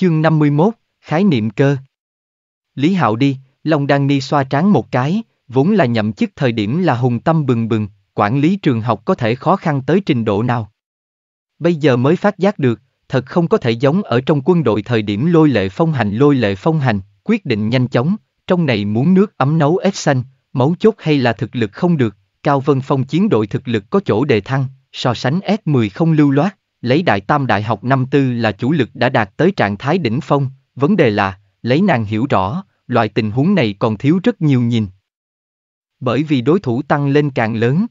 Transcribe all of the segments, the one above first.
Chương 51, khái niệm cơ. Lý Hạo đi, Long Đan Ni xoa tráng một cái, vốn là nhậm chức thời điểm là hùng tâm bừng bừng, quản lý trường học có thể khó khăn tới trình độ nào. Bây giờ mới phát giác được, thật không có thể giống ở trong quân đội thời điểm lôi lệ phong hành lôi lệ phong hành, quyết định nhanh chóng, trong này muốn nước ấm nấu ếch xanh, mấu chốt hay là thực lực không được, Cao Vân Phong chiến đội thực lực có chỗ đề thăng, so sánh S10 không lưu loát lấy đại tam đại học năm tư là chủ lực đã đạt tới trạng thái đỉnh phong, vấn đề là, lấy nàng hiểu rõ, loại tình huống này còn thiếu rất nhiều nhìn. Bởi vì đối thủ tăng lên càng lớn.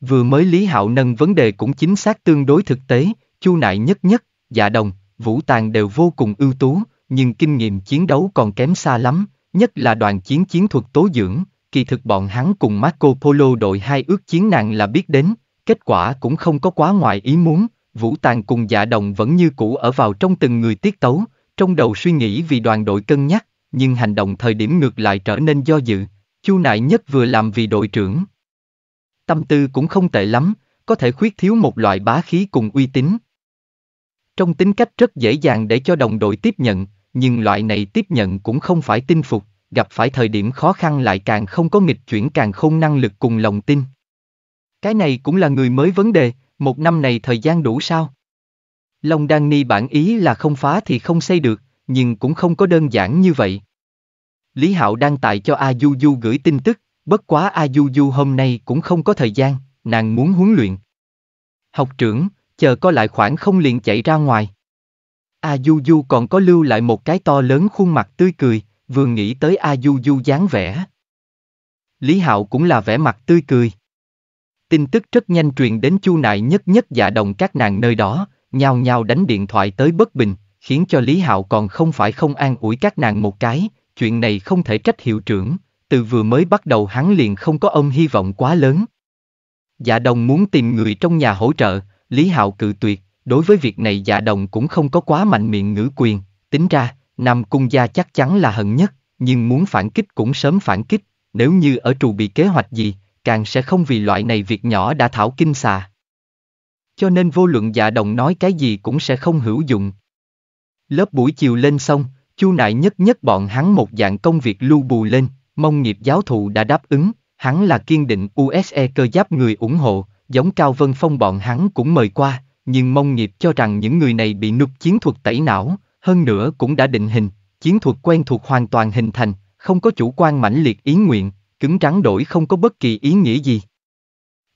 Vừa mới Lý Hạo nâng vấn đề cũng chính xác tương đối thực tế, Chu Nại nhất nhất, Dạ Đồng, Vũ Tàng đều vô cùng ưu tú, nhưng kinh nghiệm chiến đấu còn kém xa lắm, nhất là đoàn chiến chiến thuật tố dưỡng, kỳ thực bọn hắn cùng Marco Polo đội hai ước chiến nàng là biết đến, kết quả cũng không có quá ngoài ý muốn, Vũ Tàng cùng dạ đồng vẫn như cũ ở vào trong từng người tiết tấu, trong đầu suy nghĩ vì đoàn đội cân nhắc, nhưng hành động thời điểm ngược lại trở nên do dự, Chu Nại Nhất vừa làm vì đội trưởng. Tâm tư cũng không tệ lắm, có thể khuyết thiếu một loại bá khí cùng uy tín. Trong tính cách rất dễ dàng để cho đồng đội tiếp nhận, nhưng loại này tiếp nhận cũng không phải tin phục, gặp phải thời điểm khó khăn lại càng không có nghịch chuyển càng không năng lực cùng lòng tin. Cái này cũng là người mới vấn đề, một năm này thời gian đủ sao? Long Đan Ni bản ý là không phá thì không xây được, nhưng cũng không có đơn giản như vậy. Lý Hạo đang tại cho A Du Du gửi tin tức, bất quá A Du Du hôm nay cũng không có thời gian, nàng muốn huấn luyện. Học trưởng, chờ có lại khoảng không liền chạy ra ngoài. A Du Du còn có lưu lại một cái to lớn khuôn mặt tươi cười, vừa nghĩ tới A Du Du dáng vẻ. Lý Hạo cũng là vẻ mặt tươi cười. Tin tức rất nhanh truyền đến Chu Nại nhất nhất dạ đồng các nàng nơi đó, nhao nhao đánh điện thoại tới bất bình, khiến cho Lý Hạo còn không phải không an ủi các nàng một cái, chuyện này không thể trách hiệu trưởng, từ vừa mới bắt đầu hắn liền không có ông hy vọng quá lớn. Dạ đồng muốn tìm người trong nhà hỗ trợ, Lý Hạo cự tuyệt, đối với việc này dạ đồng cũng không có quá mạnh miệng ngữ quyền, tính ra, Nam Cung gia chắc chắn là hận nhất, nhưng muốn phản kích cũng sớm phản kích, nếu như ở trù bị kế hoạch gì, càng sẽ không vì loại này việc nhỏ đã thảo kinh xà. Cho nên vô luận dạ đồng nói cái gì cũng sẽ không hữu dụng. Lớp buổi chiều lên xong, chu nại nhất nhất bọn hắn một dạng công việc lưu bù lên, mong nghiệp giáo thụ đã đáp ứng, hắn là kiên định USE cơ giáp người ủng hộ, giống Cao Vân Phong bọn hắn cũng mời qua, nhưng mong nghiệp cho rằng những người này bị nục chiến thuật tẩy não, hơn nữa cũng đã định hình, chiến thuật quen thuộc hoàn toàn hình thành, không có chủ quan mãnh liệt ý nguyện, cứng trắng đổi không có bất kỳ ý nghĩa gì.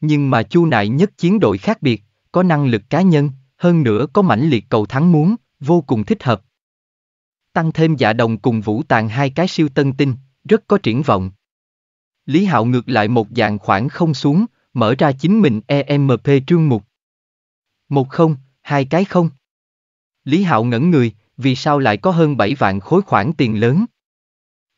Nhưng mà Chu Nại nhất chiến đội khác biệt, có năng lực cá nhân, hơn nữa có mãnh liệt cầu thắng muốn, vô cùng thích hợp. Tăng thêm dạ đồng cùng vũ tàn hai cái siêu tân tinh, rất có triển vọng. Lý Hạo ngược lại một dạng khoảng không xuống, mở ra chính mình EMP trương mục. Một không, hai cái không. Lý Hạo ngẩn người, vì sao lại có hơn 7 vạn khối khoản tiền lớn?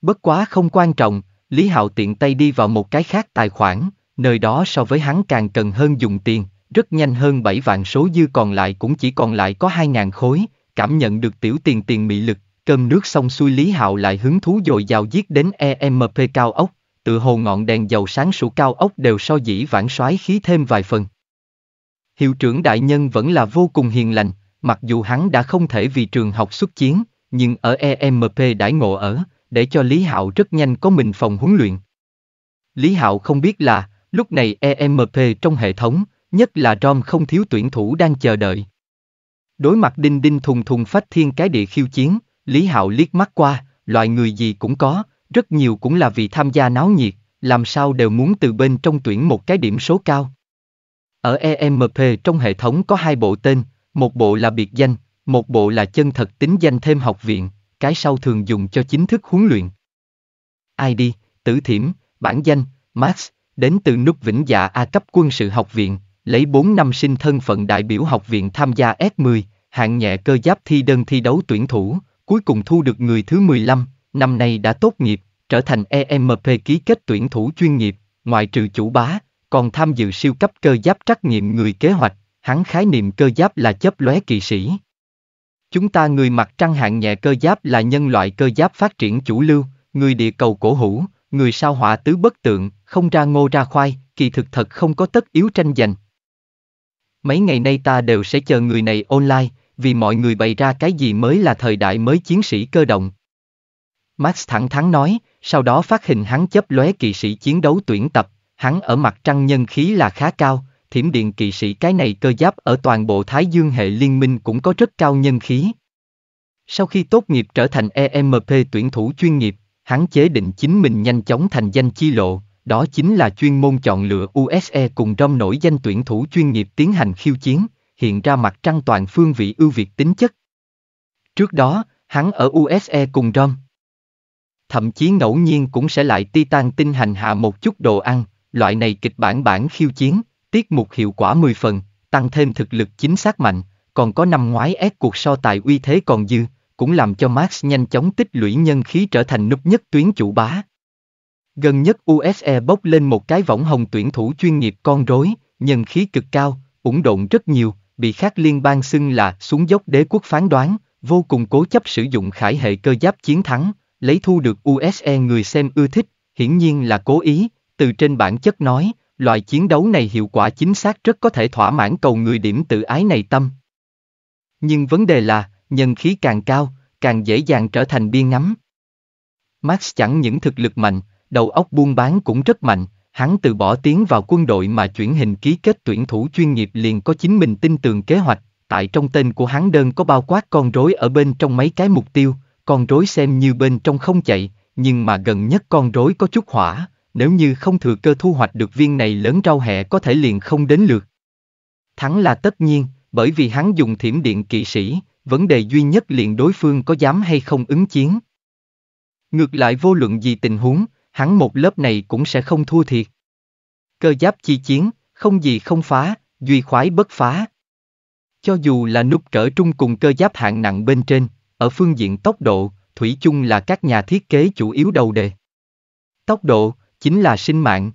Bất quá không quan trọng, Lý Hạo tiện tay đi vào một cái khác tài khoản, nơi đó so với hắn càng cần hơn dùng tiền, rất nhanh hơn 7 vạn số dư còn lại cũng chỉ còn lại có 2.000 khối, cảm nhận được tiểu tiền tiền mị lực, cơm nước xong xuôi Lý Hạo lại hứng thú dồi dào giết đến EMP cao ốc, tự hồ ngọn đèn dầu sáng sủa cao ốc đều so dĩ vãng soái khí thêm vài phần. Hiệu trưởng đại nhân vẫn là vô cùng hiền lành, mặc dù hắn đã không thể vì trường học xuất chiến, nhưng ở EMP đãi ngộ ở, để cho Lý Hạo rất nhanh có mình phòng huấn luyện. Lý Hạo không biết là, lúc này EMP trong hệ thống, nhất là ROM không thiếu tuyển thủ đang chờ đợi. Đối mặt đinh đinh thùng thùng phách thiên cái địa khiêu chiến, Lý Hạo liếc mắt qua, loại người gì cũng có, rất nhiều cũng là vì tham gia náo nhiệt, làm sao đều muốn từ bên trong tuyển một cái điểm số cao. Ở EMP trong hệ thống có hai bộ tên, một bộ là biệt danh, một bộ là chân thật tính danh thêm học viện cái sau thường dùng cho chính thức huấn luyện. ID, Tử Thiểm, bản danh, Max, đến từ nút vĩnh dạ A cấp quân sự học viện, lấy 4 năm sinh thân phận đại biểu học viện tham gia S10, hạng nhẹ cơ giáp thi đơn thi đấu tuyển thủ, cuối cùng thu được người thứ 15, năm nay đã tốt nghiệp, trở thành EMP ký kết tuyển thủ chuyên nghiệp, ngoại trừ chủ bá, còn tham dự siêu cấp cơ giáp trắc nghiệm người kế hoạch, hắn khái niệm cơ giáp là chấp lóe kỳ sĩ. Chúng ta người mặt trăng hạng nhẹ cơ giáp là nhân loại cơ giáp phát triển chủ lưu, người địa cầu cổ hủ, người sao hỏa tứ bất tượng, không ra ngô ra khoai, kỳ thực thật không có tất yếu tranh giành. Mấy ngày nay ta đều sẽ chờ người này online, vì mọi người bày ra cái gì mới là thời đại mới chiến sĩ cơ động. Max thẳng thắn nói, sau đó phát hình hắn chấp lóe kỳ sĩ chiến đấu tuyển tập, hắn ở mặt trăng nhân khí là khá cao, thiểm điện kỵ sĩ cái này cơ giáp ở toàn bộ Thái Dương hệ liên minh cũng có rất cao nhân khí. Sau khi tốt nghiệp trở thành EMP tuyển thủ chuyên nghiệp, hắn chế định chính mình nhanh chóng thành danh chi lộ, đó chính là chuyên môn chọn lựa USE cùng râm nổi danh tuyển thủ chuyên nghiệp tiến hành khiêu chiến, hiện ra mặt trăng toàn phương vị ưu việt tính chất. Trước đó, hắn ở USE cùng râm. Thậm chí ngẫu nhiên cũng sẽ lại Titan tinh hành hạ một chút đồ ăn, loại này kịch bản bản khiêu chiến, tiết mục hiệu quả 10 phần, tăng thêm thực lực chính xác mạnh, còn có năm ngoái ép cuộc so tài uy thế còn dư, cũng làm cho Max nhanh chóng tích lũy nhân khí trở thành nút nhất tuyến chủ bá. Gần nhất USE bốc lên một cái võng hồng tuyển thủ chuyên nghiệp con rối, nhân khí cực cao, ủng độn rất nhiều, bị khác liên bang xưng là xuống dốc đế quốc phán đoán, vô cùng cố chấp sử dụng khải hệ cơ giáp chiến thắng, lấy thu được USE người xem ưa thích, hiển nhiên là cố ý, từ trên bản chất nói, loại chiến đấu này hiệu quả chính xác rất có thể thỏa mãn cầu người điểm tự ái này tâm. Nhưng vấn đề là, nhân khí càng cao, càng dễ dàng trở thành biên ngắm. Max chẳng những thực lực mạnh, đầu óc buôn bán cũng rất mạnh, hắn từ bỏ tiến vào quân đội mà chuyển hình ký kết tuyển thủ chuyên nghiệp liền có chính mình tin tưởng kế hoạch, tại trong tên của hắn đơn có bao quát con rối ở bên trong mấy cái mục tiêu, con rối xem như bên trong không chạy, nhưng mà gần nhất con rối có chút hỏa, nếu như không thừa cơ thu hoạch được viên này lớn rau hẹ có thể liền không đến lượt. Thắng là tất nhiên, bởi vì hắn dùng thiểm điện kỵ sĩ, vấn đề duy nhất liền đối phương có dám hay không ứng chiến. Ngược lại vô luận gì tình huống, hắn một lớp này cũng sẽ không thua thiệt. Cơ giáp chi chiến, không gì không phá, duy khoái bất phá. Cho dù là nút cỡ trung cùng cơ giáp hạng nặng bên trên, ở phương diện tốc độ, Thủy chung là các nhà thiết kế chủ yếu đầu đề. Tốc độ, chính là sinh mạng.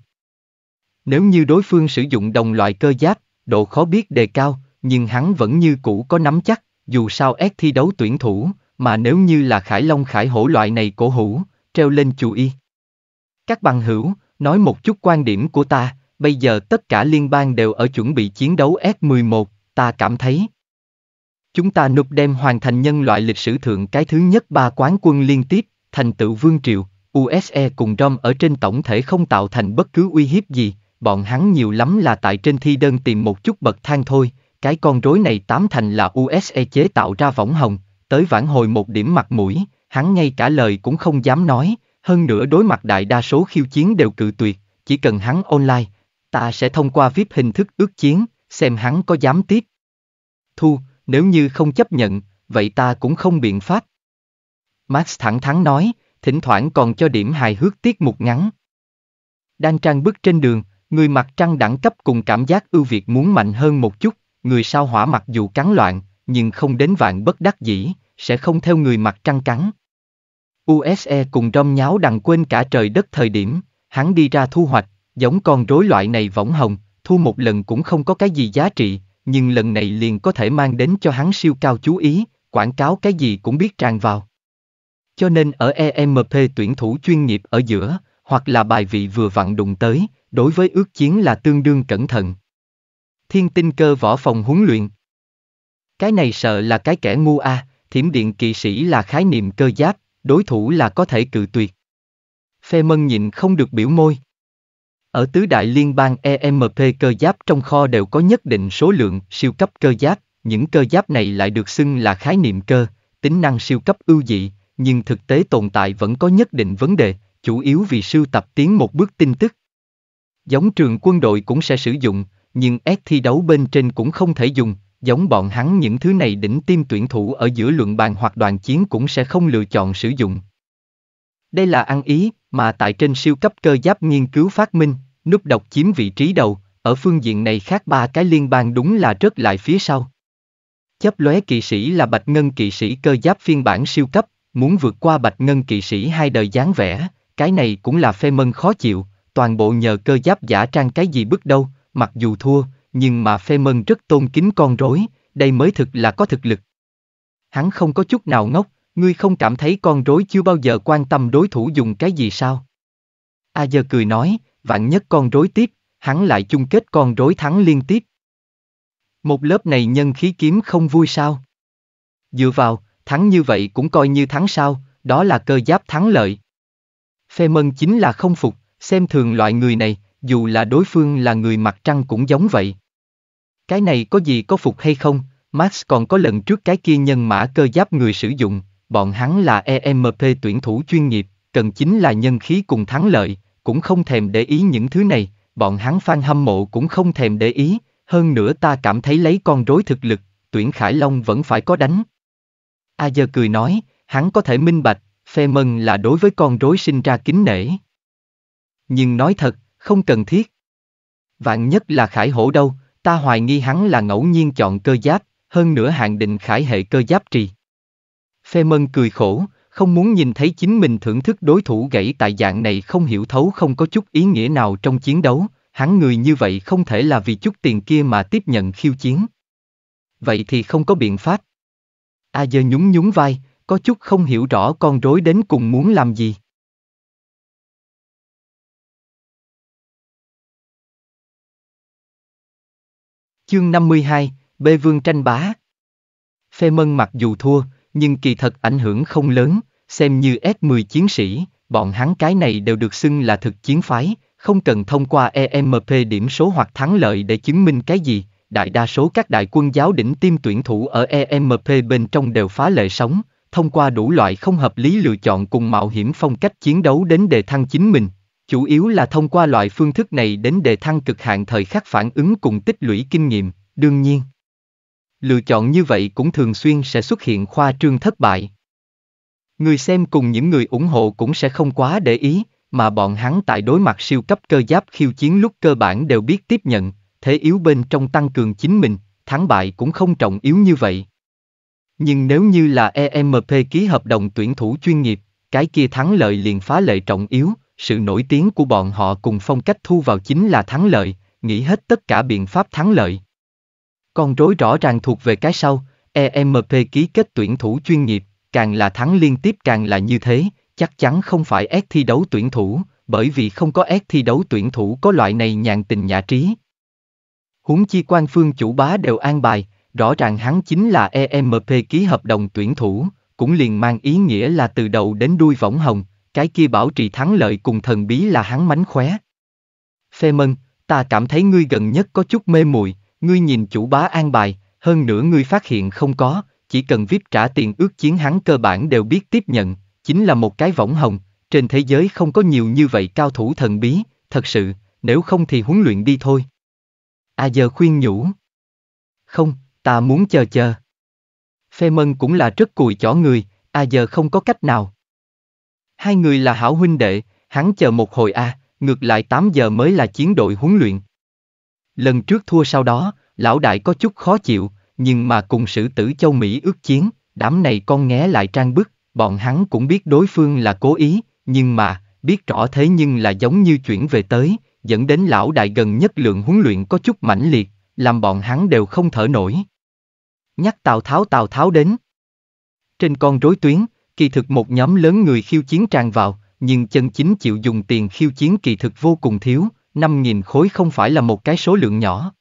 Nếu như đối phương sử dụng đồng loại cơ giáp, độ khó biết đề cao, nhưng hắn vẫn như cũ có nắm chắc, dù sao ép thi đấu tuyển thủ, mà nếu như là khải long khải hổ loại này cổ hủ, treo lên chú y. Các bằng hữu, nói một chút quan điểm của ta, bây giờ tất cả liên bang đều ở chuẩn bị chiến đấu S11, ta cảm thấy. Chúng ta nộp đem hoàn thành nhân loại lịch sử thượng cái thứ nhất ba quán quân liên tiếp, thành tựu vương triều, USE cùng ROM ở trên tổng thể không tạo thành bất cứ uy hiếp gì, bọn hắn nhiều lắm là tại trên thi đơn tìm một chút bậc thang thôi, cái con rối này tám thành là USE chế tạo ra võng hồng, tới vãn hồi một điểm mặt mũi, hắn ngay cả lời cũng không dám nói, hơn nữa đối mặt đại đa số khiêu chiến đều cự tuyệt, chỉ cần hắn online, ta sẽ thông qua VIP hình thức ước chiến, xem hắn có dám tiếp. Thu, nếu như không chấp nhận, vậy ta cũng không biện pháp. Max thẳng thắn nói, thỉnh thoảng còn cho điểm hài hước tiết mục ngắn. Đang trang bước trên đường, người mặt trăng đẳng cấp cùng cảm giác ưu việt muốn mạnh hơn một chút, người sao hỏa mặc dù cắn loạn, nhưng không đến vạn bất đắc dĩ, sẽ không theo người mặt trăng cắn. USE cùng rong nháo đằng quên cả trời đất thời điểm, hắn đi ra thu hoạch, giống con rối loại này võng hồng, thu một lần cũng không có cái gì giá trị, nhưng lần này liền có thể mang đến cho hắn siêu cao chú ý, quảng cáo cái gì cũng biết tràn vào. Cho nên ở EMP tuyển thủ chuyên nghiệp ở giữa, hoặc là bài vị vừa vặn đụng tới, đối với ước chiến là tương đương cẩn thận. Thiên tinh cơ võ phòng huấn luyện. Cái này sợ là cái kẻ ngu a, à, thiểm điện kỵ sĩ là khái niệm cơ giáp, đối thủ là có thể cự tuyệt. Phê Mân nhịn không được biểu môi. Ở tứ đại liên bang EMP cơ giáp trong kho đều có nhất định số lượng siêu cấp cơ giáp, những cơ giáp này lại được xưng là khái niệm cơ, tính năng siêu cấp ưu dị, nhưng thực tế tồn tại vẫn có nhất định vấn đề, chủ yếu vì sưu tập tiến một bước tin tức. Giống trường quân đội cũng sẽ sử dụng, nhưng ép thi đấu bên trên cũng không thể dùng, giống bọn hắn những thứ này đỉnh tim tuyển thủ ở giữa luận bàn hoặc đoàn chiến cũng sẽ không lựa chọn sử dụng. Đây là ăn ý, mà tại trên siêu cấp cơ giáp nghiên cứu phát minh, núp độc chiếm vị trí đầu, ở phương diện này khác ba cái liên bang đúng là rất lại phía sau. Chấp lóe kỵ sĩ là bạch ngân kỵ sĩ cơ giáp phiên bản siêu cấp, Muốn vượt qua bạch ngân kỵ sĩ hai đời dáng vẻ, cái này cũng là phê mân khó chịu, toàn bộ nhờ cơ giáp giả trang cái gì bước đâu, mặc dù thua, nhưng mà phê mân rất tôn kính con rối, đây mới thực là có thực lực. Hắn không có chút nào ngốc, ngươi không cảm thấy con rối chưa bao giờ quan tâm đối thủ dùng cái gì sao? A giờ cười nói, vạn nhất con rối tiếp, hắn lại chung kết con rối thắng liên tiếp. Một lớp này nhân khí kiếm không vui sao? Dựa vào, thắng như vậy cũng coi như thắng sao, đó là cơ giáp thắng lợi. Phê Mân chính là không phục, xem thường loại người này, dù là đối phương là người mặt trăng cũng giống vậy. Cái này có gì có phục hay không, Max còn có lần trước cái kia nhân mã cơ giáp người sử dụng, bọn hắn là EMP tuyển thủ chuyên nghiệp, cần chính là nhân khí cùng thắng lợi, cũng không thèm để ý những thứ này, bọn hắn phan hâm mộ cũng không thèm để ý, hơn nữa ta cảm thấy lấy con rối thực lực, tuyển Khải Long vẫn phải có đánh, A giờ cười nói, hắn có thể minh bạch, phê mân là đối với con rối sinh ra kính nể. Nhưng nói thật, không cần thiết. Vạn nhất là khải hổ đâu, ta hoài nghi hắn là ngẫu nhiên chọn cơ giáp, hơn nữa hạn định khải hệ cơ giáp trì. Phê mân cười khổ, không muốn nhìn thấy chính mình thưởng thức đối thủ gãy tại dạng này không hiểu thấu không có chút ý nghĩa nào trong chiến đấu, hắn người như vậy không thể là vì chút tiền kia mà tiếp nhận khiêu chiến. Vậy thì không có biện pháp, A giờ nhún nhún vai, có chút không hiểu rõ con rối đến cùng muốn làm gì. Chương 52, Bê Vương tranh bá Phê Mân mặc dù thua, nhưng kỳ thật ảnh hưởng không lớn, xem như S10 chiến sĩ, bọn hắn cái này đều được xưng là thực chiến phái, không cần thông qua EMP điểm số hoặc thắng lợi để chứng minh cái gì, đại đa số các đại quân giáo đỉnh tiêm tuyển thủ ở EMP bên trong đều phá lệ sống, thông qua đủ loại không hợp lý lựa chọn cùng mạo hiểm phong cách chiến đấu đến đề thăng chính mình, chủ yếu là thông qua loại phương thức này đến đề thăng cực hạn thời khắc phản ứng cùng tích lũy kinh nghiệm, đương nhiên. Lựa chọn như vậy cũng thường xuyên sẽ xuất hiện khoa trương thất bại. Người xem cùng những người ủng hộ cũng sẽ không quá để ý, mà bọn hắn tại đối mặt siêu cấp cơ giáp khiêu chiến lúc cơ bản đều biết tiếp nhận, thế yếu bên trong tăng cường chính mình, thắng bại cũng không trọng yếu như vậy. Nhưng nếu như là EMP ký hợp đồng tuyển thủ chuyên nghiệp, cái kia thắng lợi liền phá lệ trọng yếu, sự nổi tiếng của bọn họ cùng phong cách thu vào chính là thắng lợi, nghĩ hết tất cả biện pháp thắng lợi. Còn rối rõ ràng thuộc về cái sau, EMP ký kết tuyển thủ chuyên nghiệp, càng là thắng liên tiếp càng là như thế, chắc chắn không phải ép thi đấu tuyển thủ, bởi vì không có ép thi đấu tuyển thủ có loại này nhàn tình nhã trí, huống chi quan phương chủ bá đều an bài, rõ ràng hắn chính là EMP ký hợp đồng tuyển thủ, cũng liền mang ý nghĩa là từ đầu đến đuôi võng hồng, cái kia bảo trì thắng lợi cùng thần bí là hắn mánh khóe. Phê Mân, ta cảm thấy ngươi gần nhất có chút mê muội, ngươi nhìn chủ bá an bài, hơn nữa ngươi phát hiện không có, chỉ cần viết trả tiền ước chiến hắn cơ bản đều biết tiếp nhận, chính là một cái võng hồng, trên thế giới không có nhiều như vậy cao thủ thần bí, thật sự, nếu không thì huấn luyện đi thôi. A à giờ khuyên nhủ. Không, ta muốn chờ chờ. Phê Mân cũng là rất cùi chỏ người, A à giờ không có cách nào. Hai người là hảo huynh đệ, hắn chờ một hồi A, à, ngược lại 8 giờ mới là chiến đội huấn luyện. Lần trước thua sau đó, lão đại có chút khó chịu, nhưng mà cùng sử tử châu Mỹ ước chiến, đám này con nghé lại trang bức, bọn hắn cũng biết đối phương là cố ý, nhưng mà, biết rõ thế nhưng là giống như chuyển về tới, dẫn đến lão đại gần nhất lượng huấn luyện có chút mãnh liệt, làm bọn hắn đều không thở nổi. Nhắc Tào Tháo Tào Tháo đến. Trên con rối tuyến, kỳ thực một nhóm lớn người khiêu chiến tràn vào, nhưng chân chính chịu dùng tiền khiêu chiến kỳ thực vô cùng thiếu, 5.000 khối không phải là một cái số lượng nhỏ.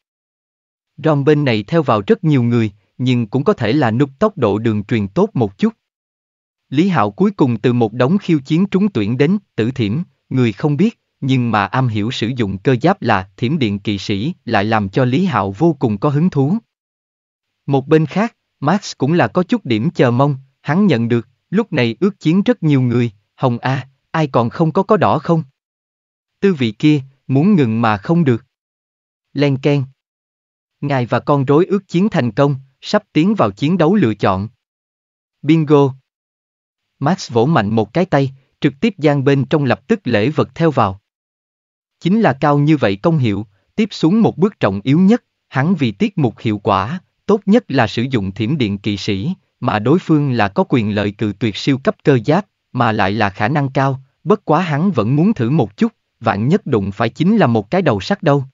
Ron bên này theo vào rất nhiều người, nhưng cũng có thể là nút tốc độ đường truyền tốt một chút. Lý Hạo cuối cùng từ một đống khiêu chiến trúng tuyển đến, tử thiểm, người không biết nhưng mà am hiểu sử dụng cơ giáp là thiểm điện kỳ sĩ lại làm cho Lý Hạo vô cùng có hứng thú. Một bên khác, Max cũng là có chút điểm chờ mong, hắn nhận được, lúc này ước chiến rất nhiều người, Hồng A, ai còn không có có đỏ không? Tư vị kia, muốn ngừng mà không được. Len Ken Ngài và con rối ước chiến thành công, sắp tiến vào chiến đấu lựa chọn. Bingo Max vỗ mạnh một cái tay, trực tiếp gian bên trong lập tức lễ vật theo vào chính là cao như vậy công hiệu, tiếp xuống một bước trọng yếu nhất, hắn vì tiết mục hiệu quả, tốt nhất là sử dụng thiểm điện kỵ sĩ, mà đối phương là có quyền lợi cự tuyệt siêu cấp cơ giáp, mà lại là khả năng cao, bất quá hắn vẫn muốn thử một chút, vạn nhất đụng phải chính là một cái đầu sắt đâu.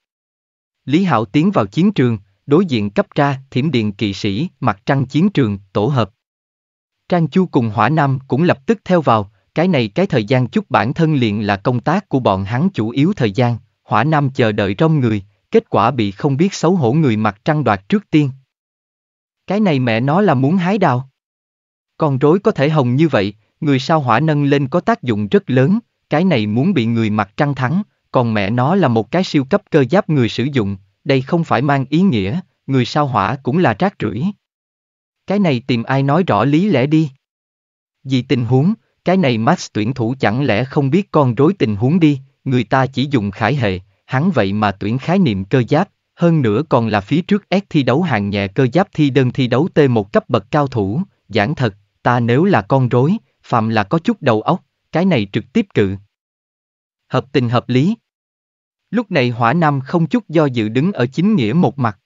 Lý Hạo tiến vào chiến trường, đối diện cấp tra, thiểm điện kỵ sĩ, mặt trăng chiến trường, tổ hợp. Trang Chu cùng Hỏa Nam cũng lập tức theo vào, cái này cái thời gian chút bản thân liền là công tác của bọn hắn chủ yếu thời gian, hỏa nam chờ đợi trong người, kết quả bị không biết xấu hổ người mặt trăng đoạt trước tiên. Cái này mẹ nó là muốn hái đào. còn rối có thể hồng như vậy, người sao hỏa nâng lên có tác dụng rất lớn, cái này muốn bị người mặt trăng thắng, còn mẹ nó là một cái siêu cấp cơ giáp người sử dụng, đây không phải mang ý nghĩa, người sao hỏa cũng là rác rưởi. Cái này tìm ai nói rõ lý lẽ đi. Vì tình huống, cái này Max tuyển thủ chẳng lẽ không biết con rối tình huống đi, người ta chỉ dùng khải hệ, hắn vậy mà tuyển khái niệm cơ giáp, hơn nữa còn là phía trước S thi đấu hàng nhẹ cơ giáp thi đơn thi đấu T1 cấp bậc cao thủ, giảng thật, ta nếu là con rối, phạm là có chút đầu óc, cái này trực tiếp cự. Hợp tình hợp lý. Lúc này hỏa nam không chút do dự đứng ở chính nghĩa một mặt.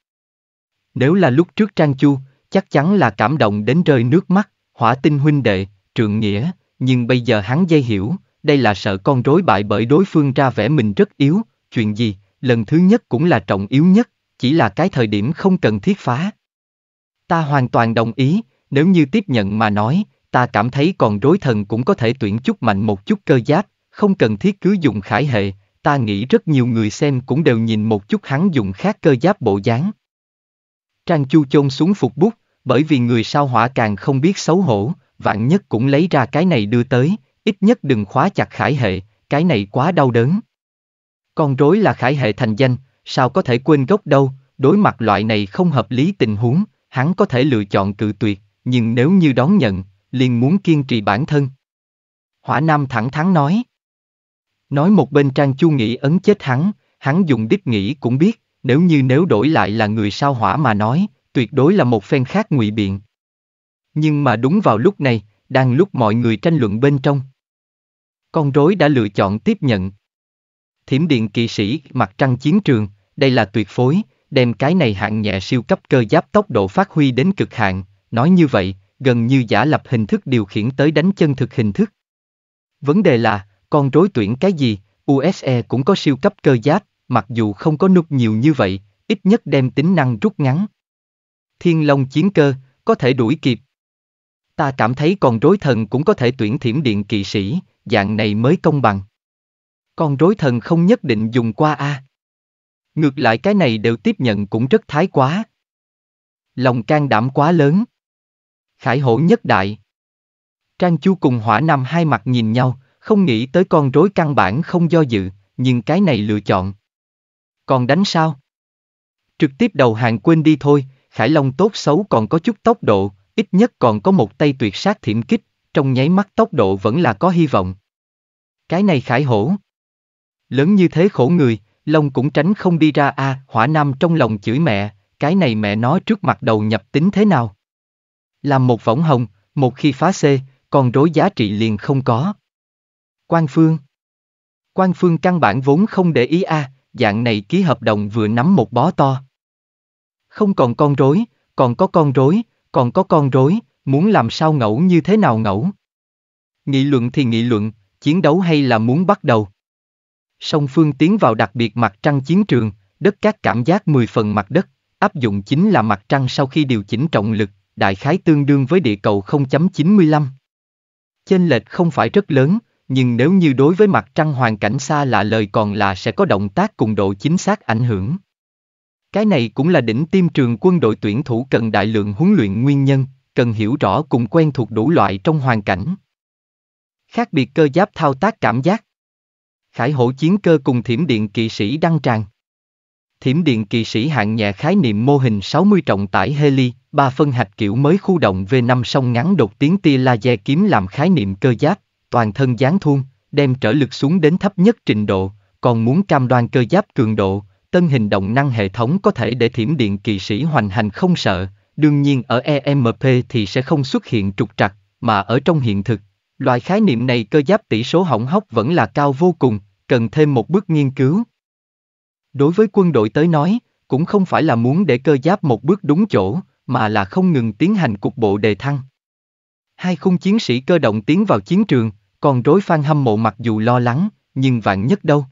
Nếu là lúc trước Trang Chu, chắc chắn là cảm động đến rơi nước mắt, hỏa tinh huynh đệ, trượng nghĩa, nhưng bây giờ hắn dây hiểu, đây là sợ con rối bại bởi đối phương ra vẻ mình rất yếu, chuyện gì, lần thứ nhất cũng là trọng yếu nhất, chỉ là cái thời điểm không cần thiết phá. Ta hoàn toàn đồng ý, nếu như tiếp nhận mà nói, ta cảm thấy còn rối thần cũng có thể tuyển chút mạnh một chút cơ giáp, không cần thiết cứ dùng khải hệ, ta nghĩ rất nhiều người xem cũng đều nhìn một chút hắn dùng khác cơ giáp bộ dáng. Trang Chu chôn xuống phục bút, bởi vì người sao hỏa càng không biết xấu hổ, vạn nhất cũng lấy ra cái này đưa tới, ít nhất đừng khóa chặt khải hệ, cái này quá đau đớn. Con rối là khải hệ thành danh, sao có thể quên gốc đâu, đối mặt loại này không hợp lý tình huống, hắn có thể lựa chọn cự tuyệt, nhưng nếu như đón nhận, liền muốn kiên trì bản thân. Hỏa Nam thẳng thắn nói. Nói một bên Trang Chu nghĩ ấn chết hắn, hắn dùng đích nghĩ cũng biết, nếu như nếu đổi lại là người sao hỏa mà nói, tuyệt đối là một phen khác ngụy biện. Nhưng mà đúng vào lúc này, đang lúc mọi người tranh luận bên trong. Con rối đã lựa chọn tiếp nhận. Thiểm điện kỵ sĩ, mặt trăng chiến trường, đây là tuyệt phối, đem cái này hạng nhẹ siêu cấp cơ giáp tốc độ phát huy đến cực hạn, nói như vậy, gần như giả lập hình thức điều khiển tới đánh chân thực hình thức. Vấn đề là, con rối tuyển cái gì, USE cũng có siêu cấp cơ giáp, mặc dù không có nút nhiều như vậy, ít nhất đem tính năng rút ngắn. Thiên Long chiến cơ, có thể đuổi kịp, Ta cảm thấy con rối thần cũng có thể tuyển thiểm điện kỵ sĩ, dạng này mới công bằng. con rối thần không nhất định dùng qua a. Ngược lại cái này đều tiếp nhận cũng rất thái quá. Lòng can đảm quá lớn. Khải hổ nhất đại. Trang Chu cùng Hỏa Nam hai mặt nhìn nhau, không nghĩ tới con rối căn bản không do dự, nhưng cái này lựa chọn. Còn đánh sao? Trực tiếp đầu hàng quên đi thôi, Khải Long tốt xấu còn có chút tốc độ, ít nhất còn có một tay tuyệt sát thiểm kích, trong nháy mắt tốc độ vẫn là có hy vọng. Cái này khải hổ. Lớn như thế khổ người, Long cũng tránh không đi ra a à, hỏa nam trong lòng chửi mẹ, cái này mẹ nó trước mặt đầu nhập tính thế nào. Làm một võng hồng, một khi phá xê, còn rối giá trị liền không có. Quan Phương Quan Phương căn bản vốn không để ý a à, dạng này ký hợp đồng vừa nắm một bó to. Không còn con rối, còn có con rối, còn có con rối, muốn làm sao ngẫu như thế nào ngẫu. Nghị luận thì nghị luận, chiến đấu hay là muốn bắt đầu. Song phương tiến vào đặc biệt mặt trăng chiến trường, đất cát cảm giác 10 phần mặt đất, áp dụng chính là mặt trăng sau khi điều chỉnh trọng lực, đại khái tương đương với địa cầu 0.95. Chênh lệch không phải rất lớn, nhưng nếu như đối với mặt trăng hoàn cảnh xa lạ lời còn là sẽ có động tác cùng độ chính xác ảnh hưởng. Cái này cũng là đỉnh tiêm trường quân đội tuyển thủ cần đại lượng huấn luyện nguyên nhân, cần hiểu rõ cùng quen thuộc đủ loại trong hoàn cảnh. Khác biệt cơ giáp thao tác cảm giác. Khải hổ chiến cơ cùng thiểm điện kỵ sĩ đăng tràng. Thiểm điện kỵ sĩ hạng nhẹ khái niệm mô hình 60 trọng tải heli, ba phân hạch kiểu mới khu động V5 song ngắn đột tiến tia laser kiếm làm khái niệm cơ giáp, toàn thân gián thun, đem trở lực xuống đến thấp nhất trình độ, còn muốn cam đoan cơ giáp cường độ, tân hình động năng hệ thống có thể để thiểm điện kỳ sĩ hoành hành không sợ, đương nhiên ở EMP thì sẽ không xuất hiện trục trặc, mà ở trong hiện thực, loại khái niệm này cơ giáp tỷ số hỏng hóc vẫn là cao vô cùng, cần thêm một bước nghiên cứu. Đối với quân đội tới nói, cũng không phải là muốn để cơ giáp một bước đúng chỗ, mà là không ngừng tiến hành cục bộ đề thăng. Hai khung chiến sĩ cơ động tiến vào chiến trường, còn rối phan hâm mộ mặc dù lo lắng, nhưng vạn nhất đâu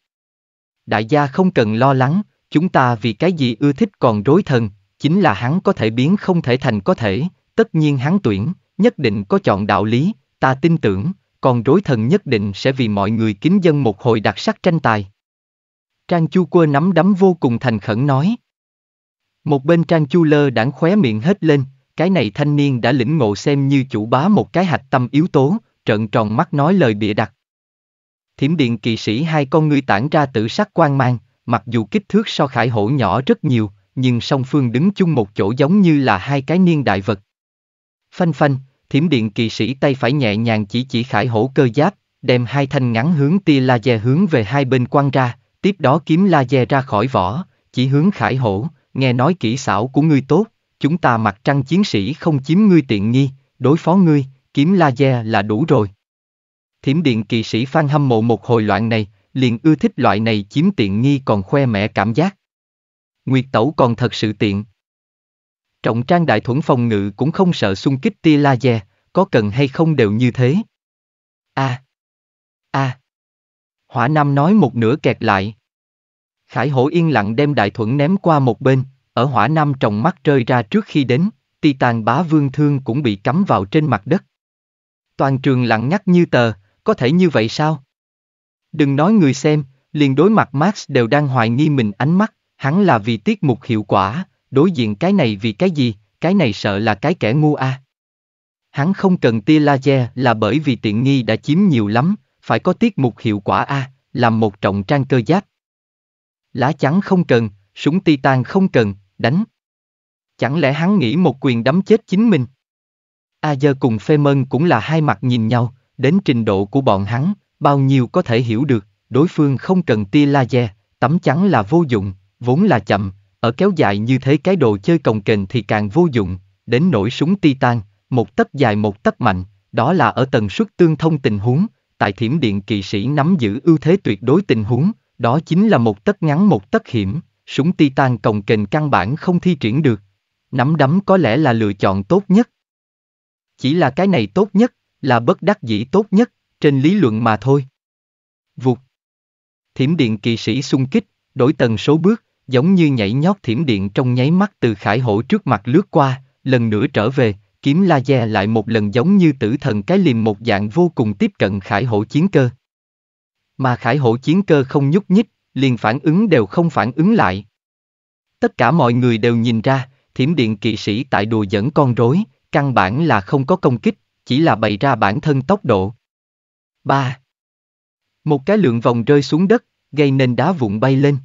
đại gia không cần lo lắng, chúng ta vì cái gì ưa thích còn rối thần, chính là hắn có thể biến không thể thành có thể, tất nhiên hắn tuyển, nhất định có chọn đạo lý, ta tin tưởng, còn rối thần nhất định sẽ vì mọi người kính dân một hồi đặc sắc tranh tài. Trang Chu Quơ nắm đấm vô cùng thành khẩn nói. Một bên Trang Chu Lơ đảng khóe miệng hết lên, cái này thanh niên đã lĩnh ngộ xem như chủ bá một cái hạch tâm yếu tố, trợn tròn mắt nói lời bịa đặt. Thiểm điện kỳ sĩ hai con ngươi tản ra tử sắc quan mang, mặc dù kích thước so khải hổ nhỏ rất nhiều, nhưng song phương đứng chung một chỗ giống như là hai cái niên đại vật. Phanh phanh, thiểm điện kỳ sĩ tay phải nhẹ nhàng chỉ chỉ khải hổ cơ giáp, đem hai thanh ngắn hướng tia laser hướng về hai bên quăng ra, tiếp đó kiếm laser ra khỏi vỏ, chỉ hướng khải hổ, nghe nói kỹ xảo của ngươi tốt, chúng ta mặt trăng chiến sĩ không chiếm ngươi tiện nghi, đối phó ngươi, kiếm laser là đủ rồi. Thiểm điện kỳ sĩ Phan hâm mộ một hồi loạn này, liền ưa thích loại này chiếm tiện nghi còn khoe mẽ cảm giác. Nguyệt tẩu còn thật sự tiện. Trọng trang đại thuẫn phòng ngự cũng không sợ xung kích tia laser, có cần hay không đều như thế. A. À. A. À. Hỏa Nam nói một nửa kẹt lại. Khải hổ yên lặng đem đại thuẫn ném qua một bên, ở hỏa Nam tròng mắt rơi ra trước khi đến, Tàn bá vương thương cũng bị cắm vào trên mặt đất. Toàn trường lặng ngắt như tờ, có thể như vậy sao? Đừng nói người xem, liền đối mặt Max đều đang hoài nghi mình ánh mắt, hắn là vì tiết mục hiệu quả, đối diện cái này vì cái gì, cái này sợ là cái kẻ ngu a. À. Hắn không cần tia laser là bởi vì tiện nghi đã chiếm nhiều lắm, phải có tiết mục hiệu quả a, à, làm một trọng trang cơ giáp. Lá chắn không cần, súng titan không cần, đánh. Chẳng lẽ hắn nghĩ một quyền đấm chết chính mình? A à giờ cùng phê mân cũng là hai mặt nhìn nhau, đến trình độ của bọn hắn, bao nhiêu có thể hiểu được, đối phương không cần tia laser, tấm chắn là vô dụng, vốn là chậm, ở kéo dài như thế cái đồ chơi cồng kềnh thì càng vô dụng, đến nổi súng titan, một tấc dài một tấc mạnh, đó là ở tần suất tương thông tình huống, tại thiểm điện kỳ sĩ nắm giữ ưu thế tuyệt đối tình huống, đó chính là một tấc ngắn một tấc hiểm, súng titan cồng kềnh căn bản không thi triển được. Nắm đấm có lẽ là lựa chọn tốt nhất. Chỉ là cái này tốt nhất, là bất đắc dĩ tốt nhất, trên lý luận mà thôi. Vụt. Thiểm điện kỳ sĩ xung kích, đổi tần số bước, giống như nhảy nhót thiểm điện trong nháy mắt từ khải hổ trước mặt lướt qua, lần nữa trở về, kiếm laser lại một lần giống như tử thần cái liềm một dạng vô cùng tiếp cận khải hổ chiến cơ. Mà khải hổ chiến cơ không nhúc nhích, liền phản ứng đều không phản ứng lại. Tất cả mọi người đều nhìn ra, thiểm điện kỵ sĩ tại đùa dẫn con rối, căn bản là không có công kích, chỉ là bày ra bản thân tốc độ. 3. Một cái lượng vòng rơi xuống đất, gây nên đá vụn bay lên.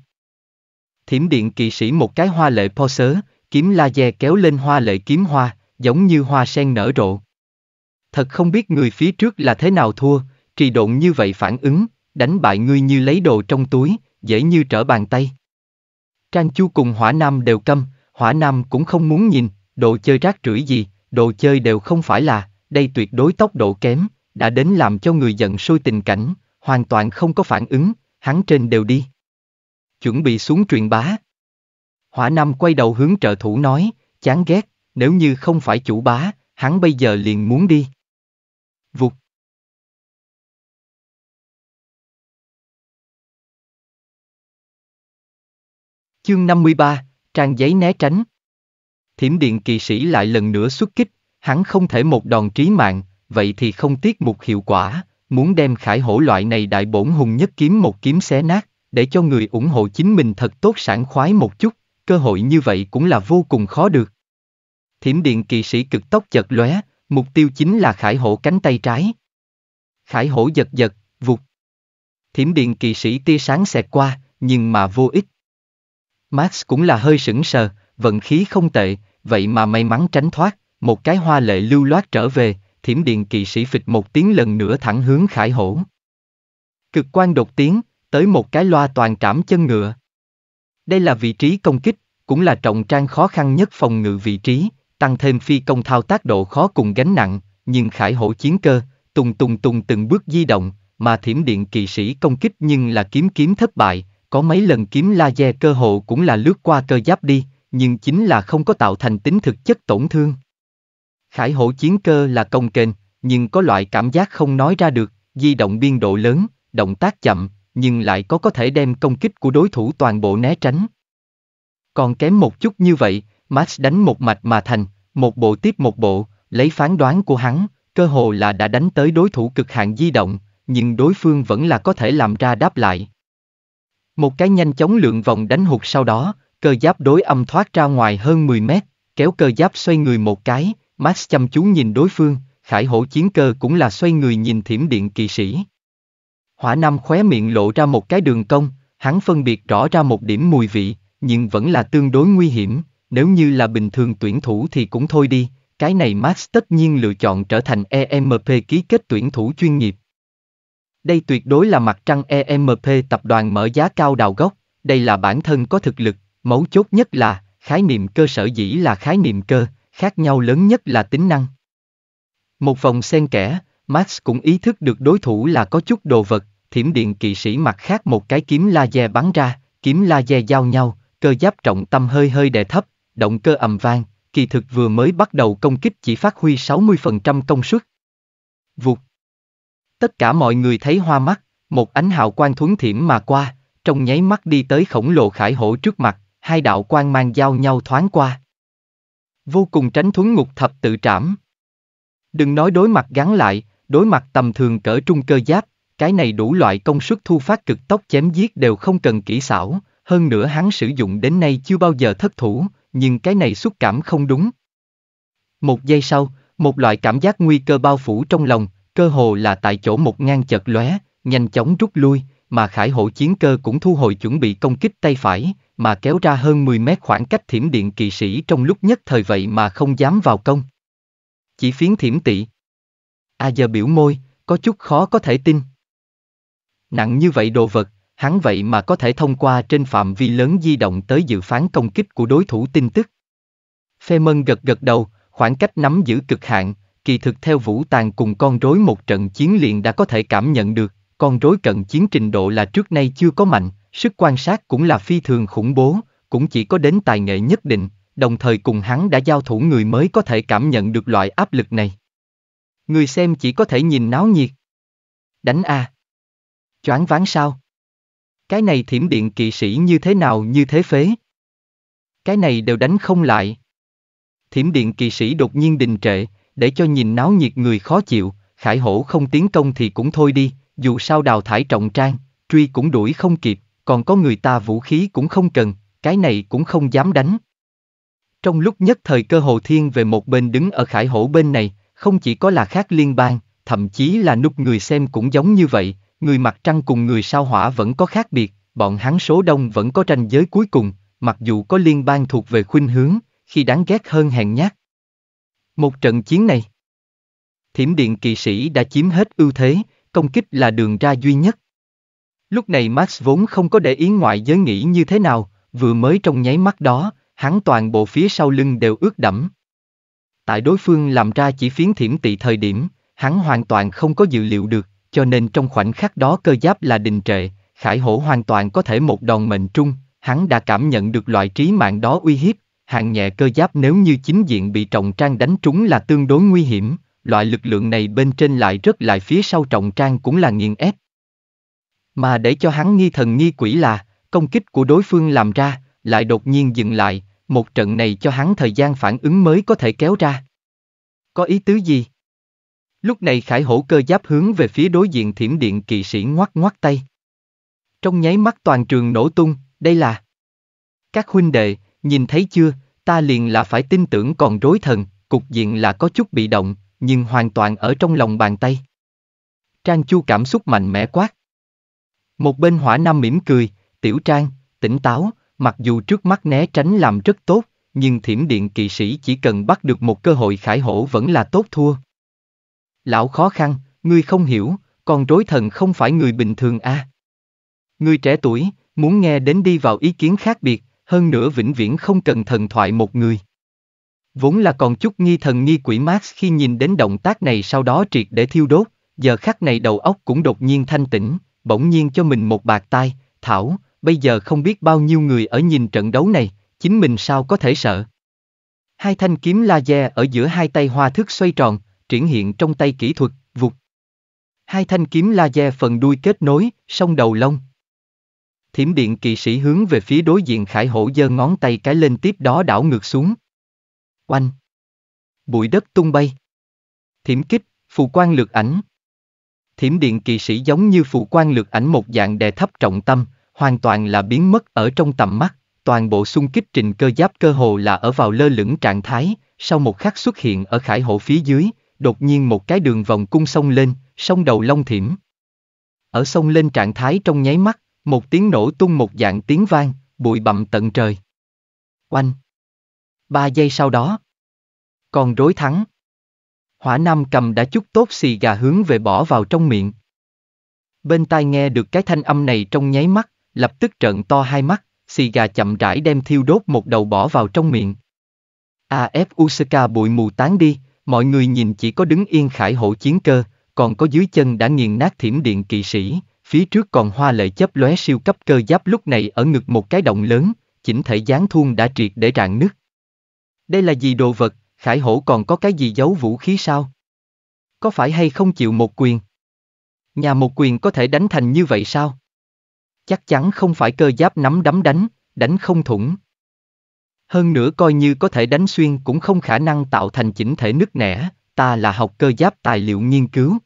Thiểm điện kỵ sĩ một cái hoa lệ po sớ, kiếm laser kéo lên hoa lệ kiếm hoa, giống như hoa sen nở rộ. Thật không biết người phía trước là thế nào thua, trì độn như vậy phản ứng, đánh bại ngươi như lấy đồ trong túi, dễ như trở bàn tay. Trang Chu cùng Hỏa Nam đều câm, Hỏa Nam cũng không muốn nhìn, đồ chơi rác rưởi gì, đồ chơi đều không phải là, đây tuyệt đối tốc độ kém, đã đến làm cho người giận sôi tình cảnh, hoàn toàn không có phản ứng, hắn trên đều đi. Chuẩn bị xuống truyền bá. Hỏa Nam quay đầu hướng trợ thủ nói, chán ghét, nếu như không phải chủ bá, hắn bây giờ liền muốn đi. Vụt. Chương 53, trang giấy né tránh. Thiểm điện kỳ sĩ lại lần nữa xuất kích, hắn không thể một đòn trí mạng, vậy thì không tiết một hiệu quả, muốn đem khải hổ loại này đại bổn hùng nhất kiếm một kiếm xé nát, để cho người ủng hộ chính mình thật tốt sảng khoái một chút, cơ hội như vậy cũng là vô cùng khó được. Thiểm điện kỵ sĩ cực tốc chật lóe, mục tiêu chính là khải hổ cánh tay trái. Khải hổ giật giật, vụt. Thiểm điện kỵ sĩ tia sáng xẹt qua, nhưng mà vô ích. Max cũng là hơi sững sờ, vận khí không tệ, vậy mà may mắn tránh thoát. Một cái hoa lệ lưu loát trở về, thiểm điện kỵ sĩ phịch một tiếng lần nữa thẳng hướng khải hổ. Cực quan đột tiếng, tới một cái loa toàn trảm chân ngựa. Đây là vị trí công kích, cũng là trọng trang khó khăn nhất phòng ngự vị trí, tăng thêm phi công thao tác độ khó cùng gánh nặng, nhưng khải hổ chiến cơ, tùng tùng tùng từng bước di động, mà thiểm điện kỵ sĩ công kích nhưng là kiếm kiếm thất bại, có mấy lần kiếm laser cơ hộ cũng là lướt qua cơ giáp đi, nhưng chính là không có tạo thành tính thực chất tổn thương. Khải hổ chiến cơ là công kênh, nhưng có loại cảm giác không nói ra được, di động biên độ lớn, động tác chậm, nhưng lại có có thể đem công kích của đối thủ toàn bộ né tránh. Còn kém một chút như vậy, Max đánh một mạch mà thành, một bộ tiếp một bộ, lấy phán đoán của hắn, cơ hồ là đã đánh tới đối thủ cực hạn di động, nhưng đối phương vẫn là có thể làm ra đáp lại. Một cái nhanh chóng lượng vòng đánh hụt sau đó, cơ giáp đối âm thoát ra ngoài hơn 10 mét, kéo cơ giáp xoay người một cái, Max chăm chú nhìn đối phương, khải hổ chiến cơ cũng là xoay người nhìn thiểm điện kỳ sĩ. Hỏa Nam khóe miệng lộ ra một cái đường cong, hắn phân biệt rõ ra một điểm mùi vị, nhưng vẫn là tương đối nguy hiểm, nếu như là bình thường tuyển thủ thì cũng thôi đi, cái này Max tất nhiên lựa chọn trở thành EMP ký kết tuyển thủ chuyên nghiệp. Đây tuyệt đối là mặt trăng EMP tập đoàn mở giá cao đào gốc, đây là bản thân có thực lực, mấu chốt nhất là, khái niệm cơ sở dĩ là khái niệm cơ, khác nhau lớn nhất là tính năng. Một vòng xen kẽ, Max cũng ý thức được đối thủ là có chút đồ vật, thiểm điện kỵ sĩ mặt khác một cái kiếm laser bắn ra, kiếm laser giao nhau, cơ giáp trọng tâm hơi hơi đè thấp, động cơ ầm vang, kỳ thực vừa mới bắt đầu công kích chỉ phát huy 60% công suất. Vụt. Tất cả mọi người thấy hoa mắt, một ánh hào quang thuấn thiểm mà qua, trong nháy mắt đi tới khổng lồ khải hổ trước mặt, hai đạo quang mang giao nhau thoáng qua, Vô cùng tránh thuấn ngục thập tự trảm. Đừng nói đối mặt gắn lại, đối mặt tầm thường cỡ trung cơ giáp, cái này đủ loại công suất thu phát cực tốc chém giết đều không cần kỹ xảo, hơn nữa hắn sử dụng đến nay chưa bao giờ thất thủ, nhưng cái này xúc cảm không đúng. Một giây sau, một loại cảm giác nguy cơ bao phủ trong lòng, cơ hồ là tại chỗ một ngang chợt lóe, nhanh chóng rút lui, mà Khải hộ chiến cơ cũng thu hồi chuẩn bị công kích tay phải, mà kéo ra hơn 10 mét khoảng cách thiểm điện kỳ sĩ trong lúc nhất thời vậy mà không dám vào công. Chỉ phiến thiểm tị. A à giờ biểu môi, có chút khó có thể tin. Nặng như vậy đồ vật, hắn vậy mà có thể thông qua trên phạm vi lớn di động tới dự phán công kích của đối thủ tin tức. Phê Mân gật gật đầu, khoảng cách nắm giữ cực hạn, kỳ thực theo vũ tàng cùng con rối một trận chiến liền đã có thể cảm nhận được, con rối cận chiến trình độ là trước nay chưa có mạnh, sức quan sát cũng là phi thường khủng bố, cũng chỉ có đến tài nghệ nhất định, đồng thời cùng hắn đã giao thủ người mới có thể cảm nhận được loại áp lực này. Người xem chỉ có thể nhìn náo nhiệt. Đánh a. À. Choáng ván sao? Cái này thiểm điện kỵ sĩ như thế nào như thế phế? Cái này đều đánh không lại. Thiểm điện kỵ sĩ đột nhiên đình trệ, để cho nhìn náo nhiệt người khó chịu, khải hổ không tiến công thì cũng thôi đi, dù sao đào thải trọng trang, truy cũng đuổi không kịp, còn có người ta vũ khí cũng không cần, cái này cũng không dám đánh. Trong lúc nhất thời cơ hồ thiên về một bên đứng ở khải hổ bên này, không chỉ có là khác liên bang, thậm chí là núp người xem cũng giống như vậy, người mặt trăng cùng người sao hỏa vẫn có khác biệt, bọn hắn số đông vẫn có tranh giới cuối cùng, mặc dù có liên bang thuộc về khuynh hướng, khi đáng ghét hơn hèn nhát. Một trận chiến này, thiểm điện kỳ sĩ đã chiếm hết ưu thế, công kích là đường ra duy nhất. Lúc này Max vốn không có để ý ngoại giới nghĩ như thế nào, vừa mới trong nháy mắt đó, hắn toàn bộ phía sau lưng đều ướt đẫm. Tại đối phương làm ra chỉ phiến thiểm tị thời điểm, hắn hoàn toàn không có dự liệu được, cho nên trong khoảnh khắc đó cơ giáp là đình trệ, khải hổ hoàn toàn có thể một đòn mệnh trung, hắn đã cảm nhận được loại trí mạng đó uy hiếp, hạng nhẹ cơ giáp nếu như chính diện bị trọng trang đánh trúng là tương đối nguy hiểm, loại lực lượng này bên trên lại rất lại phía sau trọng trang cũng là nghiền ép. Mà để cho hắn nghi thần nghi quỷ là, công kích của đối phương làm ra, lại đột nhiên dừng lại, một trận này cho hắn thời gian phản ứng mới có thể kéo ra. Có ý tứ gì? Lúc này khải hổ cơ giáp hướng về phía đối diện thiểm điện kỵ sĩ ngoắt ngoắt tay. Trong nháy mắt toàn trường nổ tung, đây là... Các huynh đệ, nhìn thấy chưa, ta liền là phải tin tưởng còn rối thần, cục diện là có chút bị động, nhưng hoàn toàn ở trong lòng bàn tay. Trang Chu cảm xúc mạnh mẽ quát. Một bên hỏa nam mỉm cười, tiểu Trang, tỉnh táo, mặc dù trước mắt né tránh làm rất tốt, nhưng thiểm điện kỵ sĩ chỉ cần bắt được một cơ hội khải hổ vẫn là tốt thua. Lão khó khăn, ngươi không hiểu, con rối thần không phải người bình thường a. À. Ngươi trẻ tuổi, muốn nghe đến đi vào ý kiến khác biệt, hơn nữa vĩnh viễn không cần thần thoại một người. Vốn là còn chút nghi thần nghi quỷ Max khi nhìn đến động tác này sau đó triệt để thiêu đốt, giờ khắc này đầu óc cũng đột nhiên thanh tĩnh, bỗng nhiên cho mình một bạc tai, thảo, bây giờ không biết bao nhiêu người ở nhìn trận đấu này, chính mình sao có thể sợ. Hai thanh kiếm laser ở giữa hai tay hoa thức xoay tròn, triển hiện trong tay kỹ thuật, vụt. Hai thanh kiếm laser phần đuôi kết nối, song đầu lông. Thiểm điện kỵ sĩ hướng về phía đối diện khải hổ giơ ngón tay cái lên tiếp đó đảo ngược xuống, Oanh! Bụi đất tung bay. Thiểm kích, phù quan lược ảnh. Thiểm điện kỳ sĩ giống như phù quan lược ảnh một dạng đè thấp trọng tâm, hoàn toàn là biến mất ở trong tầm mắt, toàn bộ xung kích trình cơ giáp cơ hồ là ở vào lơ lửng trạng thái, sau một khắc xuất hiện ở khải hộ phía dưới, đột nhiên một cái đường vòng cung sông lên, sông đầu long thiểm. Ở sông lên trạng thái trong nháy mắt, một tiếng nổ tung một dạng tiếng vang, bụi bặm tận trời. Oanh! Ba giây sau đó. Còn rối thắng. Hỏa Nam cầm đã chút tốt xì gà hướng về bỏ vào trong miệng. Bên tai nghe được cái thanh âm này trong nháy mắt, lập tức trợn to hai mắt, xì gà chậm rãi đem thiêu đốt một đầu bỏ vào trong miệng. AF Usaka bụi mù tán đi, mọi người nhìn chỉ có đứng yên khải hộ chiến cơ, còn có dưới chân đã nghiền nát thiểm điện kỵ sĩ, phía trước còn hoa lệ chấp lóe siêu cấp cơ giáp lúc này ở ngực một cái động lớn, chỉnh thể gián thun đã triệt để rạn nứt. Đây là gì đồ vật, khải hổ còn có cái gì giấu vũ khí sao? Có phải hay không chịu một quyền? Nhà một quyền có thể đánh thành như vậy sao? Chắc chắn không phải cơ giáp nắm đấm đánh, đánh không thủng. Hơn nữa coi như có thể đánh xuyên cũng không khả năng tạo thành chỉnh thể nứt nẻ, ta là học cơ giáp tài liệu nghiên cứu.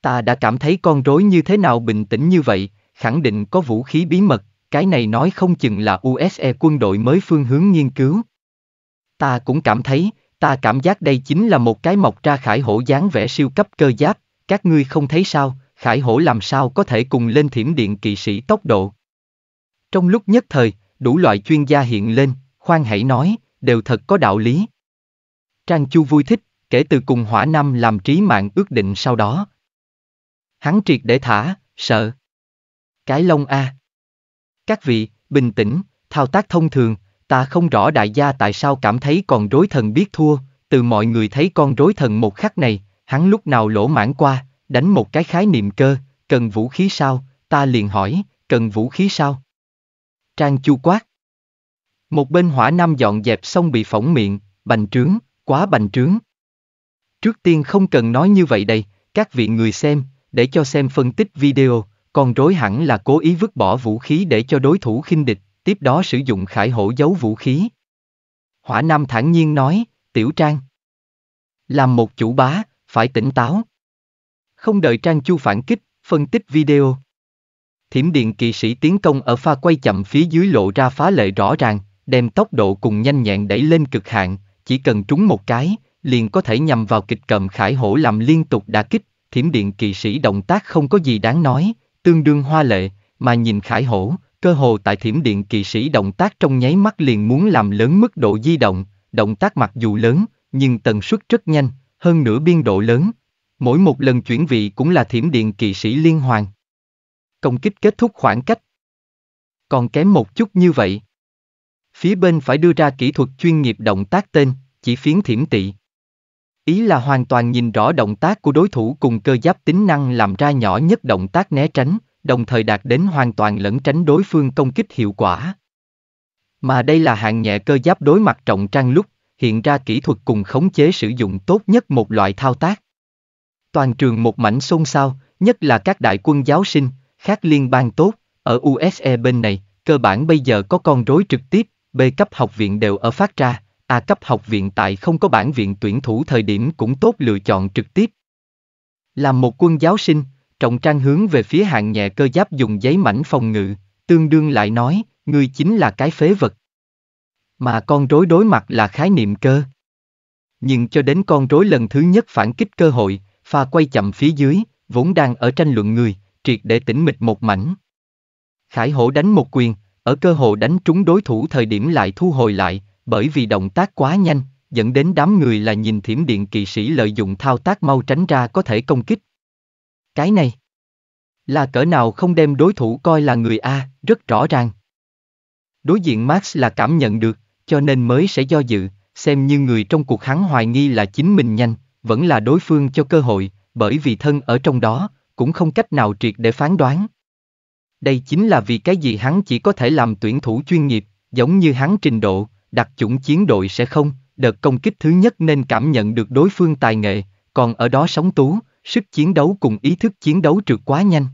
Ta đã cảm thấy con rối như thế nào bình tĩnh như vậy, khẳng định có vũ khí bí mật, cái này nói không chừng là USE quân đội mới phương hướng nghiên cứu. Ta cũng cảm thấy, ta cảm giác đây chính là một cái mọc ra khải hổ dáng vẻ siêu cấp cơ giáp, các ngươi không thấy sao, khải hổ làm sao có thể cùng lên thiểm điện kỵ sĩ tốc độ. Trong lúc nhất thời, đủ loại chuyên gia hiện lên, khoan hãy nói, đều thật có đạo lý. Trang Chu vui thích, kể từ cùng Hỏa năm làm trí mạng ước định sau đó. Hắn triệt để thả, sợ. Cái lông A. Các vị, bình tĩnh, thao tác thông thường, ta không rõ đại gia tại sao cảm thấy con rối thần biết thua, từ mọi người thấy con rối thần một khắc này, hắn lúc nào lỗ mãn qua, đánh một cái khái niệm cơ, cần vũ khí sao, ta liền hỏi, cần vũ khí sao? Trang chu quát. Một bên hỏa nam dọn dẹp xong bị phỏng miệng, bành trướng, quá bành trướng. Trước tiên không cần nói như vậy đây, các vị người xem, để cho xem phân tích video, con rối hẳn là cố ý vứt bỏ vũ khí để cho đối thủ khinh địch, tiếp đó sử dụng khải hổ giấu vũ khí. Hỏa Nam thản nhiên nói, Tiểu Trang. Làm một chủ bá, phải tỉnh táo. Không đợi Trang Chu phản kích, phân tích video. Thiểm điện kỵ sĩ tiến công ở pha quay chậm phía dưới lộ ra phá lệ rõ ràng, đem tốc độ cùng nhanh nhẹn đẩy lên cực hạn, chỉ cần trúng một cái, liền có thể nhằm vào kịch cầm khải hổ làm liên tục đả kích, thiểm điện kỵ sĩ động tác không có gì đáng nói, tương đương hoa lệ, mà nhìn khải hổ, cơ hồ tại thiểm điện kỵ sĩ động tác trong nháy mắt liền muốn làm lớn mức độ di động, động tác mặc dù lớn, nhưng tần suất rất nhanh, hơn nửa biên độ lớn. Mỗi một lần chuyển vị cũng là thiểm điện kỵ sĩ liên hoàn. Công kích kết thúc khoảng cách. Còn kém một chút như vậy. Phía bên phải đưa ra kỹ thuật chuyên nghiệp động tác tên, chỉ phiến thiểm tị. Ý là hoàn toàn nhìn rõ động tác của đối thủ cùng cơ giáp tính năng làm ra nhỏ nhất động tác né tránh, đồng thời đạt đến hoàn toàn lẫn tránh đối phương công kích hiệu quả. Mà đây là hạng nhẹ cơ giáp đối mặt trọng trang lúc, hiện ra kỹ thuật cùng khống chế sử dụng tốt nhất một loại thao tác. Toàn trường một mảnh xôn xao, nhất là các đại quân giáo sinh, khác liên bang tốt, ở USA e bên này, cơ bản bây giờ có con rối trực tiếp, B cấp học viện đều ở phát ra, A cấp học viện tại không có bản viện tuyển thủ thời điểm cũng tốt lựa chọn trực tiếp. Làm một quân giáo sinh, Trọng Trang hướng về phía hạng nhẹ cơ giáp dùng giấy mảnh phòng ngự, tương đương lại nói, ngươi chính là cái phế vật. Mà con rối đối mặt là khái niệm cơ. Nhưng cho đến con rối lần thứ nhất phản kích cơ hội, pha quay chậm phía dưới, vốn đang ở tranh luận người, triệt để tĩnh mịch một mảnh. Khải hổ đánh một quyền, ở cơ hội đánh trúng đối thủ thời điểm lại thu hồi lại, bởi vì động tác quá nhanh, dẫn đến đám người là nhìn thiểm điện kỳ sĩ lợi dụng thao tác mau tránh ra có thể công kích, cái này là cỡ nào không đem đối thủ coi là người A, rất rõ ràng. Đối diện Max là cảm nhận được, cho nên mới sẽ do dự, xem như người trong cuộc hắn hoài nghi là chính mình nhanh, vẫn là đối phương cho cơ hội, bởi vì thân ở trong đó, cũng không cách nào triệt để phán đoán. Đây chính là vì cái gì hắn chỉ có thể làm tuyển thủ chuyên nghiệp, giống như hắn trình độ, đặc chủng chiến đội sẽ không, đợt công kích thứ nhất nên cảm nhận được đối phương tài nghệ, còn ở đó sống tú, sức chiến đấu cùng ý thức chiến đấu trượt quá nhanh.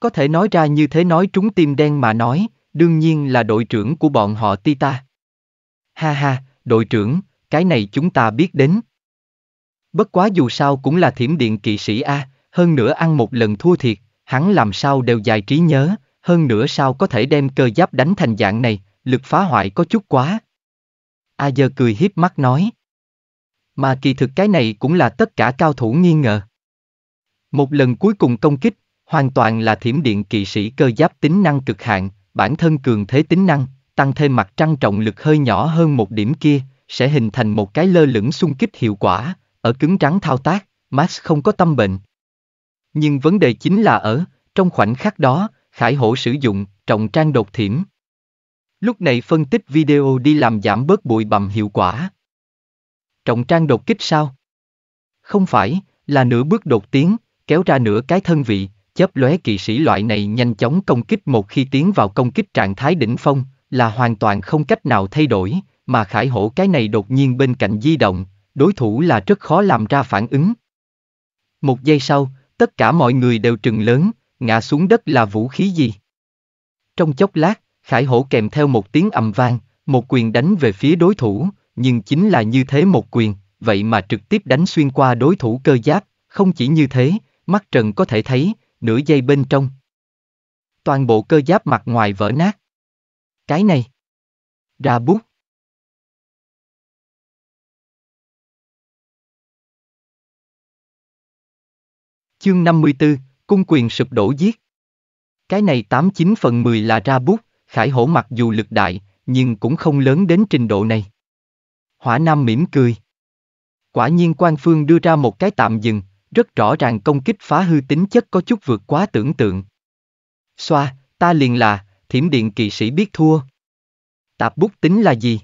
Có thể nói ra như thế nói trúng tim đen mà nói, đương nhiên là đội trưởng của bọn họ Tita. Ha ha, đội trưởng, cái này chúng ta biết đến. Bất quá dù sao cũng là thiểm điện kỵ sĩ A, hơn nữa ăn một lần thua thiệt, hắn làm sao đều dài trí nhớ, hơn nữa sao có thể đem cơ giáp đánh thành dạng này, lực phá hoại có chút quá. A giờ cười hiếp mắt nói. Mà kỳ thực cái này cũng là tất cả cao thủ nghi ngờ. Một lần cuối cùng công kích, hoàn toàn là thiểm điện kỵ sĩ cơ giáp tính năng cực hạn, bản thân cường thế tính năng, tăng thêm mặt trăng trọng lực hơi nhỏ hơn một điểm kia, sẽ hình thành một cái lơ lửng xung kích hiệu quả, ở cứng trắng thao tác, Max không có tâm bệnh. Nhưng vấn đề chính là ở, trong khoảnh khắc đó, Khải Hổ sử dụng trọng trang đột thiểm. Lúc này phân tích video đi làm giảm bớt bụi bầm hiệu quả. Trọng trang đột kích sao? Không phải, là nửa bước đột tiến, kéo ra nửa cái thân vị, chớp lóe kỵ sĩ loại này nhanh chóng công kích một khi tiến vào công kích trạng thái đỉnh phong, là hoàn toàn không cách nào thay đổi, mà khải hổ cái này đột nhiên bên cạnh di động, đối thủ là rất khó làm ra phản ứng. Một giây sau, tất cả mọi người đều trừng lớn, ngã xuống đất là vũ khí gì? Trong chốc lát, khải hổ kèm theo một tiếng ầm vang, một quyền đánh về phía đối thủ, nhưng chính là như thế một quyền, vậy mà trực tiếp đánh xuyên qua đối thủ cơ giáp, không chỉ như thế, mắt trần có thể thấy, nửa giây bên trong. Toàn bộ cơ giáp mặt ngoài vỡ nát. Cái này. Ra bút. Chương 54, cung quyền sụp đổ giết. Cái này 89 phần 10 là ra bút, khải hổ mặc dù lực đại, nhưng cũng không lớn đến trình độ này. Hỏa Nam mỉm cười. Quả nhiên quan phương đưa ra một cái tạm dừng, rất rõ ràng công kích phá hư tính chất có chút vượt quá tưởng tượng. Xoa, ta liền là, thiểm điện kỵ sĩ biết thua. Tạp bút tính là gì?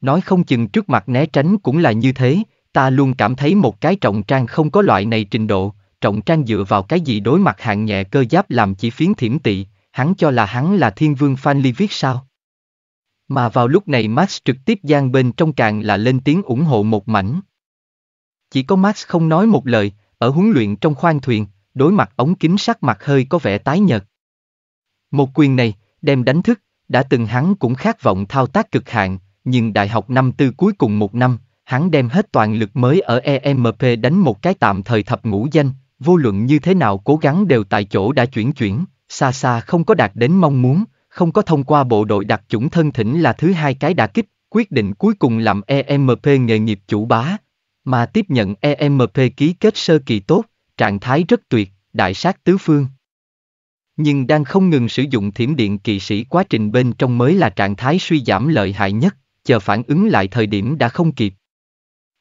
Nói không chừng trước mặt né tránh cũng là như thế, ta luôn cảm thấy một cái trọng trang không có loại này trình độ, trọng trang dựa vào cái gì đối mặt hạng nhẹ cơ giáp làm chỉ phiến thiểm tị, hắn cho là hắn là thiên vương Phan Ly viết sao? Mà vào lúc này Max trực tiếp gian bên trong càng là lên tiếng ủng hộ một mảnh. Chỉ có Max không nói một lời, ở huấn luyện trong khoang thuyền, đối mặt ống kính sắc mặt hơi có vẻ tái nhợt. Một quyền này, đem đánh thức, đã từng hắn cũng khát vọng thao tác cực hạn, nhưng đại học năm tư cuối cùng một năm, hắn đem hết toàn lực mới ở EMP đánh một cái tạm thời thập ngũ danh, vô luận như thế nào cố gắng đều tại chỗ đã chuyển chuyển, xa xa không có đạt đến mong muốn, không có thông qua bộ đội đặc chủng thân thỉnh là thứ hai cái đã kích, quyết định cuối cùng làm EMP nghề nghiệp chủ bá, mà tiếp nhận EMP ký kết sơ kỳ tốt, trạng thái rất tuyệt, đại sát tứ phương. Nhưng đang không ngừng sử dụng thiểm điện kỵ sĩ quá trình bên trong mới là trạng thái suy giảm lợi hại nhất, chờ phản ứng lại thời điểm đã không kịp.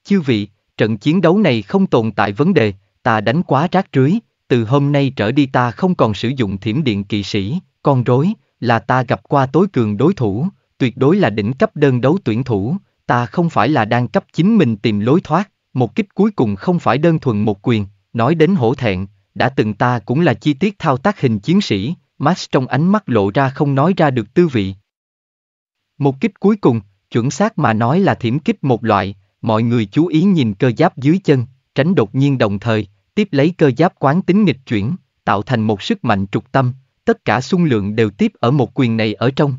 Chư vị, trận chiến đấu này không tồn tại vấn đề, ta đánh quá rác rưới, từ hôm nay trở đi ta không còn sử dụng thiểm điện kỵ sĩ, con rối, là ta gặp qua tối cường đối thủ, tuyệt đối là đỉnh cấp đơn đấu tuyển thủ, ta không phải là đang cấp chính mình tìm lối thoát, một kích cuối cùng không phải đơn thuần một quyền, nói đến hổ thẹn, đã từng ta cũng là chi tiết thao tác hình chiến sĩ, Max trong ánh mắt lộ ra không nói ra được tư vị. Một kích cuối cùng, chuẩn xác mà nói là thiểm kích một loại, mọi người chú ý nhìn cơ giáp dưới chân, tránh đột nhiên đồng thời, tiếp lấy cơ giáp quán tính nghịch chuyển, tạo thành một sức mạnh trục tâm, tất cả xung lượng đều tiếp ở một quyền này ở trong.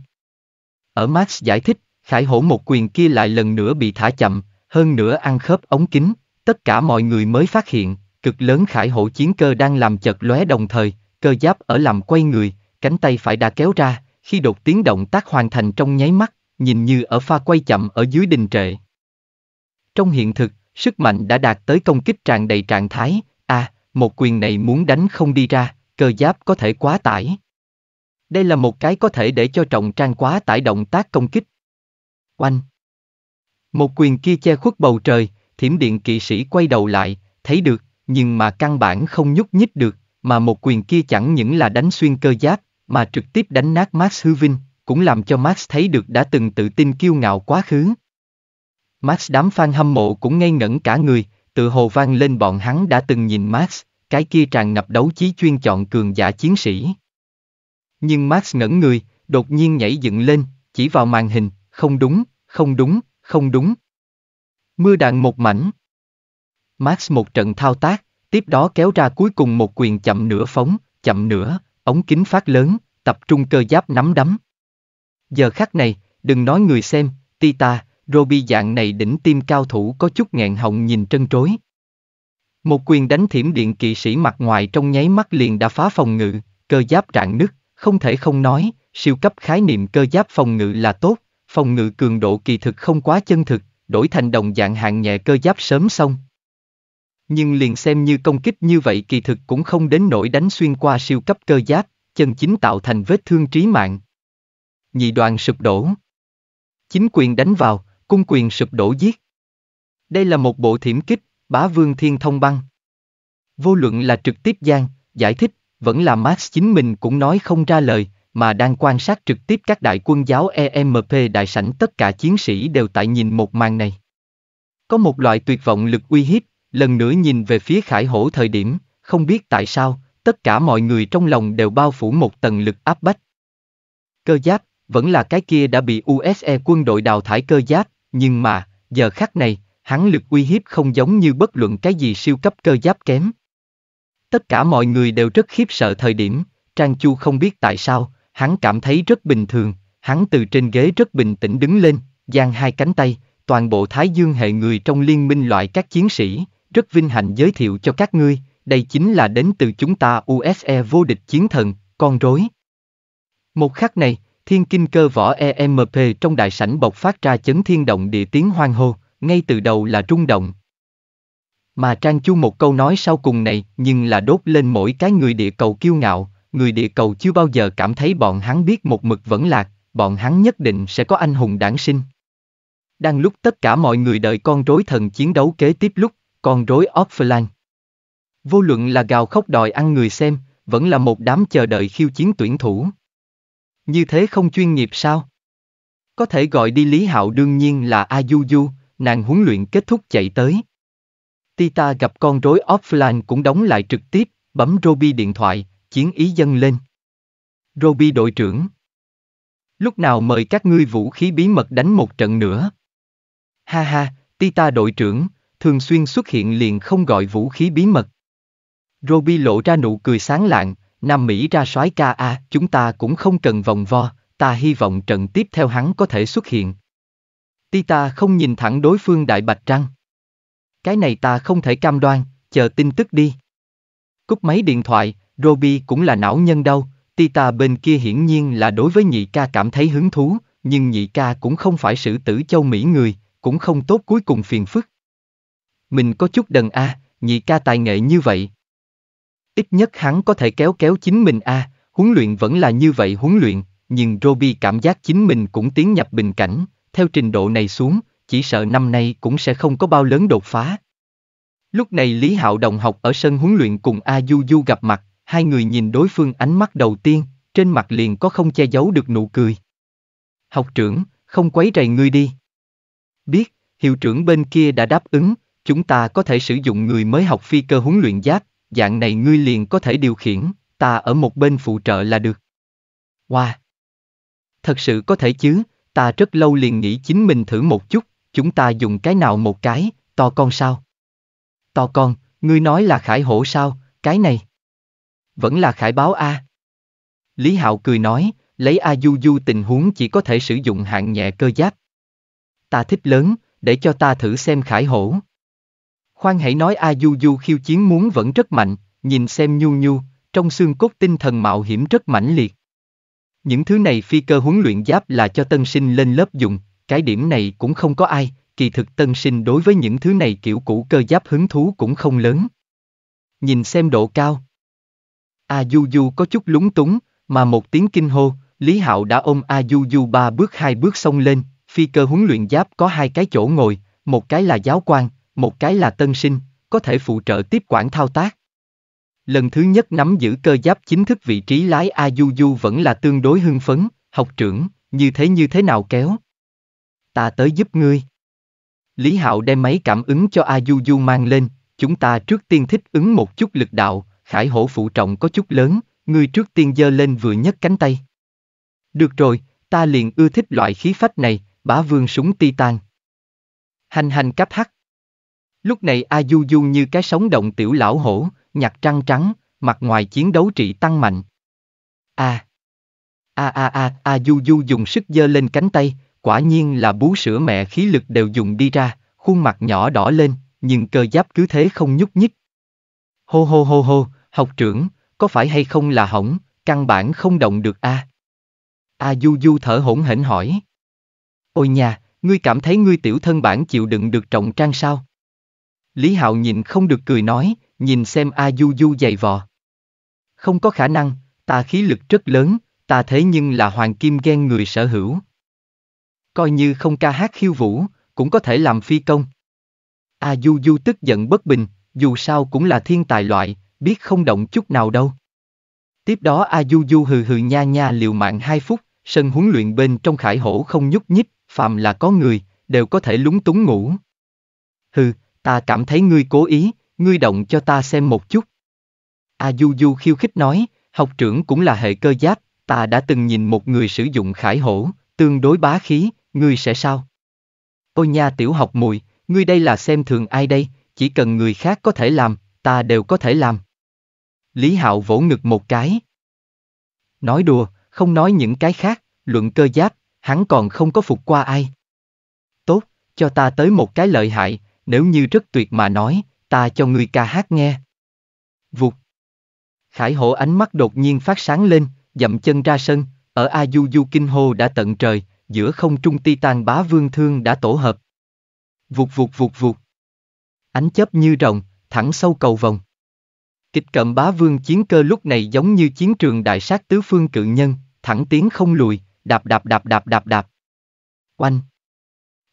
Ở Max giải thích, Khải Hổ một quyền kia lại lần nữa bị thả chậm, hơn nữa ăn khớp ống kính, tất cả mọi người mới phát hiện, cực lớn Khải Hổ chiến cơ đang làm chật lóe đồng thời, cơ giáp ở làm quay người, cánh tay phải đã kéo ra, khi đột tiến động tác hoàn thành trong nháy mắt, nhìn như ở pha quay chậm ở dưới đình trệ. Trong hiện thực, sức mạnh đã đạt tới công kích tràn đầy trạng thái, a, à, một quyền này muốn đánh không đi ra, cơ giáp có thể quá tải. Đây là một cái có thể để cho trọng trang quá tải động tác công kích. Oanh! Một quyền kia che khuất bầu trời, thiểm điện kỵ sĩ quay đầu lại, thấy được, nhưng mà căn bản không nhúc nhích được, mà một quyền kia chẳng những là đánh xuyên cơ giáp, mà trực tiếp đánh nát Max hư vinh, cũng làm cho Max thấy được đã từng tự tin kiêu ngạo quá khứ. Max đám fan hâm mộ cũng ngây ngẩn cả người, tự hồ vang lên bọn hắn đã từng nhìn Max, cái kia tràn ngập đấu chí chuyên chọn cường giả chiến sĩ. Nhưng Max ngẩn người, đột nhiên nhảy dựng lên, chỉ vào màn hình, không đúng, không đúng, không đúng. Mưa đạn một mảnh. Max một trận thao tác, tiếp đó kéo ra cuối cùng một quyền chậm nửa phóng, chậm nửa, ống kính phát lớn, tập trung cơ giáp nắm đấm. Giờ khắc này, đừng nói người xem, Tita, Roby dạng này đỉnh tim cao thủ có chút nghẹn họng nhìn trân trối. Một quyền đánh thiểm điện kỵ sĩ mặt ngoài trong nháy mắt liền đã phá phòng ngự, cơ giáp rạn nứt, không thể không nói, siêu cấp khái niệm cơ giáp phòng ngự là tốt, phòng ngự cường độ kỳ thực không quá chân thực, đổi thành đồng dạng hạng nhẹ cơ giáp sớm xong. Nhưng liền xem như công kích như vậy kỳ thực cũng không đến nỗi đánh xuyên qua siêu cấp cơ giáp, chân chính tạo thành vết thương trí mạng. Nhị đoàn sụp đổ. Chính quyền đánh vào, cung quyền sụp đổ giết. Đây là một bộ thiểm kích, Bá Vương Thiên Thông Băng. Vô luận là trực tiếp gian, giải thích, vẫn là Max chính mình cũng nói không ra lời, mà đang quan sát trực tiếp các đại quân giáo EMP đại sảnh tất cả chiến sĩ đều tại nhìn một màn này. Có một loại tuyệt vọng lực uy hiếp, lần nữa nhìn về phía khải hổ thời điểm, không biết tại sao, tất cả mọi người trong lòng đều bao phủ một tầng lực áp bách. Cơ giáp, vẫn là cái kia đã bị USE quân đội đào thải cơ giáp, nhưng mà, giờ khắc này, hắn lực uy hiếp không giống như bất luận cái gì siêu cấp cơ giáp kém. Tất cả mọi người đều rất khiếp sợ thời điểm, Trang Chu không biết tại sao, hắn cảm thấy rất bình thường, hắn từ trên ghế rất bình tĩnh đứng lên, giang hai cánh tay, toàn bộ Thái Dương hệ người trong liên minh loại các chiến sĩ, rất vinh hạnh giới thiệu cho các ngươi, đây chính là đến từ chúng ta USE vô địch chiến thần, con rối. Một khắc này, thiên kinh cơ võ EMP trong đại sảnh bộc phát ra chấn thiên động địa tiếng hoang hô ngay từ đầu là rung động. Mà Trang Chu một câu nói sau cùng này nhưng là đốt lên mỗi cái người địa cầu kiêu ngạo, người địa cầu chưa bao giờ cảm thấy bọn hắn biết một mực vẫn lạc, bọn hắn nhất định sẽ có anh hùng đản sinh. Đang lúc tất cả mọi người đợi con rối thần chiến đấu kế tiếp lúc, con rối offline. Vô luận là gào khóc đòi ăn người xem, vẫn là một đám chờ đợi khiêu chiến tuyển thủ. Như thế không chuyên nghiệp sao? Có thể gọi đi Lý Hạo đương nhiên là Ayuzu, nàng huấn luyện kết thúc chạy tới. Tita gặp con rối offline cũng đóng lại trực tiếp, bấm Roby điện thoại, chiến ý dâng lên. Roby đội trưởng. Lúc nào mời các ngươi vũ khí bí mật đánh một trận nữa. Ha ha, Tita đội trưởng, thường xuyên xuất hiện liền không gọi vũ khí bí mật. Roby lộ ra nụ cười sáng lạng, Nam Mỹ ra soái ca a, chúng ta cũng không cần vòng vo, ta hy vọng trận tiếp theo hắn có thể xuất hiện. Ti ta không nhìn thẳng đối phương đại bạch trăng. Cái này ta không thể cam đoan, chờ tin tức đi. Cúp máy điện thoại, Roby cũng là não nhân đâu, Ti ta bên kia hiển nhiên là đối với nhị ca cảm thấy hứng thú, nhưng nhị ca cũng không phải sử tử châu Mỹ người, cũng không tốt cuối cùng phiền phức. Mình có chút đần a, nhị ca tài nghệ như vậy. Ít nhất hắn có thể kéo kéo chính mình a, huấn luyện vẫn là như vậy huấn luyện, nhưng Roby cảm giác chính mình cũng tiến nhập bình cảnh, theo trình độ này xuống, chỉ sợ năm nay cũng sẽ không có bao lớn đột phá. Lúc này Lý Hạo đồng học ở sân huấn luyện cùng A Du Du gặp mặt, hai người nhìn đối phương ánh mắt đầu tiên, trên mặt liền có không che giấu được nụ cười. Học trưởng, không quấy rầy ngươi đi. Biết, hiệu trưởng bên kia đã đáp ứng, chúng ta có thể sử dụng người mới học phi cơ huấn luyện giáp, dạng này ngươi liền có thể điều khiển, ta ở một bên phụ trợ là được. Wow! Thật sự có thể chứ, ta rất lâu liền nghĩ chính mình thử một chút, chúng ta dùng cái nào một cái, to con sao? To con, ngươi nói là khải hổ sao, cái này? Vẫn là khải báo A. Lý Hạo cười nói, lấy A Du Du tình huống chỉ có thể sử dụng hạng nhẹ cơ giáp. Ta thích lớn, để cho ta thử xem khải hổ. Khoan hãy nói A Du Du khiêu chiến muốn vẫn rất mạnh, nhìn xem nhu nhu, trong xương cốt tinh thần mạo hiểm rất mãnh liệt. Những thứ này phi cơ huấn luyện giáp là cho tân sinh lên lớp dùng, cái điểm này cũng không có ai, kỳ thực tân sinh đối với những thứ này kiểu cũ cơ giáp hứng thú cũng không lớn. Nhìn xem độ cao. A Du Du có chút lúng túng, mà một tiếng kinh hô, Lý Hạo đã ôm A Du Du ba bước hai bước xông lên, phi cơ huấn luyện giáp có hai cái chỗ ngồi, một cái là giáo quan, một cái là tân sinh, có thể phụ trợ tiếp quản thao tác. Lần thứ nhất nắm giữ cơ giáp chính thức vị trí lái Ayuzu vẫn là tương đối hưng phấn, học trưởng, như thế như thế nào kéo. Ta tới giúp ngươi. Lý Hạo đem máy cảm ứng cho Ayuzu mang lên, chúng ta trước tiên thích ứng một chút lực đạo, khải hổ phụ trọng có chút lớn, ngươi trước tiên giơ lên vừa nhất cánh tay. Được rồi, ta liền ưa thích loại khí phách này, bá vương súng titan. Hành hành cấp hắc. Lúc này A Du Du như cái sống động tiểu lão hổ, nhặt trăng trắng, mặt ngoài chiến đấu trị tăng mạnh. A. A a a A Du Du dùng sức giơ lên cánh tay, quả nhiên là bú sữa mẹ khí lực đều dùng đi ra, khuôn mặt nhỏ đỏ lên, nhưng cơ giáp cứ thế không nhúc nhích. Hô hô hô hô, học trưởng, có phải hay không là hỏng, căn bản không động được a. A Du Du thở hổn hển hỏi. Ôi nhà, ngươi cảm thấy ngươi tiểu thân bản chịu đựng được trọng trang sao? Lý Hạo nhìn không được cười nói, nhìn xem A Du Du dày vò. Không có khả năng, ta khí lực rất lớn, ta thế nhưng là hoàng kim ghen người sở hữu. Coi như không ca hát khiêu vũ, cũng có thể làm phi công. A Du Du tức giận bất bình, dù sao cũng là thiên tài loại, biết không động chút nào đâu. Tiếp đó A Du Du hừ hừ nha nha liều mạng 2 phút, sân huấn luyện bên trong khải hổ không nhúc nhích, phàm là có người, đều có thể lúng túng ngủ. Hừ, Ta cảm thấy ngươi cố ý, ngươi động cho ta xem một chút. A Du Du khiêu khích nói, học trưởng cũng là hệ cơ giáp, ta đã từng nhìn một người sử dụng khải hổ, tương đối bá khí, ngươi sẽ sao? Ôi nha tiểu học mùi, ngươi đây là xem thường ai đây, chỉ cần người khác có thể làm, ta đều có thể làm. Lý Hạo vỗ ngực một cái. Nói đùa, không nói những cái khác, luận cơ giáp, hắn còn không có phục qua ai. Tốt, cho ta tới một cái lợi hại, nếu như rất tuyệt mà nói, ta cho ngươi ca hát nghe. Vụt. Khải hổ ánh mắt đột nhiên phát sáng lên, dậm chân ra sân, ở A Du Du Kinh Hô đã tận trời, giữa không trung Ti Titan bá vương thương đã tổ hợp. Vụt vụt vụt vụt. Ánh chớp như rồng, thẳng sâu cầu vòng. Kịch cậm bá vương chiến cơ lúc này giống như chiến trường đại sát tứ phương cự nhân, thẳng tiến không lùi, đạp đạp đạp đạp đạp đạp. Oanh!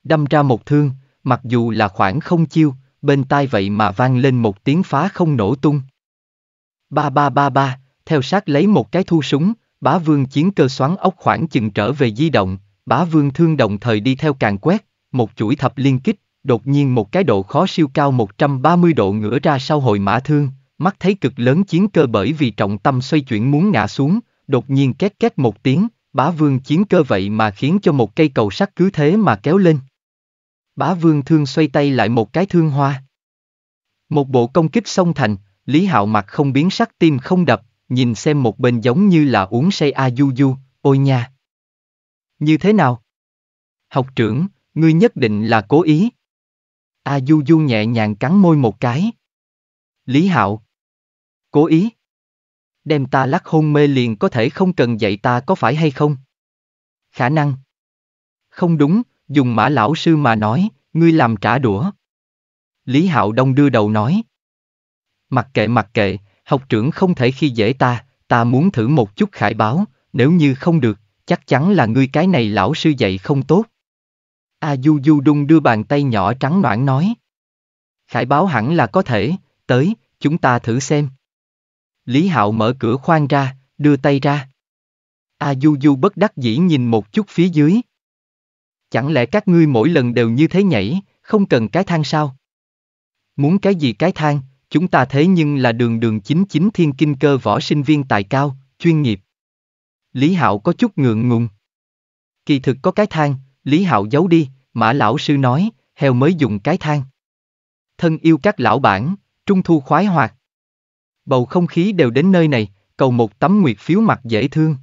Đâm ra một thương, mặc dù là khoảng không chiêu, bên tai vậy mà vang lên một tiếng phá không nổ tung. Ba ba ba ba, theo sát lấy một cái thu súng, bá vương chiến cơ xoắn ốc khoảng chừng trở về di động, bá vương thương đồng thời đi theo càng quét, một chuỗi thập liên kích, đột nhiên một cái độ khó siêu cao 130 độ ngửa ra sau hồi mã thương, mắt thấy cực lớn chiến cơ bởi vì trọng tâm xoay chuyển muốn ngã xuống, đột nhiên két két một tiếng, bá vương chiến cơ vậy mà khiến cho một cây cầu sắt cứ thế mà kéo lên. Bá Vương Thương xoay tay lại một cái thương hoa. Một bộ công kích xông thành, Lý Hạo mặt không biến sắc tim không đập, nhìn xem một bên giống như là uống say a à du du, ôi nha. Như thế nào? Học trưởng, ngươi nhất định là cố ý. A à du du nhẹ nhàng cắn môi một cái. Lý Hạo. Cố ý. Đem ta lắc hôn mê liền có thể không cần dạy ta có phải hay không? Khả năng. Không đúng, dùng mã lão sư mà nói, ngươi làm trả đũa. Lý Hạo Đông đưa đầu nói. Mặc kệ mặc kệ, học trưởng không thể khi dễ ta, ta muốn thử một chút khải báo, nếu như không được, chắc chắn là ngươi cái này lão sư dạy không tốt. A Du Du Đung đưa bàn tay nhỏ trắng noãn nói. Khải báo hẳn là có thể, tới, chúng ta thử xem. Lý Hạo mở cửa khoan ra, đưa tay ra. A Du Du bất đắc dĩ nhìn một chút phía dưới, Chẳng lẽ các ngươi mỗi lần đều như thế nhảy, không cần cái thang sao? Muốn cái gì cái thang, chúng ta thế nhưng là đường đường chính chính thiên kinh cơ võ sinh viên tài cao, chuyên nghiệp. Lý Hạo có chút ngượng ngùng. Kỳ thực có cái thang, Lý Hạo giấu đi, mã lão sư nói, heo mới dùng cái thang. Thân yêu các lão bản, trung thu khoái hoạt. Bầu không khí đều đến nơi này, cầu một tấm nguyệt phiếu mặt dễ thương.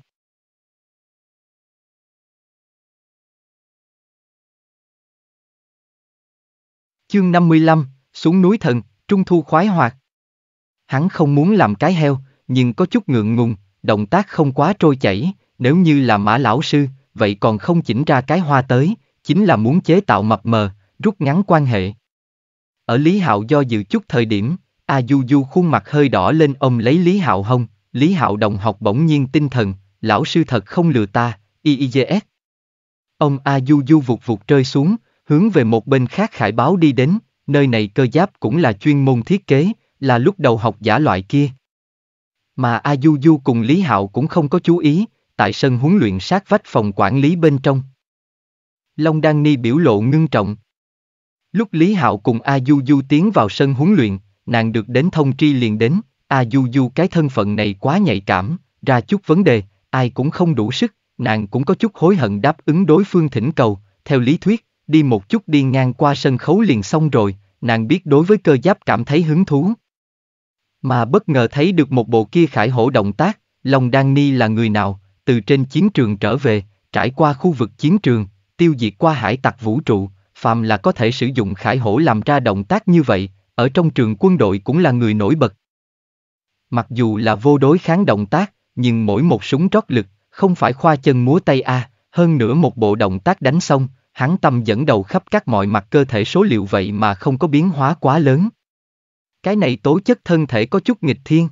Chương 55, xuống núi thần, trung thu khoái hoạt. Hắn không muốn làm cái heo, nhưng có chút ngượng ngùng, động tác không quá trôi chảy, nếu như là mã lão sư, vậy còn không chỉnh ra cái hoa tới, chính là muốn chế tạo mập mờ, rút ngắn quan hệ. Ở Lý Hạo do dự chút thời điểm, A Du Du khuôn mặt hơi đỏ lên ông lấy Lý Hạo hông, Lý Hạo đồng học bỗng nhiên tinh thần, lão sư thật không lừa ta, IIJS. Ông A Du Du vụt vụt rơi xuống, hướng về một bên khác khải báo đi đến, nơi này cơ giáp cũng là chuyên môn thiết kế, là lúc đầu học giả loại kia. Mà A Du Du cùng Lý Hạo cũng không có chú ý, tại sân huấn luyện sát vách phòng quản lý bên trong. Long Đan Ni biểu lộ ngưng trọng. Lúc Lý Hạo cùng A Du Du tiến vào sân huấn luyện, nàng được đến thông tri liền đến, A Du Du cái thân phận này quá nhạy cảm, ra chút vấn đề, ai cũng không đủ sức, nàng cũng có chút hối hận đáp ứng đối phương thỉnh cầu, theo lý thuyết, đi một chút đi ngang qua sân khấu liền xong rồi, nàng biết đối với cơ giáp cảm thấy hứng thú. Mà bất ngờ thấy được một bộ kia khải hổ động tác, lòng đan ni là người nào, từ trên chiến trường trở về, trải qua khu vực chiến trường, tiêu diệt qua hải tặc vũ trụ, phàm là có thể sử dụng khải hổ làm ra động tác như vậy, ở trong trường quân đội cũng là người nổi bật. Mặc dù là vô đối kháng động tác, nhưng mỗi một súng trót lực, không phải khoa chân múa tay A, hơn nữa một bộ động tác đánh xong, hắn tâm dẫn đầu khắp các mọi mặt cơ thể số liệu vậy mà không có biến hóa quá lớn. Cái này tố chất thân thể có chút nghịch thiên.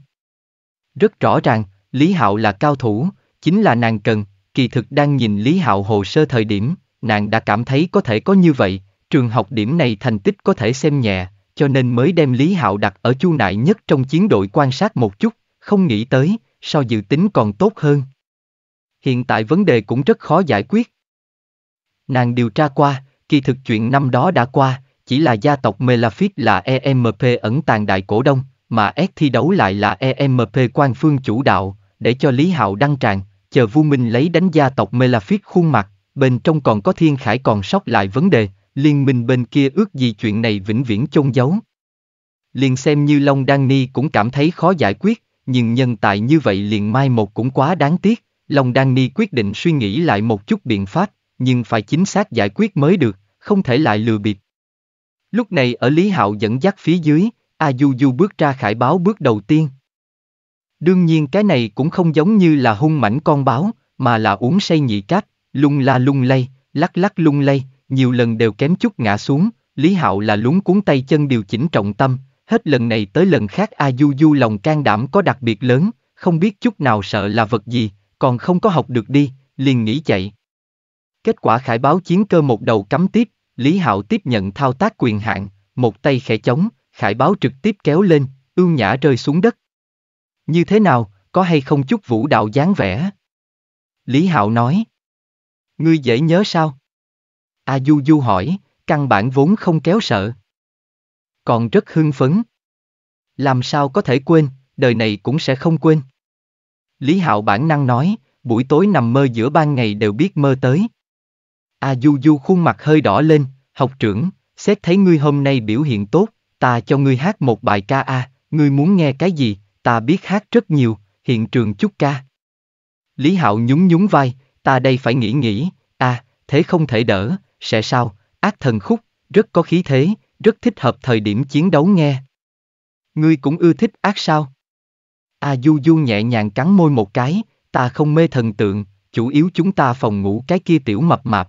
Rất rõ ràng, Lý Hạo là cao thủ, chính là nàng cần, kỳ thực đang nhìn Lý Hạo hồ sơ thời điểm, nàng đã cảm thấy có thể có như vậy, trường học điểm này thành tích có thể xem nhẹ, cho nên mới đem Lý Hạo đặt ở chu nại nhất trong chiến đội quan sát một chút, không nghĩ tới, so dự tính còn tốt hơn. Hiện tại vấn đề cũng rất khó giải quyết. Nàng điều tra qua, kỳ thực chuyện năm đó đã qua, chỉ là gia tộc Melafit là EMP ẩn tàng đại cổ đông, mà S thi đấu lại là EMP quan phương chủ đạo, để cho Lý Hạo đăng tràng, chờ Vu Minh lấy đánh gia tộc Melafit khuôn mặt, bên trong còn có thiên khải còn sót lại vấn đề, liên minh bên kia ước gì chuyện này vĩnh viễn chôn giấu. Liền xem như Long Đan Ni cũng cảm thấy khó giải quyết, nhưng nhân tại như vậy liền mai một cũng quá đáng tiếc, Long Đan Ni quyết định suy nghĩ lại một chút biện pháp, nhưng phải chính xác giải quyết mới được, không thể lại lừa bịp. Lúc này ở Lý Hạo dẫn dắt phía dưới, A Du Du bước ra khải báo bước đầu tiên. Đương nhiên cái này cũng không giống như là hung mảnh con báo, mà là uống say nhị cáp, lung la lung lay, lắc lắc lung lay, nhiều lần đều kém chút ngã xuống, Lý Hạo là lúng cuốn tay chân điều chỉnh trọng tâm, hết lần này tới lần khác A Du Du lòng can đảm có đặc biệt lớn, không biết chút nào sợ là vật gì, còn không có học được đi, liền nghĩ chạy. Kết quả khải báo chiến cơ một đầu cắm tiếp, Lý Hạo tiếp nhận thao tác quyền hạn, một tay khẽ chống, khải báo trực tiếp kéo lên, ưu nhã rơi xuống đất. Như thế nào, có hay không chút vũ đạo dáng vẻ? Lý Hạo nói. Ngươi dễ nhớ sao? A Du Du hỏi, căn bản vốn không kéo sợ. Còn rất hưng phấn. Làm sao có thể quên, đời này cũng sẽ không quên. Lý Hạo bản năng nói, buổi tối nằm mơ giữa ban ngày đều biết mơ tới. A Du Du khuôn mặt hơi đỏ lên, học trưởng, xét thấy ngươi hôm nay biểu hiện tốt, ta cho ngươi hát một bài ca A, à, ngươi muốn nghe cái gì, ta biết hát rất nhiều, hiện trường chút ca. Lý Hạo nhún nhún vai, ta đây phải nghĩ nghĩ, a, à, thế không thể đỡ, sẽ sao, ác thần khúc, rất có khí thế, rất thích hợp thời điểm chiến đấu nghe. Ngươi cũng ưa thích ác sao? A à, Du Du nhẹ nhàng cắn môi một cái, ta không mê thần tượng, chủ yếu chúng ta phòng ngủ cái kia tiểu mập mạp,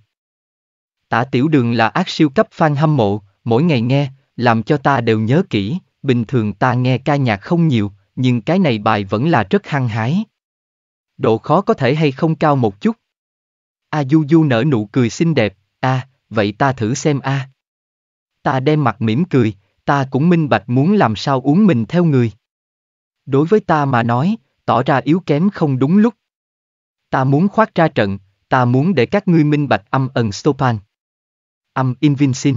Tả Tiểu Đường là ác siêu cấp fan hâm mộ, mỗi ngày nghe, làm cho ta đều nhớ kỹ, bình thường ta nghe ca nhạc không nhiều, nhưng cái này bài vẫn là rất hăng hái. Độ khó có thể hay không cao một chút. A Du Du nở nụ cười xinh đẹp, a, à, vậy ta thử xem a. À. Ta đem mặt mỉm cười, ta cũng minh bạch muốn làm sao uống mình theo người. Đối với ta mà nói, tỏ ra yếu kém không đúng lúc. Ta muốn khoác ra trận, ta muốn để các ngươi minh bạch âm ẩn Stopan âm Invincin.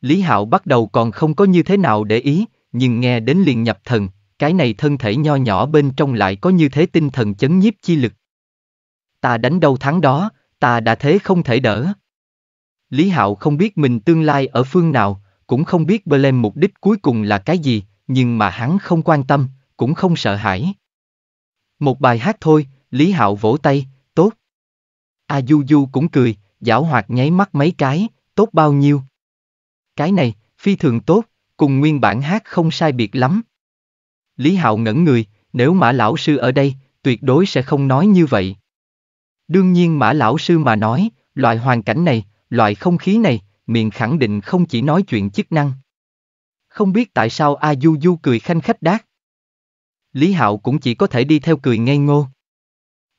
Lý Hạo bắt đầu còn không có như thế nào để ý, nhưng nghe đến liền nhập thần, cái này thân thể nho nhỏ bên trong lại có như thế tinh thần chấn nhiếp chi lực. Ta đánh đâu thắng đó, ta đã thế không thể đỡ. Lý Hạo không biết mình tương lai ở phương nào, cũng không biết Belem mục đích cuối cùng là cái gì, nhưng mà hắn không quan tâm, cũng không sợ hãi. Một bài hát thôi, Lý Hạo vỗ tay, tốt. A à, Du Du cũng cười, giảo hoạt nháy mắt mấy cái, tốt bao nhiêu. Cái này, phi thường tốt, cùng nguyên bản hát không sai biệt lắm. Lý Hạo ngẩn người, nếu Mã Lão Sư ở đây, tuyệt đối sẽ không nói như vậy. Đương nhiên Mã Lão Sư mà nói, loại hoàn cảnh này, loại không khí này, miệng khẳng định không chỉ nói chuyện chức năng. Không biết tại sao A Du Du cười khanh khách đát. Lý Hạo cũng chỉ có thể đi theo cười ngây ngô.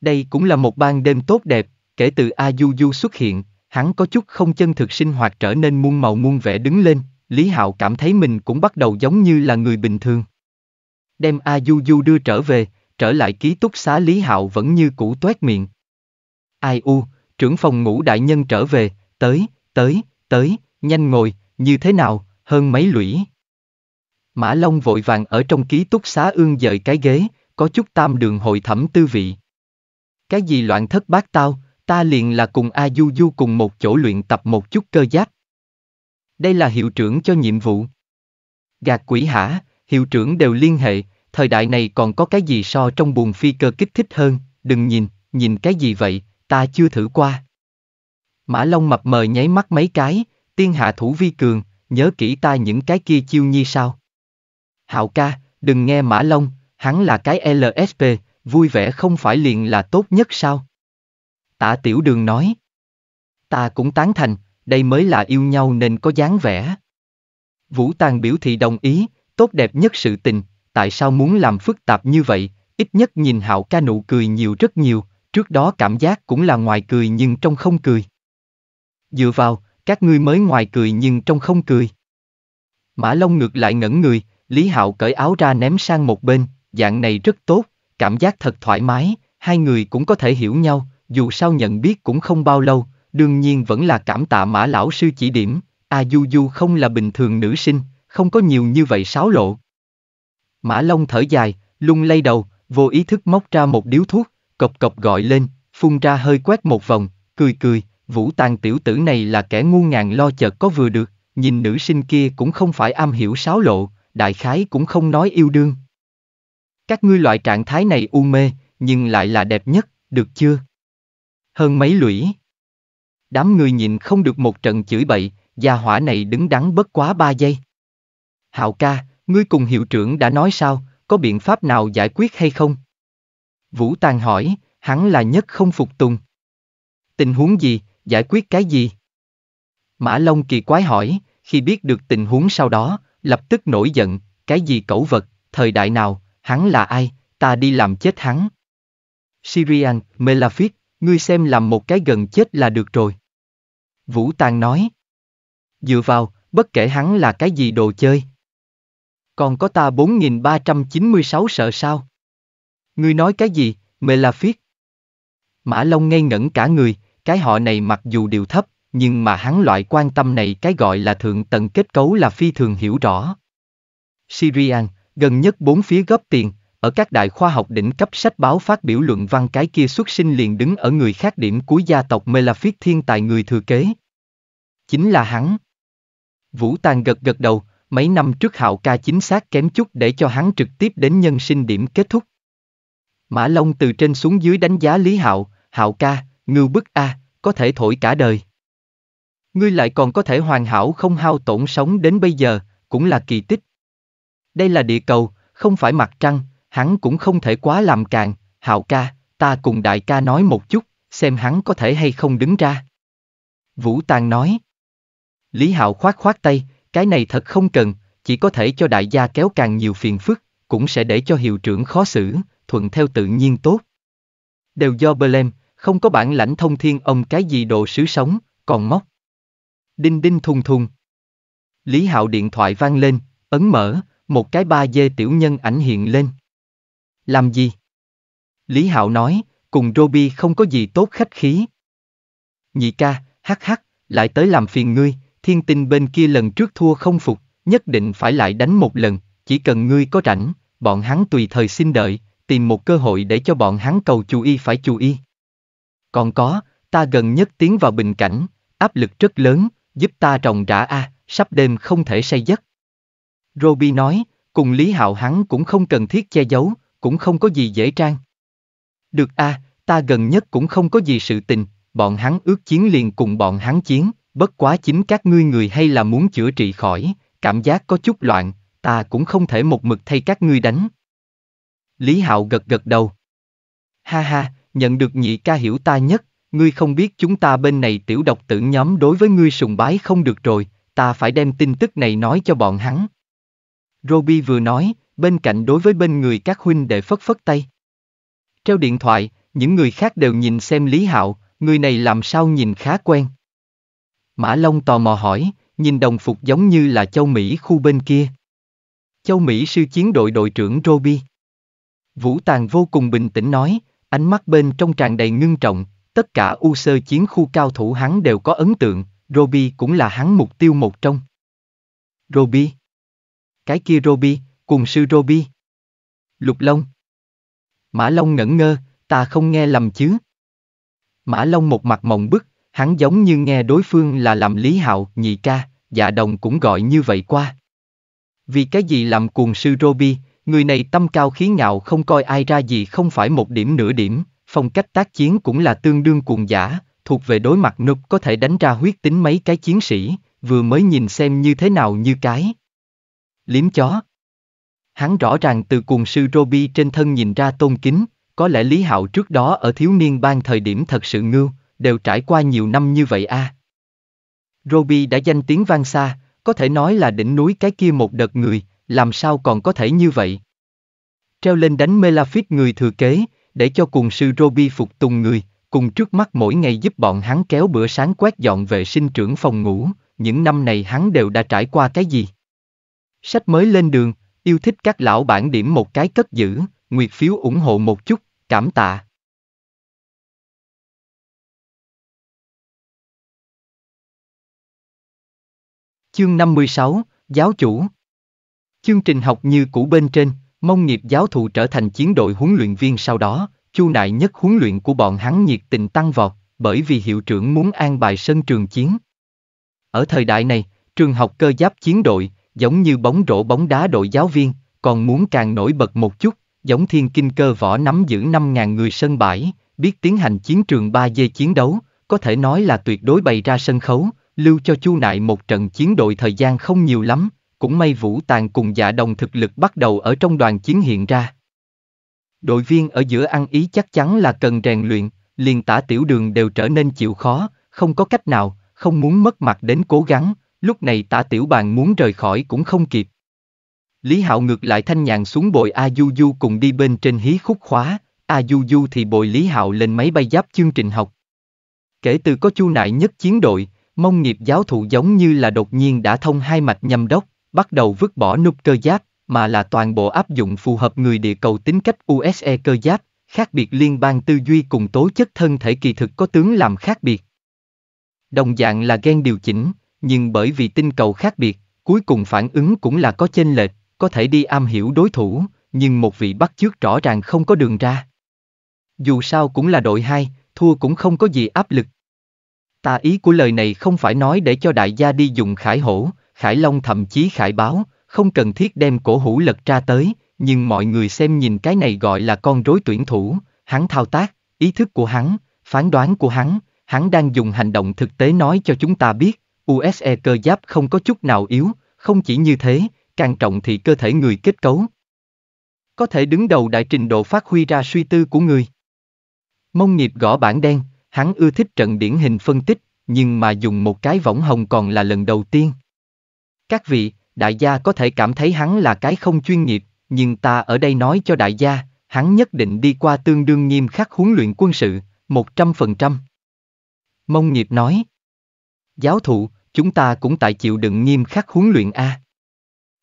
Đây cũng là một ban đêm tốt đẹp, kể từ A Du Du xuất hiện, hắn có chút không chân thực sinh hoạt trở nên muôn màu muôn vẻ đứng lên, Lý Hạo cảm thấy mình cũng bắt đầu giống như là người bình thường. Đem A Du Du đưa trở về, trở lại ký túc xá Lý Hạo vẫn như cũ toét miệng. Ai u, trưởng phòng ngũ đại nhân trở về, tới, tới, tới, nhanh ngồi, như thế nào, hơn mấy lũy. Mã Long vội vàng ở trong ký túc xá ương dời cái ghế, có chút tam đường hội thẩm tư vị. Cái gì loạn thất bát tao, Ta liền là cùng A Du Du cùng một chỗ luyện tập một chút cơ giáp. Đây là hiệu trưởng cho nhiệm vụ. Gạt quỷ hả, hiệu trưởng đều liên hệ, thời đại này còn có cái gì so trong buồng phi cơ kích thích hơn, đừng nhìn, nhìn cái gì vậy, ta chưa thử qua. Mã Long mập mờ nháy mắt mấy cái, tiên hạ thủ vi cường, nhớ kỹ ta những cái kia chiêu nhi sao. Hạo ca, đừng nghe Mã Long, hắn là cái LSP, vui vẻ không phải liền là tốt nhất sao? Tả tiểu đường nói. Ta cũng tán thành, đây mới là yêu nhau nên có dáng vẻ. Vũ Tàng biểu thị đồng ý, tốt đẹp nhất sự tình, tại sao muốn làm phức tạp như vậy, ít nhất nhìn hạo ca nụ cười nhiều rất nhiều, trước đó cảm giác cũng là ngoài cười nhưng trong không cười. Dựa vào, các ngươi mới ngoài cười nhưng trong không cười. Mã Long ngược lại ngẩn người, Lý Hạo cởi áo ra ném sang một bên, dạng này rất tốt, cảm giác thật thoải mái, hai người cũng có thể hiểu nhau, dù sao nhận biết cũng không bao lâu, đương nhiên vẫn là cảm tạ mã lão sư chỉ điểm, A Du Du không là bình thường nữ sinh, không có nhiều như vậy sáo lộ. Mã Long thở dài, lung lay đầu, vô ý thức móc ra một điếu thuốc, cộc cộc gọi lên, phun ra hơi quét một vòng, cười cười, vũ tàng tiểu tử này là kẻ ngu ngàn lo chợt có vừa được, nhìn nữ sinh kia cũng không phải am hiểu sáo lộ, đại khái cũng không nói yêu đương. Các ngươi loại trạng thái này u mê, nhưng lại là đẹp nhất, được chưa? hơn mấy lũy. Đám người nhìn không được một trận chửi bậy, gia hỏa này đứng đắn bất quá ba giây. Hạo ca, ngươi cùng hiệu trưởng đã nói sao, có biện pháp nào giải quyết hay không? Vũ Tàng hỏi, hắn là nhất không phục tùng. Tình huống gì, giải quyết cái gì? Mã Long kỳ quái hỏi, khi biết được tình huống sau đó, lập tức nổi giận, cái gì cẩu vật, thời đại nào, hắn là ai, ta đi làm chết hắn. Syrian, Melafit, ngươi xem làm một cái gần chết là được rồi. Vũ Tàng nói. Dựa vào, bất kể hắn là cái gì đồ chơi. Còn có ta 4.396 sợ sao? Ngươi nói cái gì, mê là phiết. Mã Long ngây ngẩn cả người, cái họ này mặc dù điều thấp, nhưng mà hắn loại quan tâm này cái gọi là thượng tầng kết cấu là phi thường hiểu rõ. Syrian, gần nhất bốn phía góp tiền, ở các đại khoa học đỉnh cấp sách báo phát biểu luận văn cái kia xuất sinh liền đứng ở người khác điểm cuối gia tộc Melafit thiên tài người thừa kế. Chính là hắn. Vũ Tàng gật gật đầu, mấy năm trước hạo ca chính xác kém chút để cho hắn trực tiếp đến nhân sinh điểm kết thúc. Mã Long từ trên xuống dưới đánh giá Lý Hạo, Hạo ca, ngưu bức a, có thể thổi cả đời. Ngươi lại còn có thể hoàn hảo không hao tổn sống đến bây giờ, cũng là kỳ tích. Đây là địa cầu, không phải mặt trăng, hắn cũng không thể quá làm càng, hạo ca, ta cùng đại ca nói một chút, xem hắn có thể hay không đứng ra. Vũ Tàng nói. Lý Hạo khoát khoát tay, cái này thật không cần, chỉ có thể cho đại gia kéo càng nhiều phiền phức, cũng sẽ để cho hiệu trưởng khó xử, thuận theo tự nhiên tốt. Đều do Belem, không có bản lãnh thông thiên ông cái gì đồ sứ sống, còn móc. Đinh đinh thùng thùng. Lý Hạo điện thoại vang lên, ấn mở, một cái ba dê tiểu nhân ảnh hiện lên. Làm gì? Lý Hạo nói, cùng Roby không có gì tốt khách khí. Nhị ca, hắc hắc, lại tới làm phiền ngươi, thiên tinh bên kia lần trước thua không phục, nhất định phải lại đánh một lần, chỉ cần ngươi có rảnh, bọn hắn tùy thời xin đợi, tìm một cơ hội để cho bọn hắn cầu chú ý phải chú ý. Còn có, ta gần nhất tiến vào bình cảnh, áp lực rất lớn, giúp ta trồng rã a, à, sắp đêm không thể say giấc. Roby nói, cùng Lý Hạo hắn cũng không cần thiết che giấu, cũng không có gì dễ trang. Được a, à, ta gần nhất cũng không có gì sự tình, bọn hắn ước chiến liền cùng bọn hắn chiến, bất quá chính các ngươi người hay là muốn chữa trị khỏi, cảm giác có chút loạn, ta cũng không thể một mực thay các ngươi đánh. Lý Hạo gật gật đầu. Ha ha, nhận được nhị ca hiểu ta nhất, ngươi không biết chúng ta bên này tiểu độc tử nhóm đối với ngươi sùng bái không được rồi, ta phải đem tin tức này nói cho bọn hắn. Roby vừa nói, bên cạnh đối với bên người các huynh đệ phất phất tay. Treo điện thoại, những người khác đều nhìn xem Lý Hạo, người này làm sao nhìn khá quen. Mã Long tò mò hỏi, nhìn đồng phục giống như là châu Mỹ khu bên kia. Châu Mỹ sư chiến đội đội trưởng Roby. Vũ Tàng vô cùng bình tĩnh nói, ánh mắt bên trong tràn đầy ngưng trọng, tất cả u sơ chiến khu cao thủ hắn đều có ấn tượng, Roby cũng là hắn mục tiêu một trong. Roby. Cái kia Roby, cùng sư Robi. Lục Long. Mã Long ngẩn ngơ, ta không nghe lầm chứ. Mã Long một mặt mộng bức, hắn giống như nghe đối phương là làm Lý Hạo, nhị ca, dạ đồng cũng gọi như vậy qua. Vì cái gì làm cuồng sư Robi, người này tâm cao khí ngạo không coi ai ra gì không phải một điểm nửa điểm, phong cách tác chiến cũng là tương đương cuồng giả, thuộc về đối mặt nục có thể đánh ra huyết tính mấy cái chiến sĩ, vừa mới nhìn xem như thế nào như cái. Liếm chó, Hắn rõ ràng từ cuồng sư Roby trên thân nhìn ra tôn kính, có lẽ Lý Hạo trước đó ở thiếu niên ban thời điểm thật sự ngưu, đều trải qua nhiều năm như vậy a. À. Roby đã danh tiếng vang xa, có thể nói là đỉnh núi cái kia một đợt người, làm sao còn có thể như vậy. Treo lên đánh Melafit người thừa kế, để cho cùng sư Roby phục tùng người, cùng trước mắt mỗi ngày giúp bọn hắn kéo bữa sáng quét dọn vệ sinh trưởng phòng ngủ, những năm này hắn đều đã trải qua cái gì. Sách mới lên đường, Yêu thích các lão bản điểm một cái cất giữ, nguyệt phiếu ủng hộ một chút, cảm tạ. Chương 56, Giáo chủ Chương trình học như cũ bên trên, mong nghiệp giáo thụ trở thành chiến đội huấn luyện viên sau đó, chu nại nhất huấn luyện của bọn hắn nhiệt tình tăng vọt, bởi vì hiệu trưởng muốn an bài sân trường chiến. Ở thời đại này, trường học cơ giáp chiến đội, giống như bóng rổ bóng đá đội giáo viên, còn muốn càng nổi bật một chút, giống thiên kinh cơ võ nắm giữ 5.000 người sân bãi, biết tiến hành chiến trường 3D chiến đấu, có thể nói là tuyệt đối bày ra sân khấu, lưu cho Chu Nại một trận chiến đội thời gian không nhiều lắm, cũng may Vũ tàn cùng dạ đồng thực lực bắt đầu ở trong đoàn chiến hiện ra. Đội viên ở giữa ăn ý chắc chắn là cần rèn luyện, liền tả tiểu đường đều trở nên chịu khó, không có cách nào, không muốn mất mặt đến cố gắng, lúc này tả tiểu bàn muốn rời khỏi cũng không kịp. Lý Hạo ngược lại thanh nhàn xuống bồi A Du Du cùng đi bên trên hí khúc khóa, A Du Du thì bồi Lý Hạo lên máy bay giáp chương trình học. Kể từ có chu nại nhất chiến đội, mong nghiệp giáo thụ giống như là đột nhiên đã thông hai mạch nhầm đốc, bắt đầu vứt bỏ nút cơ giáp, mà là toàn bộ áp dụng phù hợp người địa cầu tính cách USE cơ giáp, khác biệt liên bang tư duy cùng tố chất thân thể kỳ thực có tướng làm khác biệt. Đồng dạng là gen điều chỉnh, nhưng bởi vì tinh cầu khác biệt, cuối cùng phản ứng cũng là có chênh lệch, có thể đi am hiểu đối thủ, nhưng một vị bắt trước rõ ràng không có đường ra. Dù sao cũng là đội hai, thua cũng không có gì áp lực. Ta ý của lời này không phải nói để cho đại gia đi dùng khải hổ, khải long thậm chí khải báo, không cần thiết đem cổ hủ lật ra tới, nhưng mọi người xem nhìn cái này gọi là con rối tuyển thủ, hắn thao tác, ý thức của hắn, phán đoán của hắn, hắn đang dùng hành động thực tế nói cho chúng ta biết, USE cơ giáp không có chút nào yếu, không chỉ như thế, càng trọng thì cơ thể người kết cấu. Có thể đứng đầu đại trình độ phát huy ra suy tư của người. Mông nghiệp gõ bảng đen, hắn ưa thích trận điển hình phân tích, nhưng mà dùng một cái võng hồng còn là lần đầu tiên. Các vị, đại gia có thể cảm thấy hắn là cái không chuyên nghiệp, nhưng ta ở đây nói cho đại gia, hắn nhất định đi qua tương đương nghiêm khắc huấn luyện quân sự, 100%. Mông nghiệp nói. Giáo thụ, chúng ta cũng tại chịu đựng nghiêm khắc huấn luyện A.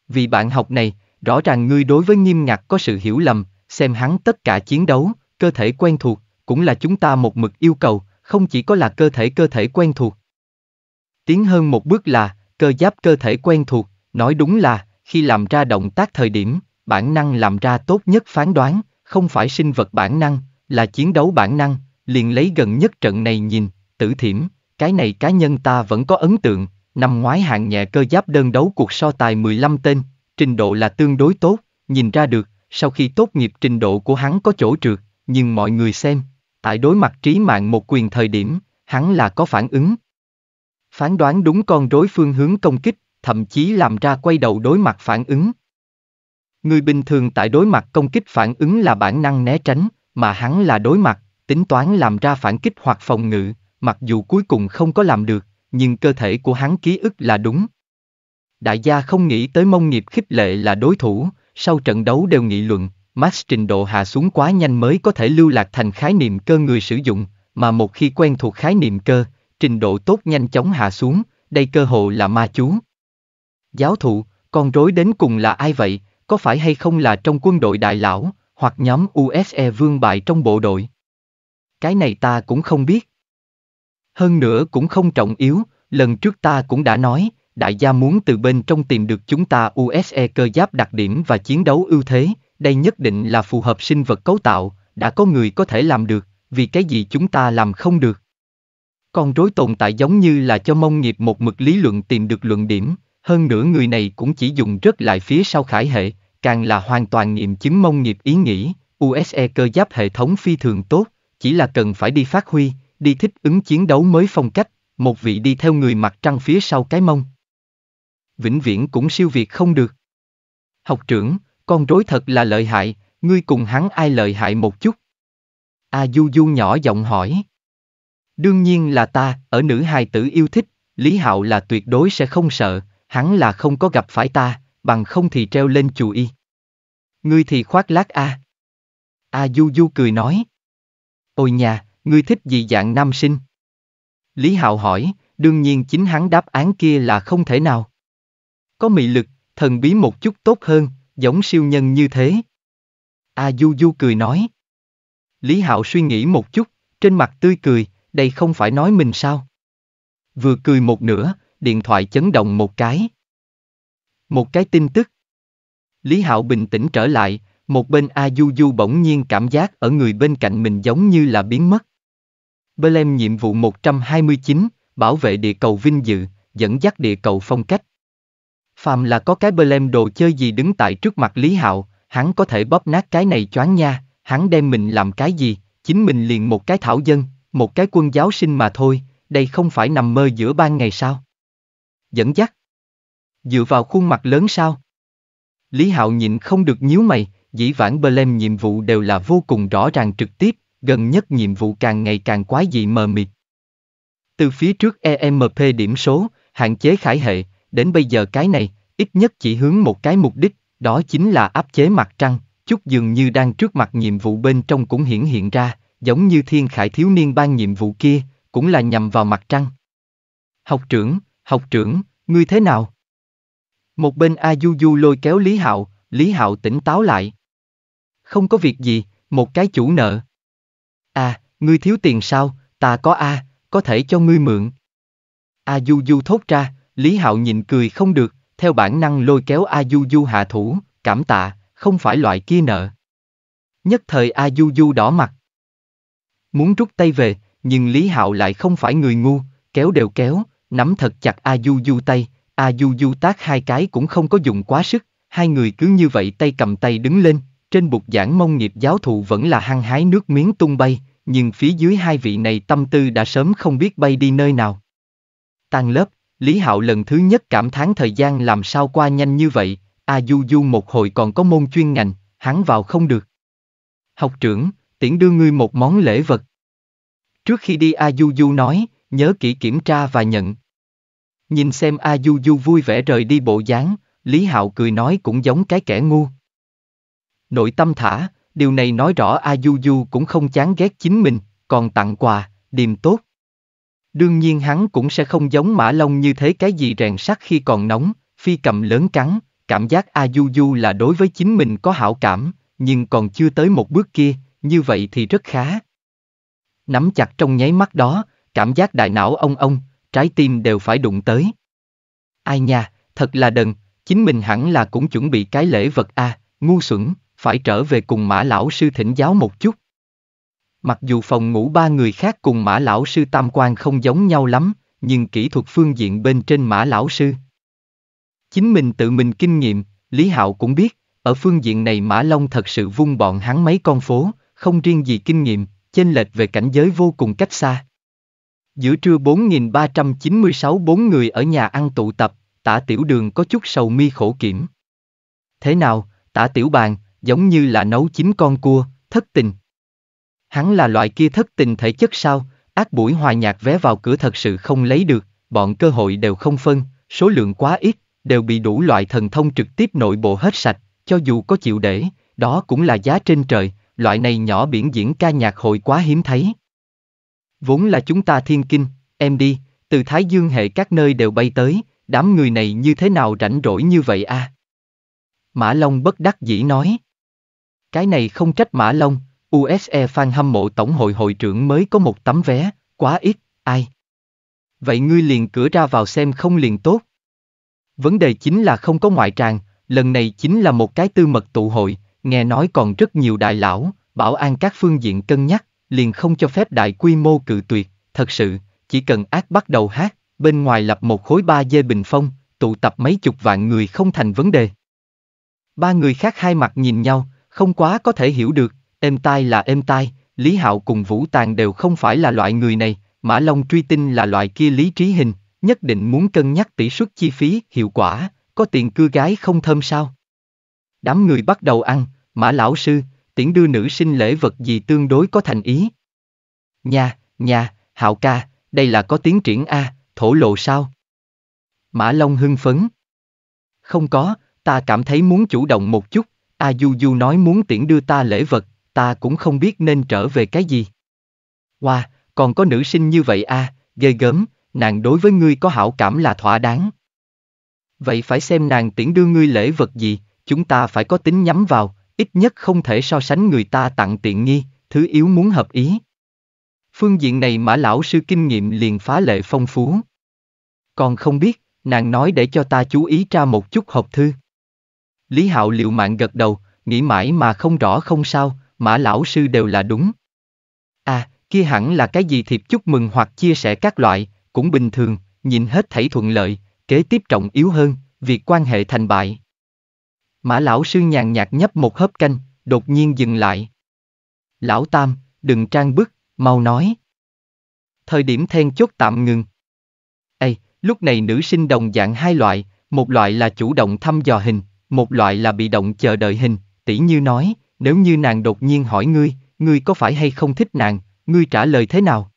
Vì bạn học này, rõ ràng ngươi đối với nghiêm ngặt có sự hiểu lầm, xem hắn tất cả chiến đấu, cơ thể quen thuộc, cũng là chúng ta một mực yêu cầu, không chỉ có là cơ thể cơ thể quen thuộc. Tiến hơn một bước là, cơ giáp cơ thể quen thuộc, nói đúng là, khi làm ra động tác thời điểm, bản năng làm ra tốt nhất phán đoán, không phải sinh vật bản năng, là chiến đấu bản năng, liền lấy gần nhất trận này nhìn, tử thiểm, cái này cá nhân ta vẫn có ấn tượng, năm ngoái hạng nhẹ cơ giáp đơn đấu cuộc so tài 15 tên, trình độ là tương đối tốt, nhìn ra được, sau khi tốt nghiệp trình độ của hắn có chỗ trượt, nhưng mọi người xem, tại đối mặt trí mạng một quyền thời điểm, hắn là có phản ứng. Phán đoán đúng con đối phương hướng công kích, thậm chí làm ra quay đầu đối mặt phản ứng. Người bình thường tại đối mặt công kích phản ứng là bản năng né tránh, mà hắn là đối mặt, tính toán làm ra phản kích hoặc phòng ngự, mặc dù cuối cùng không có làm được, nhưng cơ thể của hắn ký ức là đúng. Đại gia không nghĩ tới mông nghiệp khích lệ là đối thủ, sau trận đấu đều nghị luận, Max trình độ hạ xuống quá nhanh mới có thể lưu lạc thành khái niệm cơ người sử dụng, mà một khi quen thuộc khái niệm cơ, trình độ tốt nhanh chóng hạ xuống, đây cơ hội là ma chú. Giáo thụ, con rối đến cùng là ai vậy, có phải hay không là trong quân đội đại lão, hoặc nhóm USE vương bại trong bộ đội? Cái này ta cũng không biết. Hơn nữa cũng không trọng yếu, lần trước ta cũng đã nói, đại gia muốn từ bên trong tìm được chúng ta USE cơ giáp đặc điểm và chiến đấu ưu thế, đây nhất định là phù hợp sinh vật cấu tạo, đã có người có thể làm được, vì cái gì chúng ta làm không được. Con rối tồn tại giống như là cho mông nghiệp một mực lý luận tìm được luận điểm, hơn nữa người này cũng chỉ dùng rất lại phía sau khải hệ, càng là hoàn toàn nghiệm chứng mông nghiệp ý nghĩ, USE cơ giáp hệ thống phi thường tốt, chỉ là cần phải đi phát huy, đi thích ứng chiến đấu mới phong cách, một vị đi theo người mặt trăng phía sau cái mông. Vĩnh viễn cũng siêu việt không được. Học trưởng, con rối thật là lợi hại, ngươi cùng hắn ai lợi hại một chút? A à, Du Du nhỏ giọng hỏi. Đương nhiên là ta, ở nữ hài tử yêu thích, Lý Hạo là tuyệt đối sẽ không sợ, hắn là không có gặp phải ta, bằng không thì treo lên chù y. Ngươi thì khoác lác a. A Du Du cười nói. Ôi nhà, ngươi thích gì dạng nam sinh? Lý Hạo hỏi, đương nhiên chính hắn đáp án kia là không thể nào. Có mị lực, thần bí một chút tốt hơn, giống siêu nhân như thế. A Du Du cười nói. Lý Hạo suy nghĩ một chút, trên mặt tươi cười, đây không phải nói mình sao. Vừa cười một nửa, điện thoại chấn động một cái. Một cái tin tức. Lý Hạo bình tĩnh trở lại, một bên A Du Du bỗng nhiên cảm giác ở người bên cạnh mình giống như là biến mất. Berlem nhiệm vụ 129, bảo vệ địa cầu vinh dự, dẫn dắt địa cầu phong cách. Phàm là có cái Berlem đồ chơi gì đứng tại trước mặt Lý Hạo, hắn có thể bóp nát cái này choáng nha, hắn đem mình làm cái gì, chính mình liền một cái thảo dân, một cái quân giáo sinh mà thôi, đây không phải nằm mơ giữa ban ngày sao. Dẫn dắt. Dựa vào khuôn mặt lớn sao? Lý Hạo nhịn không được nhíu mày, dĩ vãng Berlem nhiệm vụ đều là vô cùng rõ ràng trực tiếp, gần nhất nhiệm vụ càng ngày càng quái dị mờ mịt. Từ phía trước EMP điểm số, hạn chế khải hệ, đến bây giờ cái này, ít nhất chỉ hướng một cái mục đích, đó chính là áp chế mặt trăng, chút dường như đang trước mặt nhiệm vụ bên trong cũng hiển hiện ra, giống như thiên khải thiếu niên ban nhiệm vụ kia, cũng là nhằm vào mặt trăng. Học trưởng, học trưởng, ngươi thế nào? Một bên A Du Du lôi kéo Lý Hạo, Lý Hạo tỉnh táo lại. Không có việc gì, một cái chủ nợ. À, ngươi thiếu tiền sao, ta có A, à, có thể cho ngươi mượn. A Du Du thốt ra, Lý Hạo nhịn cười không được, theo bản năng lôi kéo A Du Du hạ thủ, cảm tạ, không phải loại kia nợ. Nhất thời A Du Du đỏ mặt. Muốn rút tay về, nhưng Lý Hạo lại không phải người ngu, kéo đều kéo, nắm thật chặt A Du Du tay, A Du Du tác hai cái cũng không có dùng quá sức, hai người cứ như vậy tay cầm tay đứng lên, trên bục giảng mông nghiệp giáo thụ vẫn là hăng hái nước miếng tung bay, nhưng phía dưới hai vị này tâm tư đã sớm không biết bay đi nơi nào. tăng lớp, Lý Hạo lần thứ nhất cảm thán thời gian làm sao qua nhanh như vậy, A Du Du một hồi còn có môn chuyên ngành, hắn vào không được. Học trưởng, tiễn đưa ngươi một món lễ vật. Trước khi đi A Du Du nói, nhớ kỹ kiểm tra và nhận. Nhìn xem A Du Du vui vẻ rời đi bộ dáng, Lý Hạo cười nói cũng giống cái kẻ ngu nội tâm thả, điều này nói rõ A Du Du cũng không chán ghét chính mình, còn tặng quà, điềm tốt. Đương nhiên hắn cũng sẽ không giống Mã Long như thế cái gì rèn sắt khi còn nóng, phi cầm lớn cắn, cảm giác A Du Du là đối với chính mình có hảo cảm, nhưng còn chưa tới một bước kia, như vậy thì rất khá. Nắm chặt trong nháy mắt đó, cảm giác đại não ông ông, trái tim đều phải đụng tới. Ai nha, thật là đần, chính mình hẳn là cũng chuẩn bị cái lễ vật a, à, ngu xuẩn phải trở về cùng mã lão sư thỉnh giáo một chút. Mặc dù phòng ngủ ba người khác cùng mã lão sư tam quan không giống nhau lắm, nhưng kỹ thuật phương diện bên trên mã lão sư. Chính mình tự mình kinh nghiệm, Lý Hạo cũng biết, ở phương diện này Mã Long thật sự vung bọn hắn mấy con phố, không riêng gì kinh nghiệm, chênh lệch về cảnh giới vô cùng cách xa. Giữa trưa 4396 bốn người ở nhà ăn tụ tập, tả tiểu đường có chút sầu mi khổ kiểm. Thế nào, tả tiểu bàn, giống như là nấu chín con cua, thất tình. Hắn là loại kia thất tình thể chất sao, ác buổi hòa nhạc vé vào cửa thật sự không lấy được, bọn cơ hội đều không phân, số lượng quá ít, đều bị đủ loại thần thông trực tiếp nội bộ hết sạch, cho dù có chịu để, đó cũng là giá trên trời, loại này nhỏ biển diễn ca nhạc hội quá hiếm thấy. Vốn là chúng ta thiên kinh, em đi, từ Thái Dương hệ các nơi đều bay tới, đám người này như thế nào rảnh rỗi như vậy a? À? Mã Long bất đắc dĩ nói. Cái này không trách Mã Long, USE fan hâm mộ tổng hội hội trưởng mới có một tấm vé, quá ít, ai. Vậy ngươi liền cửa ra vào xem không liền tốt. Vấn đề chính là không có ngoại tràng, lần này chính là một cái tư mật tụ hội, nghe nói còn rất nhiều đại lão, bảo an các phương diện cân nhắc, liền không cho phép đại quy mô cự tuyệt, thật sự, chỉ cần ác bắt đầu hát, bên ngoài lập một khối ba dê bình phong, tụ tập mấy chục vạn người không thành vấn đề. Ba người khác hai mặt nhìn nhau, không quá có thể hiểu được, êm tai là êm tai, Lý Hạo cùng Vũ Tàng đều không phải là loại người này, Mã Long truy tinh là loại kia lý trí hình, nhất định muốn cân nhắc tỷ suất chi phí, hiệu quả, có tiền cưa gái không thơm sao. Đám người bắt đầu ăn, Mã Lão Sư, tiễn đưa nữ sinh lễ vật gì tương đối có thành ý. Nhà, nhà, Hạo ca, đây là có tiến triển A, thổ lộ sao? Mã Long hưng phấn. Không có, ta cảm thấy muốn chủ động một chút, A Du Du nói muốn tiễn đưa ta lễ vật, ta cũng không biết nên trở về cái gì. Wow, còn có nữ sinh như vậy a, à, ghê gớm, nàng đối với ngươi có hảo cảm là thỏa đáng. Vậy phải xem nàng tiễn đưa ngươi lễ vật gì, chúng ta phải có tính nhắm vào, ít nhất không thể so sánh người ta tặng tiện nghi, thứ yếu muốn hợp ý. Phương diện này mã lão sư kinh nghiệm liền phá lệ phong phú. Còn không biết, nàng nói để cho ta chú ý tra một chút hộp thư. Lý Hạo liệu mạng gật đầu, nghĩ mãi mà không rõ không sao, mã lão sư đều là đúng. À, kia hẳn là cái gì thiệp chúc mừng hoặc chia sẻ các loại, cũng bình thường, nhìn hết thảy thuận lợi, kế tiếp trọng yếu hơn, việc quan hệ thành bại. Mã lão sư nhàn nhạt nhấp một hớp canh, đột nhiên dừng lại. Lão Tam, đừng trang bức, mau nói. Thời điểm then chốt tạm ngừng. Ê, lúc này nữ sinh đồng dạng hai loại, một loại là chủ động thăm dò hình, một loại là bị động chờ đợi hình, tỷ như nói, nếu như nàng đột nhiên hỏi ngươi, ngươi có phải hay không thích nàng, ngươi trả lời thế nào?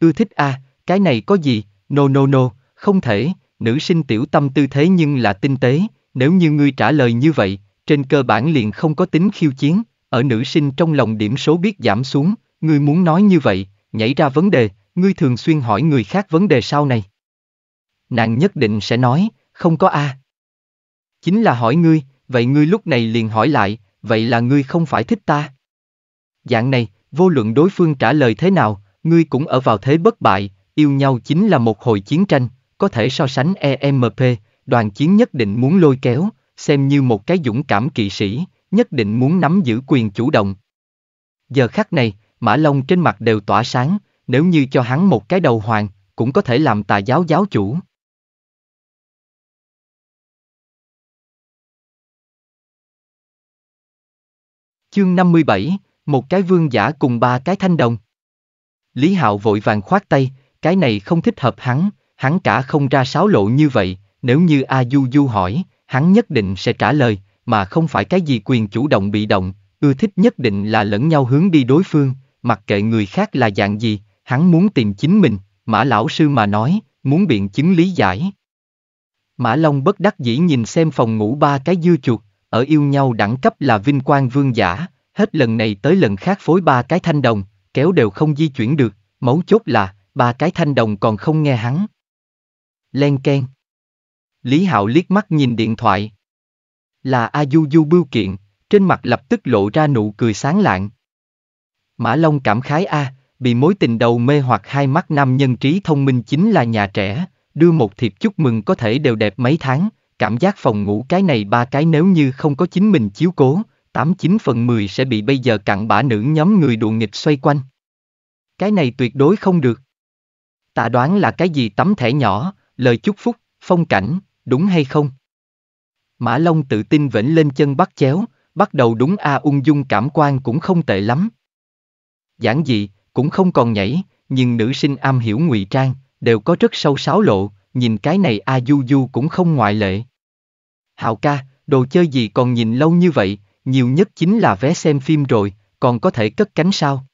Ưa thích a, à, cái này có gì, no no no, không thể, nữ sinh tiểu tâm tư thế nhưng là tinh tế, nếu như ngươi trả lời như vậy, trên cơ bản liền không có tính khiêu chiến, ở nữ sinh trong lòng điểm số biết giảm xuống, ngươi muốn nói như vậy, nhảy ra vấn đề, ngươi thường xuyên hỏi người khác vấn đề sau này. Nàng nhất định sẽ nói, không có a, à, Chính là hỏi ngươi, vậy ngươi lúc này liền hỏi lại, vậy là ngươi không phải thích ta. Dạng này, vô luận đối phương trả lời thế nào, ngươi cũng ở vào thế bất bại, yêu nhau chính là một hồi chiến tranh, có thể so sánh EMP, đoàn chiến nhất định muốn lôi kéo, xem như một cái dũng cảm kỵ sĩ, nhất định muốn nắm giữ quyền chủ động. Giờ khắc này, Mã Long trên mặt đều tỏa sáng, nếu như cho hắn một cái đầu hoàng, cũng có thể làm tà giáo giáo chủ. Chương 57, một cái vương giả cùng ba cái thanh đồng. Lý Hạo vội vàng khoát tay, cái này không thích hợp hắn, hắn cả không ra sáo lộ như vậy, nếu như A Du Du hỏi, hắn nhất định sẽ trả lời, mà không phải cái gì quyền chủ động bị động, ưa thích nhất định là lẫn nhau hướng đi đối phương, mặc kệ người khác là dạng gì, hắn muốn tìm chính mình, Mã Lão Sư mà nói, muốn biện chứng lý giải. Mã Long bất đắc dĩ nhìn xem phòng ngủ ba cái dưa chuột, ở yêu nhau đẳng cấp là vinh quang vương giả, hết lần này tới lần khác phối ba cái thanh đồng, kéo đều không di chuyển được, mấu chốt là, ba cái thanh đồng còn không nghe hắn. Len Ken Lý Hạo liếc mắt nhìn điện thoại. Là A Du Du bưu kiện, trên mặt lập tức lộ ra nụ cười sáng lạng. Mã Long cảm khái A, bị mối tình đầu mê hoặc hai mắt nam nhân trí thông minh chính là nhà trẻ, đưa một thiệp chúc mừng có thể đều đẹp mấy tháng, cảm giác phòng ngủ cái này ba cái nếu như không có chính mình chiếu cố, 89 phần 10 sẽ bị bây giờ cặn bã nữ nhóm người đùa nghịch xoay quanh. Cái này tuyệt đối không được. Tạ đoán là cái gì tấm thẻ nhỏ, lời chúc phúc, phong cảnh, đúng hay không? Mã Long tự tin vểnh lên chân bắt chéo, bắt đầu đúng a ung dung cảm quan cũng không tệ lắm. Giản dị, cũng không còn nhảy, nhưng nữ sinh am hiểu ngụy trang, đều có rất sâu sáo lộ, nhìn cái này a du du cũng không ngoại lệ. Hào ca, đồ chơi gì còn nhìn lâu như vậy, nhiều nhất chính là vé xem phim rồi, còn có thể cất cánh sao?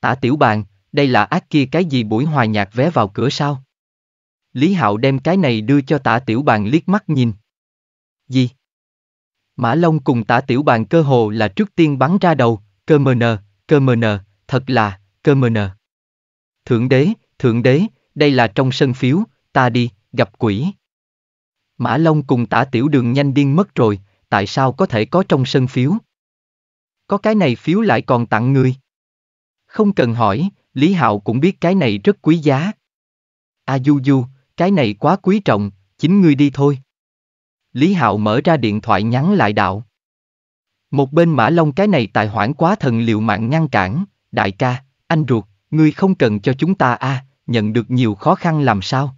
Tả tiểu bàn, đây là ác kia cái gì buổi hòa nhạc vé vào cửa sao? Lý Hạo đem cái này đưa cho tả tiểu bàn liếc mắt nhìn. Gì? Mã Long cùng tả tiểu bàn cơ hồ là trước tiên bắn ra đầu, cơ mờ nờ, cơ mờ nờ, thật là, cơ mờ nờ. Thượng đế, thượng đế, đây là trong sân phiếu, ta đi, gặp quỷ. Mã Long cùng tả tiểu đường nhanh điên mất rồi, tại sao có thể có trong sân phiếu? Có cái này phiếu lại còn tặng người. Không cần hỏi, Lý Hạo cũng biết cái này rất quý giá. A du du, cái này quá quý trọng, chính ngươi đi thôi. Lý Hạo mở ra điện thoại nhắn lại đạo. Một bên Mã Long cái này tài hoãn quá thần liệu mạng ngăn cản, đại ca, anh ruột, ngươi không cần cho chúng ta a à, nhận được nhiều khó khăn làm sao?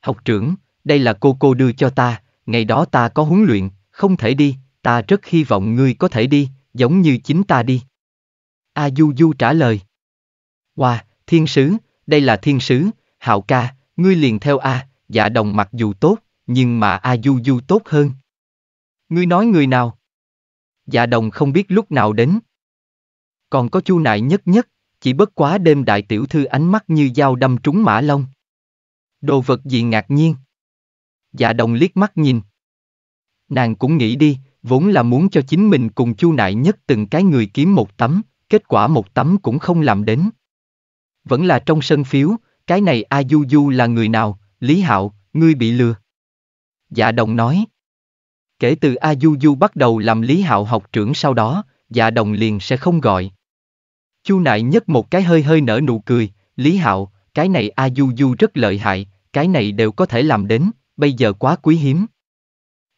Học trưởng, đây là cô cô đưa cho ta, ngày đó ta có huấn luyện, không thể đi, ta rất hy vọng ngươi có thể đi, giống như chính ta đi. A Du Du trả lời. Wow, thiên sứ, đây là thiên sứ, hạo ca, ngươi liền theo A, dạ đồng mặc dù tốt, nhưng mà A Du Du tốt hơn. Ngươi nói người nào? Dạ đồng không biết lúc nào đến. Còn có chu nại nhất nhất, chỉ bất quá đêm đại tiểu thư ánh mắt như dao đâm trúng mã lông. Đồ vật gì ngạc nhiên? Dạ đồng liếc mắt nhìn. Nàng cũng nghĩ đi, vốn là muốn cho chính mình cùng chu nại nhất từng cái người kiếm một tấm, kết quả một tấm cũng không làm đến. Vẫn là trong sân phiếu, cái này A Du Du là người nào, Lý Hạo, ngươi bị lừa. Dạ đồng nói. Kể từ A Du Du bắt đầu làm Lý Hạo học trưởng sau đó, dạ đồng liền sẽ không gọi. Chu nại nhất một cái hơi hơi nở nụ cười, Lý Hạo, cái này A Du Du rất lợi hại, cái này đều có thể làm đến, bây giờ quá quý hiếm.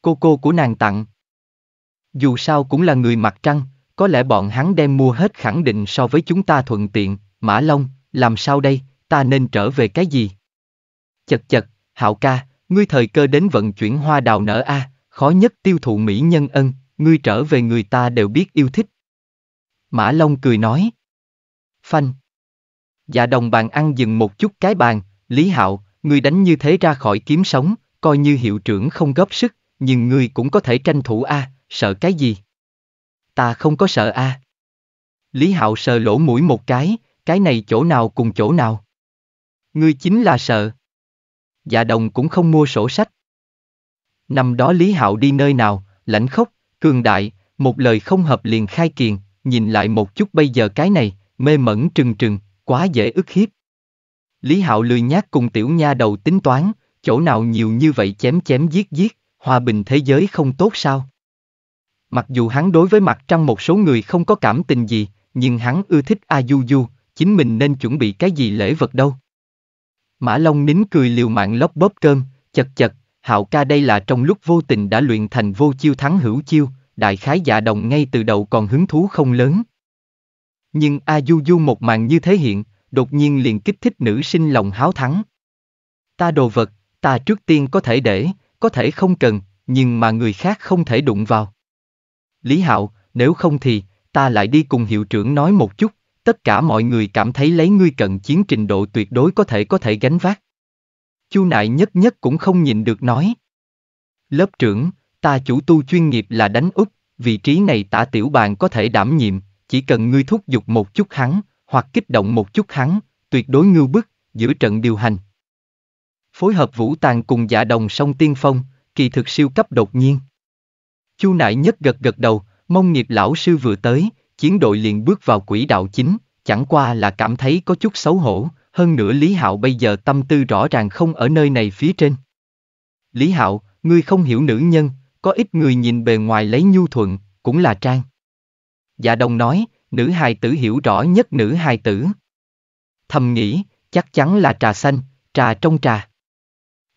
Cô cô của nàng tặng. Dù sao cũng là người mặt trăng, có lẽ bọn hắn đem mua hết khẳng định so với chúng ta thuận tiện, Mã Long, làm sao đây, ta nên trở về cái gì? Chật chật, Hạo ca, ngươi thời cơ đến vận chuyển hoa đào nở a, khó nhất tiêu thụ mỹ nhân ân, ngươi trở về người ta đều biết yêu thích. Mã Long cười nói. Phanh. Dạ đồng bàn ăn dừng một chút cái bàn, Lý Hạo, ngươi đánh như thế ra khỏi kiếm sống, coi như hiệu trưởng không góp sức, nhưng ngươi cũng có thể tranh thủ a, à, sợ cái gì? Ta không có sợ a. À. Lý Hạo sờ lỗ mũi một cái, cái này chỗ nào cùng chỗ nào? Ngươi chính là sợ. Dạ đồng cũng không mua sổ sách. Năm đó Lý Hạo đi nơi nào, lãnh khốc, cường đại, một lời không hợp liền khai kiền, nhìn lại một chút bây giờ cái này, mê mẩn trừng trừng, quá dễ ức hiếp. Lý Hạo lười nhác cùng tiểu nha đầu tính toán, chỗ nào nhiều như vậy chém chém giết giết, hòa bình thế giới không tốt sao? Mặc dù hắn đối với mặt trăng một số người không có cảm tình gì, nhưng hắn ưa thích A Du Du, chính mình nên chuẩn bị cái gì lễ vật đâu. Mã Long nín cười liều mạng lóc bóp cơm, chật chật, hạo ca đây là trong lúc vô tình đã luyện thành vô chiêu thắng hữu chiêu, đại khái dạ đồng ngay từ đầu còn hứng thú không lớn. Nhưng A Du Du một màn như thế hiện, đột nhiên liền kích thích nữ sinh lòng háo thắng. Ta đồ vật, ta trước tiên có thể để, có thể không cần, nhưng mà người khác không thể đụng vào. Lý Hạo, nếu không thì, ta lại đi cùng hiệu trưởng nói một chút, tất cả mọi người cảm thấy lấy ngươi cận chiến trình độ tuyệt đối có thể có thể gánh vác. Chu nại nhất nhất cũng không nhìn được nói. Lớp trưởng, ta chủ tu chuyên nghiệp là đánh úp, vị trí này tả tiểu bàn có thể đảm nhiệm, chỉ cần ngươi thúc giục một chút hắn, hoặc kích động một chút hắn, tuyệt đối ngưu bức, giữa trận điều hành, Phối hợp Vũ Tàng cùng Dạ Đồng sông tiên phong, kỳ thực siêu cấp đột nhiên. Chu Nại nhất gật gật đầu, mong nghiệp lão sư vừa tới, chiến đội liền bước vào quỹ đạo chính, chẳng qua là cảm thấy có chút xấu hổ, hơn nữa Lý Hạo bây giờ tâm tư rõ ràng không ở nơi này phía trên. Lý Hạo, ngươi không hiểu nữ nhân, có ít người nhìn bề ngoài lấy nhu thuận, cũng là trang. Dạ đồng nói, nữ hài tử hiểu rõ nhất nữ hài tử. Thầm nghĩ, chắc chắn là trà xanh, trà trong trà.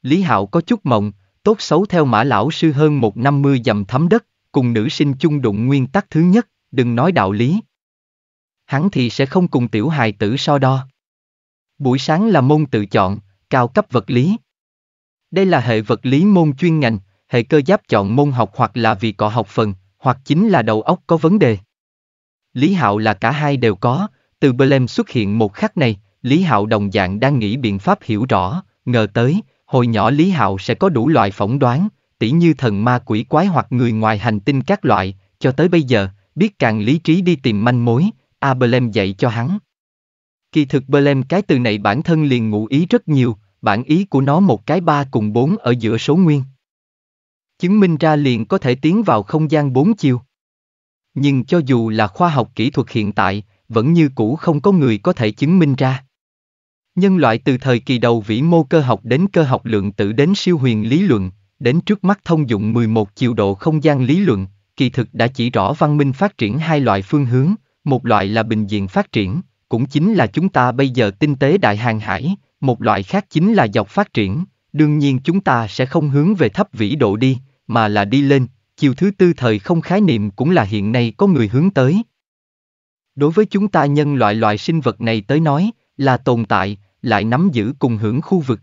Lý Hạo có chút mộng, tốt xấu theo mã lão sư hơn một năm mươi dầm thấm đất, cùng nữ sinh chung đụng nguyên tắc thứ nhất, đừng nói đạo lý. Hắn thì sẽ không cùng tiểu hài tử so đo. Buổi sáng là môn tự chọn, cao cấp vật lý. Đây là hệ vật lý môn chuyên ngành, hệ cơ giáp chọn môn học hoặc là vì cọ học phần, hoặc chính là đầu óc có vấn đề. Lý Hạo là cả hai đều có, từ Belem xuất hiện một khắc này, Lý Hạo đồng dạng đang nghĩ biện pháp hiểu rõ, ngờ tới, Hồi nhỏ Lý Hạo sẽ có đủ loại phỏng đoán, tỉ như thần ma quỷ quái hoặc người ngoài hành tinh các loại, cho tới bây giờ, biết càng lý trí đi tìm manh mối, Abelem dạy cho hắn. Kỳ thực Belem cái từ này bản thân liền ngụ ý rất nhiều, bản ý của nó một cái ba cùng bốn ở giữa số nguyên. Chứng minh ra liền có thể tiến vào không gian bốn chiều. Nhưng cho dù là khoa học kỹ thuật hiện tại, vẫn như cũ không có người có thể chứng minh ra. Nhân loại từ thời kỳ đầu vĩ mô cơ học đến cơ học lượng tử đến siêu huyền lý luận, đến trước mắt thông dụng 11 chiều độ không gian lý luận, kỳ thực đã chỉ rõ văn minh phát triển hai loại phương hướng, một loại là bình diện phát triển, cũng chính là chúng ta bây giờ tinh tế đại hàng hải, một loại khác chính là dọc phát triển, đương nhiên chúng ta sẽ không hướng về thấp vĩ độ đi, mà là đi lên, chiều thứ tư thời không khái niệm cũng là hiện nay có người hướng tới. Đối với chúng ta nhân loại loại sinh vật này tới nói, là tồn tại, lại nắm giữ cùng hưởng khu vực.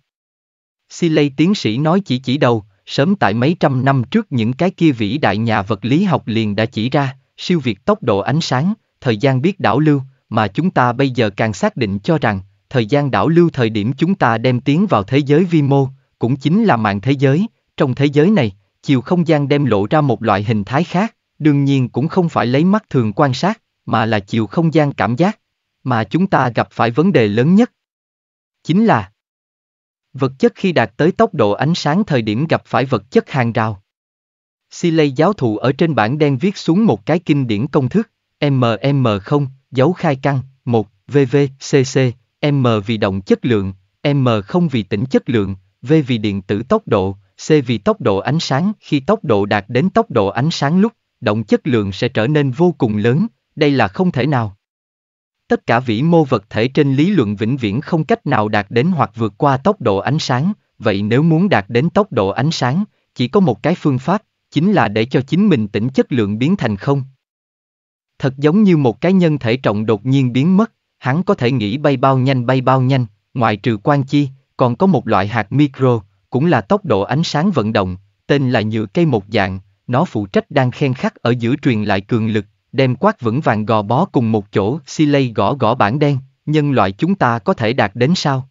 Siley tiến sĩ nói chỉ chỉ đầu, sớm tại mấy trăm năm trước những cái kia vĩ đại nhà vật lý học liền đã chỉ ra, siêu việt tốc độ ánh sáng, thời gian biết đảo lưu, mà chúng ta bây giờ càng xác định cho rằng, thời gian đảo lưu thời điểm chúng ta đem tiến vào thế giới vi mô, cũng chính là mạng thế giới, trong thế giới này, chiều không gian đem lộ ra một loại hình thái khác, đương nhiên cũng không phải lấy mắt thường quan sát, mà là chiều không gian cảm giác, mà chúng ta gặp phải vấn đề lớn nhất, chính là vật chất khi đạt tới tốc độ ánh sáng thời điểm gặp phải vật chất hàng rào. Siley giáo thụ ở trên bảng đen viết xuống một cái kinh điển công thức, MM0, dấu khai căn, 1, VVCC, M vì động chất lượng, m không vì tính chất lượng, V vì điện tử tốc độ, C vì tốc độ ánh sáng. Khi tốc độ đạt đến tốc độ ánh sáng lúc, động chất lượng sẽ trở nên vô cùng lớn, đây là không thể nào. Tất cả vĩ mô vật thể trên lý luận vĩnh viễn không cách nào đạt đến hoặc vượt qua tốc độ ánh sáng, vậy nếu muốn đạt đến tốc độ ánh sáng, chỉ có một cái phương pháp, chính là để cho chính mình tỉnh chất lượng biến thành không. Thật giống như một cái nhân thể trọng đột nhiên biến mất, hắn có thể nghĩ bay bao nhanh bay bao nhanh, ngoại trừ quan chi, còn có một loại hạt micro, cũng là tốc độ ánh sáng vận động, tên là nhựa cây một dạng, nó phụ trách đang khen khắc ở giữa truyền lại cường lực, đem quát vững vàng gò bó cùng một chỗ, si lây gõ gõ bản đen, nhân loại chúng ta có thể đạt đến sao?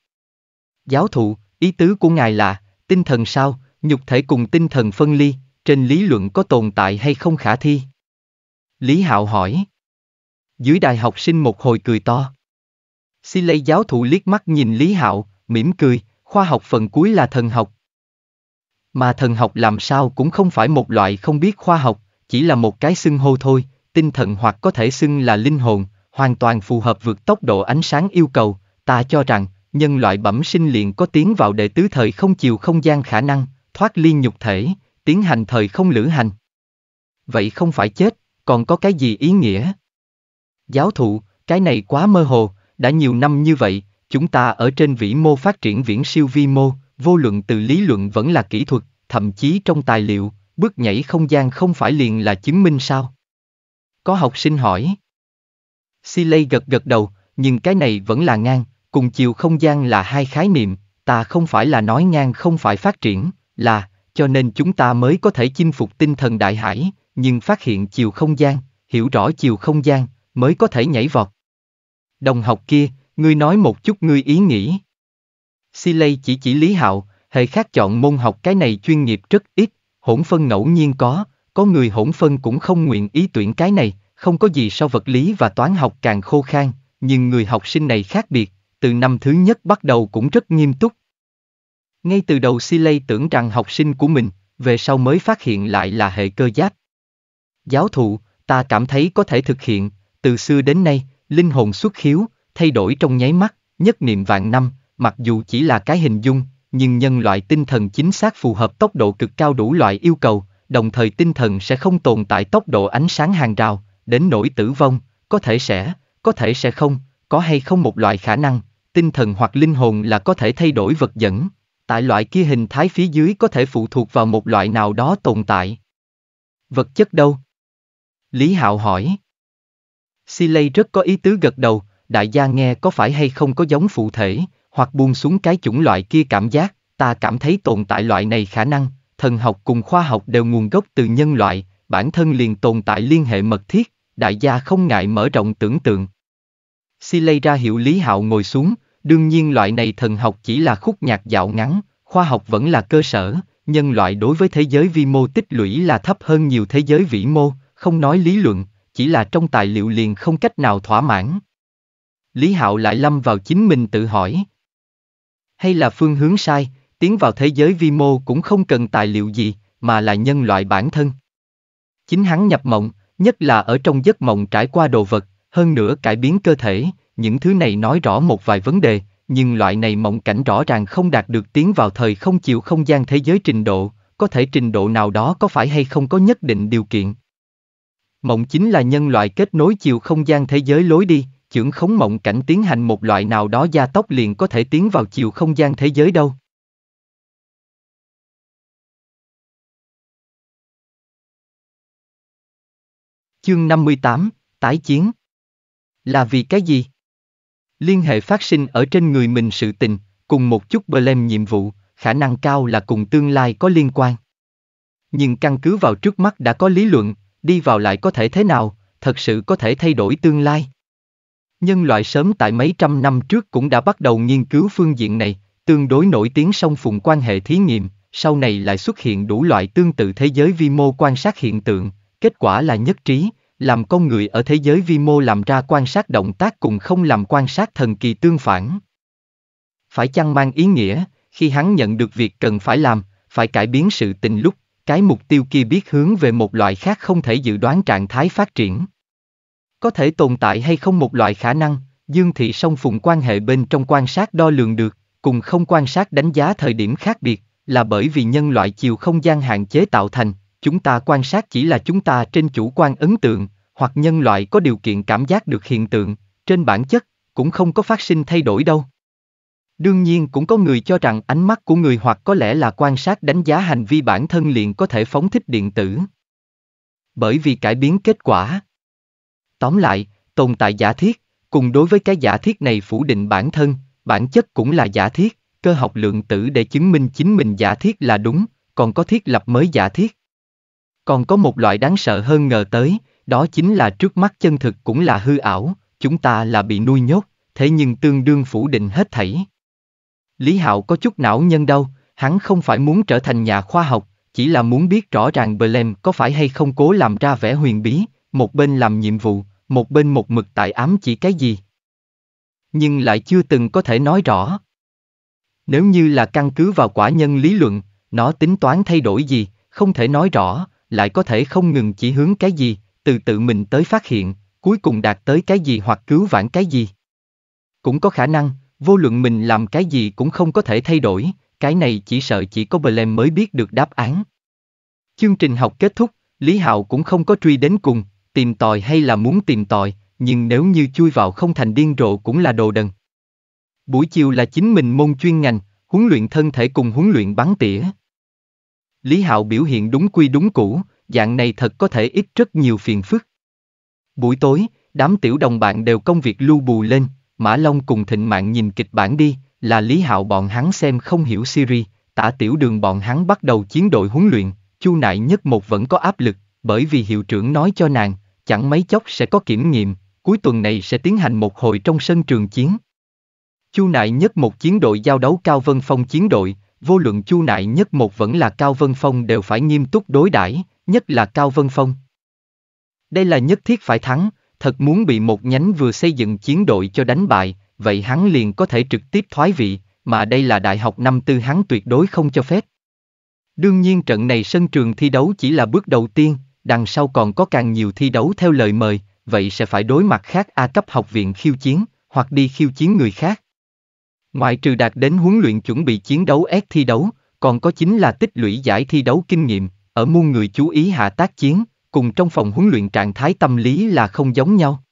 Giáo thụ, ý tứ của ngài là, tinh thần sao, nhục thể cùng tinh thần phân ly, trên lý luận có tồn tại hay không khả thi? Lý Hạo hỏi. Dưới đài học sinh một hồi cười to. Si lây giáo thụ liếc mắt nhìn Lý Hạo, mỉm cười, khoa học phần cuối là thần học. Mà thần học làm sao cũng không phải một loại không biết khoa học, chỉ là một cái xưng hô thôi, tinh thần hoặc có thể xưng là linh hồn, hoàn toàn phù hợp vượt tốc độ ánh sáng yêu cầu, ta cho rằng, nhân loại bẩm sinh liền có tiến vào đệ tứ thời không chiều không gian khả năng, thoát ly nhục thể, tiến hành thời không lữ hành. Vậy không phải chết, còn có cái gì ý nghĩa? Giáo thụ, cái này quá mơ hồ, đã nhiều năm như vậy, chúng ta ở trên vĩ mô phát triển viễn siêu vi mô, vô luận từ lý luận vẫn là kỹ thuật, thậm chí trong tài liệu, bước nhảy không gian không phải liền là chứng minh sao? Có học sinh hỏi. Siley gật gật đầu, nhưng cái này vẫn là ngang, cùng chiều không gian là hai khái niệm, ta không phải là nói ngang không phải phát triển, là, cho nên chúng ta mới có thể chinh phục tinh thần đại hải, nhưng phát hiện chiều không gian, hiểu rõ chiều không gian, mới có thể nhảy vọt. Đồng học kia, ngươi nói một chút ngươi ý nghĩ. Siley chỉ chỉ Lý Hạo, hệ khác chọn môn học cái này chuyên nghiệp rất ít, hỗn phân ngẫu nhiên có, có người hỗn phân cũng không nguyện ý tuyển cái này, không có gì so vật lý và toán học càng khô khan, nhưng người học sinh này khác biệt, từ năm thứ nhất bắt đầu cũng rất nghiêm túc. Ngay từ đầu Silay tưởng rằng học sinh của mình, về sau mới phát hiện lại là hệ cơ giáp. Giáo thụ, ta cảm thấy có thể thực hiện, từ xưa đến nay, linh hồn xuất khiếu, thay đổi trong nháy mắt, nhất niệm vạn năm, mặc dù chỉ là cái hình dung, nhưng nhân loại tinh thần chính xác phù hợp tốc độ cực cao đủ loại yêu cầu, đồng thời tinh thần sẽ không tồn tại tốc độ ánh sáng hàng rào, đến nỗi tử vong, có thể sẽ, có thể sẽ không, có hay không một loại khả năng, tinh thần hoặc linh hồn là có thể thay đổi vật dẫn, tại loại kia hình thái phía dưới có thể phụ thuộc vào một loại nào đó tồn tại. Vật chất đâu? Lý Hạo hỏi. Silay rất có ý tứ gật đầu, đại gia nghe có phải hay không có giống phụ thể, hoặc buông xuống cái chủng loại kia cảm giác, ta cảm thấy tồn tại loại này khả năng, thần học cùng khoa học đều nguồn gốc từ nhân loại, bản thân liền tồn tại liên hệ mật thiết, đại gia không ngại mở rộng tưởng tượng. Si Siley ra hiệu Lý Hạo ngồi xuống, đương nhiên loại này thần học chỉ là khúc nhạc dạo ngắn, khoa học vẫn là cơ sở, nhân loại đối với thế giới vi mô tích lũy là thấp hơn nhiều thế giới vĩ mô, không nói lý luận, chỉ là trong tài liệu liền không cách nào thỏa mãn. Lý Hạo lại lâm vào chính mình tự hỏi. Hay là phương hướng sai, Tiến vào thế giới vi mô cũng không cần tài liệu gì, mà là nhân loại bản thân. Chính hắn nhập mộng, nhất là ở trong giấc mộng trải qua đồ vật, hơn nữa cải biến cơ thể, những thứ này nói rõ một vài vấn đề, nhưng loại này mộng cảnh rõ ràng không đạt được tiến vào thời không chịu không gian thế giới trình độ, có thể trình độ nào đó có phải hay không có nhất định điều kiện. Mộng chính là nhân loại kết nối chiều không gian thế giới lối đi, trưởng khống mộng cảnh tiến hành một loại nào đó gia tốc liền có thể tiến vào chiều không gian thế giới đâu. Chương 58, Tái chiến Là vì cái gì? Liên hệ phát sinh ở trên người mình sự tình, cùng một chút blame nhiệm vụ, khả năng cao là cùng tương lai có liên quan. Nhưng căn cứ vào trước mắt đã có lý luận, đi vào lại có thể thế nào, thật sự có thể thay đổi tương lai. Nhân loại sớm tại mấy trăm năm trước cũng đã bắt đầu nghiên cứu phương diện này, tương đối nổi tiếng song phùng quan hệ thí nghiệm, sau này lại xuất hiện đủ loại tương tự thế giới vi mô quan sát hiện tượng, kết quả là nhất trí, làm con người ở thế giới vi mô làm ra quan sát động tác cùng không làm quan sát thần kỳ tương phản. Phải chăng mang ý nghĩa, khi hắn nhận được việc cần phải làm, phải cải biến sự tình lúc, cái mục tiêu kia biết hướng về một loại khác không thể dự đoán trạng thái phát triển. Có thể tồn tại hay không một loại khả năng, Dương Thị song phùng quan hệ bên trong quan sát đo lường được, cùng không quan sát đánh giá thời điểm khác biệt, là bởi vì nhân loại chiều không gian hạn chế tạo thành, chúng ta quan sát chỉ là chúng ta trên chủ quan ấn tượng, hoặc nhân loại có điều kiện cảm giác được hiện tượng, trên bản chất, cũng không có phát sinh thay đổi đâu. Đương nhiên cũng có người cho rằng ánh mắt của người hoặc có lẽ là quan sát đánh giá hành vi bản thân liền có thể phóng thích điện tử. Bởi vì cải biến kết quả. Tóm lại, tồn tại giả thiết, cùng đối với cái giả thiết này phủ định bản thân, bản chất cũng là giả thiết, cơ học lượng tử để chứng minh chính mình giả thiết là đúng, còn có thiết lập mới giả thiết. Còn có một loại đáng sợ hơn ngờ tới, đó chính là trước mắt chân thực cũng là hư ảo, chúng ta là bị nuôi nhốt, thế nhưng tương đương phủ định hết thảy. Lý Hạo có chút não nhân đâu, hắn không phải muốn trở thành nhà khoa học, chỉ là muốn biết rõ ràng Blem có phải hay không cố làm ra vẻ huyền bí, một bên làm nhiệm vụ, một bên một mực tại ám chỉ cái gì. Nhưng lại chưa từng có thể nói rõ. Nếu như là căn cứ vào quả nhân lý luận, nó tính toán thay đổi gì, không thể nói rõ, lại có thể không ngừng chỉ hướng cái gì, từ tự mình tới phát hiện, cuối cùng đạt tới cái gì hoặc cứu vãn cái gì. Cũng có khả năng, vô luận mình làm cái gì cũng không có thể thay đổi, cái này chỉ sợ chỉ có Blem mới biết được đáp án. Chương trình học kết thúc, Lý Hạo cũng không có truy đến cùng, tìm tòi hay là muốn tìm tòi, nhưng nếu như chui vào không thành điên rồ cũng là đồ đần. Buổi chiều là chính mình môn chuyên ngành, huấn luyện thân thể cùng huấn luyện bắn tỉa. Lý Hạo biểu hiện đúng quy đúng cũ, dạng này thật có thể ít rất nhiều phiền phức. Buổi tối, đám tiểu đồng bạn đều công việc lưu bù lên, Mã Long cùng thịnh mạng nhìn kịch bản đi, là Lý Hạo bọn hắn xem không hiểu Siri, tả tiểu đường bọn hắn bắt đầu chiến đội huấn luyện, chu nại nhất một vẫn có áp lực, bởi vì hiệu trưởng nói cho nàng, chẳng mấy chốc sẽ có kiểm nghiệm, cuối tuần này sẽ tiến hành một hồi trong sân trường chiến. Chu nại nhất một chiến đội giao đấu cao vân phong chiến đội, vô luận chu nại nhất một vẫn là Cao Vân Phong đều phải nghiêm túc đối đãi, nhất là Cao Vân Phong. Đây là nhất thiết phải thắng, thật muốn bị một nhánh vừa xây dựng chiến đội cho đánh bại, vậy hắn liền có thể trực tiếp thoái vị, mà đây là đại học năm tư hắn tuyệt đối không cho phép. Đương nhiên trận này sân trường thi đấu chỉ là bước đầu tiên, đằng sau còn có càng nhiều thi đấu theo lời mời, vậy sẽ phải đối mặt khác A cấp học viện khiêu chiến, hoặc đi khiêu chiến người khác, Ngoại trừ đạt đến huấn luyện chuẩn bị chiến đấu ép thi đấu, còn có chính là tích lũy giải thi đấu kinh nghiệm, ở muôn người chú ý hạ tác chiến, cùng trong phòng huấn luyện trạng thái tâm lý là không giống nhau.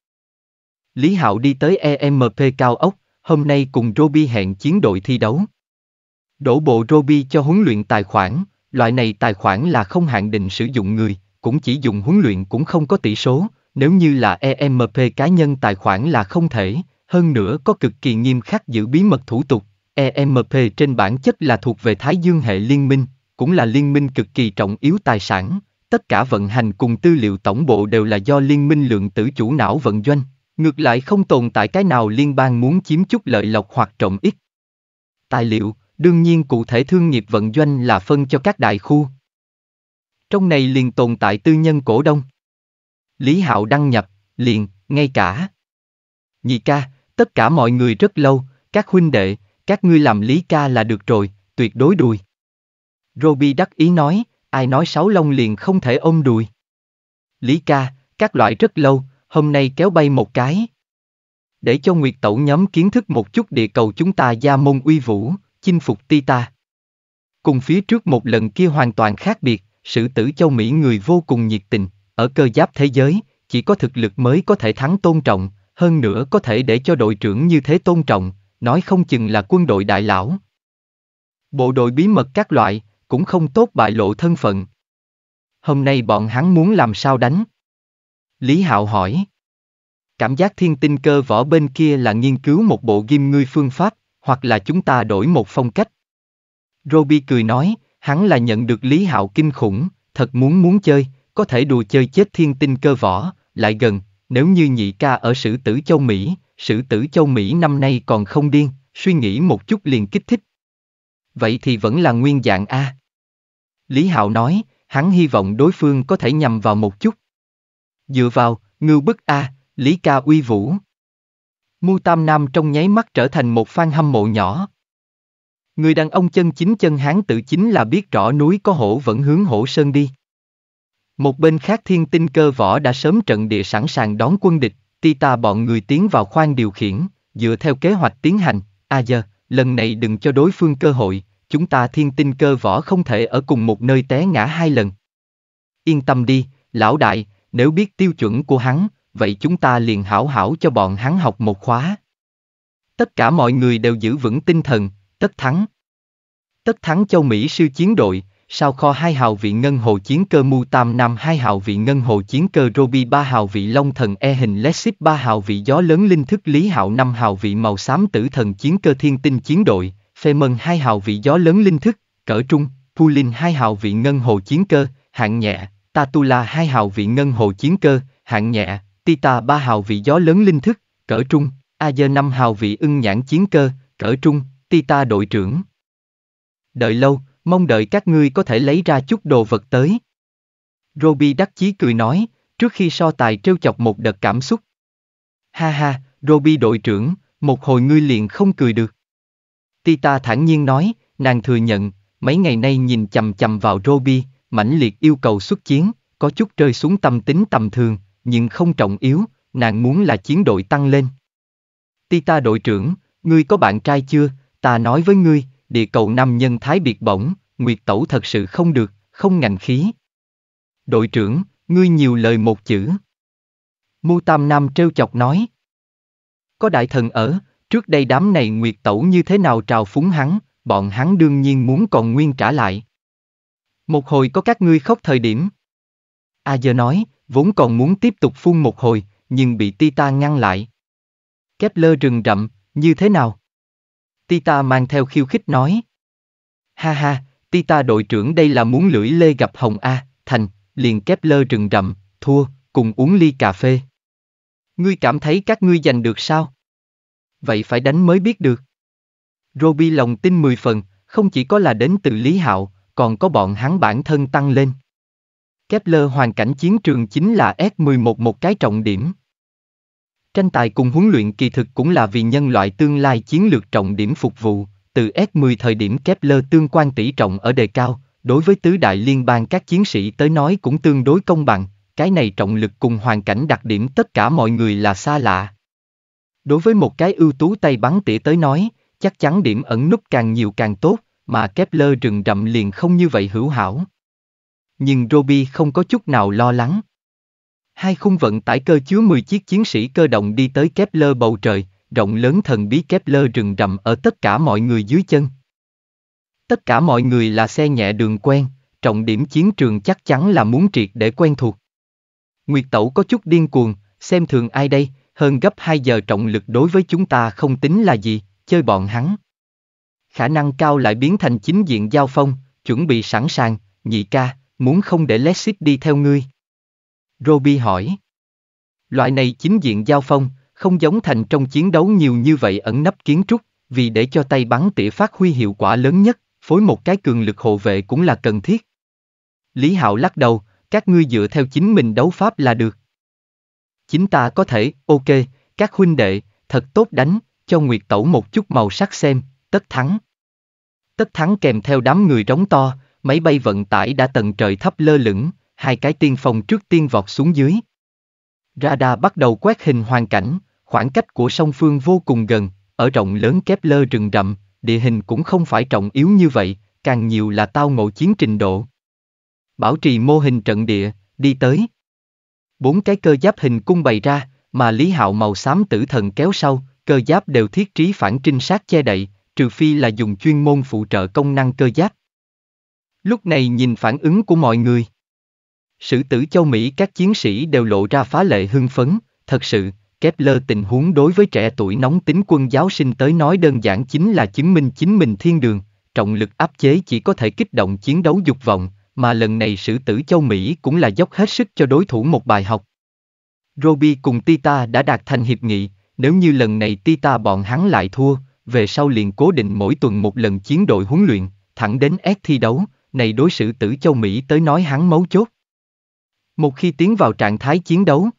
Lý Hạo đi tới EMP cao ốc, hôm nay cùng Roby hẹn chiến đội thi đấu. Đổ bộ Roby cho huấn luyện tài khoản, loại này tài khoản là không hạn định sử dụng người, cũng chỉ dùng huấn luyện cũng không có tỷ số, nếu như là EMP cá nhân tài khoản là không thể, hơn nữa có cực kỳ nghiêm khắc giữ bí mật thủ tục. EMP trên bản chất là thuộc về Thái Dương hệ liên minh, cũng là liên minh cực kỳ trọng yếu tài sản, tất cả vận hành cùng tư liệu tổng bộ đều là do liên minh lượng tử chủ não vận doanh, ngược lại không tồn tại cái nào liên bang muốn chiếm chút lợi lộc hoặc trộm ít Tài liệu, đương nhiên cụ thể thương nghiệp vận doanh là phân cho các đại khu. Trong này liền tồn tại tư nhân cổ đông. Lý Hạo đăng nhập, liền, ngay cả. Nhị ca, tất cả mọi người rất lâu, các huynh đệ, các ngươi làm lý ca là được rồi, tuyệt đối đùi. Roby đắc ý nói, ai nói sáu lông liền không thể ôm đùi. Lý ca, các loại rất lâu, hôm nay kéo bay một cái. Để cho Nguyệt Tẩu nhóm kiến thức một chút địa cầu chúng ta gia môn uy vũ, chinh phục ti ta. Cùng phía trước một lần kia hoàn toàn khác biệt, sự tử châu Mỹ người vô cùng nhiệt tình, ở cơ giáp thế giới, chỉ có thực lực mới có thể thắng tôn trọng, hơn nữa có thể để cho đội trưởng như thế tôn trọng, nói không chừng là quân đội đại lão. Bộ đội bí mật các loại, cũng không tốt bại lộ thân phận. Hôm nay bọn hắn muốn làm sao đánh? Lý Hạo hỏi. Cảm giác thiên tinh cơ võ bên kia là nghiên cứu một bộ ghim ngươi phương pháp, hoặc là chúng ta đổi một phong cách. Roby cười nói, hắn là nhận được Lý Hạo kinh khủng, thật muốn muốn chơi, có thể đùa chơi chết thiên tinh cơ võ, lại gần, nếu như nhị ca ở sử tử châu Mỹ, sử tử châu Mỹ năm nay còn không điên, suy nghĩ một chút liền kích thích. Vậy thì vẫn là nguyên dạng A. Lý Hạo nói, hắn hy vọng đối phương có thể nhầm vào một chút. Dựa vào, ngưu bức A, Lý ca uy vũ. Mu Tam Nam trong nháy mắt trở thành một fan hâm mộ nhỏ. Người đàn ông chân chính chân hán tự chính là biết rõ núi có hổ vẫn hướng hổ sơn đi. Một bên khác thiên tinh cơ võ đã sớm trận địa sẵn sàng đón quân địch, Tita bọn người tiến vào khoang điều khiển, dựa theo kế hoạch tiến hành, a à giờ, lần này đừng cho đối phương cơ hội, chúng ta thiên tinh cơ võ không thể ở cùng một nơi té ngã hai lần. Yên tâm đi, lão đại, nếu biết tiêu chuẩn của hắn, vậy chúng ta liền hảo hảo cho bọn hắn học một khóa. Tất cả mọi người đều giữ vững tinh thần, tất thắng. Tất thắng châu Mỹ sư chiến đội, sau kho hai hào vị ngân hồ chiến cơ Mu Tam Nam hai hào vị ngân hồ chiến cơ Robi ba hào vị Long Thần E hình Lexip ba hào vị gió lớn linh thức Lý Hạo năm hào vị màu xám tử thần chiến cơ thiên tinh chiến đội, Phê Mân hai hào vị gió lớn linh thức, cỡ trung, pu linh hai hào vị ngân hồ chiến cơ, hạng nhẹ, Tatula hai hào vị ngân hồ chiến cơ, hạng nhẹ, Tita ba hào vị gió lớn linh thức, cỡ trung, Azer năm hào vị ưng nhãn chiến cơ, cỡ trung, Tita đội trưởng. Đợi lâu, mong đợi các ngươi có thể lấy ra chút đồ vật tới. Roby đắc chí cười nói, trước khi so tài trêu chọc một đợt cảm xúc. Ha ha, Roby đội trưởng, một hồi ngươi liền không cười được. Tita thản nhiên nói, nàng thừa nhận, mấy ngày nay nhìn chầm chầm vào Roby, mãnh liệt yêu cầu xuất chiến, có chút rơi xuống tâm tính tầm thường, nhưng không trọng yếu, nàng muốn là chiến đội tăng lên. Tita đội trưởng, ngươi có bạn trai chưa, ta nói với ngươi, địa cầu năm nhân thái biệt bổng, Nguyệt Tẩu thật sự không được, không ngành khí. Đội trưởng, ngươi nhiều lời một chữ. Mu Tam Nam trêu chọc nói. Có đại thần ở, trước đây đám này Nguyệt Tẩu như thế nào trào phúng hắn, bọn hắn đương nhiên muốn còn nguyên trả lại. Một hồi có các ngươi khóc thời điểm. A à giờ nói, vốn còn muốn tiếp tục phun một hồi, nhưng bị Tita ngăn lại. Kép lơ rừng rậm, như thế nào? Tita mang theo khiêu khích nói. Ha ha, Tita đội trưởng đây là muốn lưỡi lê gặp Hồng A, Thành, liền kép lơ rừng rậm, thua, cùng uống ly cà phê. Ngươi cảm thấy các ngươi giành được sao? Vậy phải đánh mới biết được. Roby lòng tin 10 phần, không chỉ có là đến từ Lý Hạo, còn có bọn hắn bản thân tăng lên. Kepler hoàn cảnh chiến trường chính là S11 một cái trọng điểm. Tranh tài cùng huấn luyện kỳ thực cũng là vì nhân loại tương lai chiến lược trọng điểm phục vụ, từ S10 thời điểm Kepler tương quan tỷ trọng ở đề cao, đối với tứ đại liên bang các chiến sĩ tới nói cũng tương đối công bằng, cái này trọng lực cùng hoàn cảnh đặc điểm tất cả mọi người là xa lạ. Đối với một cái ưu tú tay bắn tỉa tới nói, chắc chắn điểm ẩn nút càng nhiều càng tốt, mà Kepler rừng rậm liền không như vậy hữu hảo. Nhưng Roby không có chút nào lo lắng. Hai khung vận tải cơ chứa 10 chiếc chiến sĩ cơ động đi tới Kepler bầu trời, rộng lớn thần bí Kepler rừng rậm ở tất cả mọi người dưới chân. Tất cả mọi người là xe nhẹ đường quen, trọng điểm chiến trường chắc chắn là muốn triệt để quen thuộc. Nguyệt Tẩu có chút điên cuồng, xem thường ai đây, hơn gấp 2 giờ trọng lực đối với chúng ta không tính là gì, chơi bọn hắn. Khả năng cao lại biến thành chính diện giao phong, chuẩn bị sẵn sàng, nhị ca, muốn không để Lexit đi theo ngươi. Roby hỏi. Loại này chính diện giao phong, không giống thành trong chiến đấu nhiều như vậy ẩn nấp kiến trúc, vì để cho tay bắn tỉa phát huy hiệu quả lớn nhất, phối một cái cường lực hộ vệ cũng là cần thiết. Lý Hạo lắc đầu, các ngươi dựa theo chính mình đấu pháp là được. Chính ta có thể, ok, các huynh đệ, thật tốt đánh, cho Nguyệt Tẩu một chút màu sắc xem, tất thắng. Tất thắng kèm theo đám người rống to, máy bay vận tải đã tầng trời thấp lơ lửng, hai cái tiên phòng trước tiên vọt xuống dưới. Radar bắt đầu quét hình hoàn cảnh, khoảng cách của song phương vô cùng gần, ở rộng lớn kép lơ rừng rậm, địa hình cũng không phải trọng yếu như vậy, càng nhiều là tao ngộ chiến trình độ. Bảo trì mô hình trận địa, đi tới. Bốn cái cơ giáp hình cung bày ra, mà Lý Hạo màu xám tử thần kéo sau, cơ giáp đều thiết trí phản trinh sát che đậy, trừ phi là dùng chuyên môn phụ trợ công năng cơ giáp. Lúc này nhìn phản ứng của mọi người. Sử tử châu Mỹ các chiến sĩ đều lộ ra phá lệ hưng phấn, thật sự, Kepler tình huống đối với trẻ tuổi nóng tính quân giáo sinh tới nói đơn giản chính là chứng minh chính mình thiên đường, trọng lực áp chế chỉ có thể kích động chiến đấu dục vọng, mà lần này sử tử châu Mỹ cũng là dốc hết sức cho đối thủ một bài học. Roby cùng Tita đã đạt thành hiệp nghị, nếu như lần này Tita bọn hắn lại thua, về sau liền cố định mỗi tuần một lần chiến đội huấn luyện, thẳng đến S thi đấu, này đối xử tử châu Mỹ tới nói hắn mấu chốt. Một khi tiến vào trạng thái chiến đấu,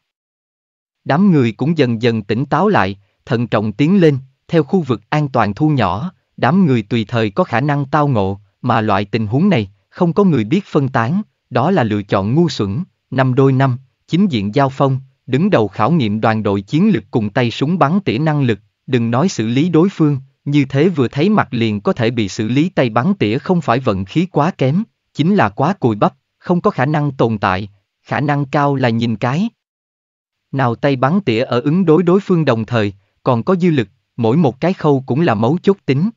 đám người cũng dần dần tỉnh táo lại, thận trọng tiến lên, theo khu vực an toàn thu nhỏ, đám người tùy thời có khả năng tao ngộ, mà loại tình huống này, không có người biết phân tán, đó là lựa chọn ngu xuẩn, năm đôi năm, chính diện giao phong, đứng đầu khảo nghiệm đoàn đội chiến lực cùng tay súng bắn tỉa năng lực, đừng nói xử lý đối phương, như thế vừa thấy mặt liền có thể bị xử lý tay bắn tỉa không phải vận khí quá kém, chính là quá cùi bắp, không có khả năng tồn tại, khả năng cao là nhìn cái. Nào tay bắn tỉa ở ứng đối đối phương đồng thời, còn có dư lực, mỗi một cái khâu cũng là mấu chốt tính.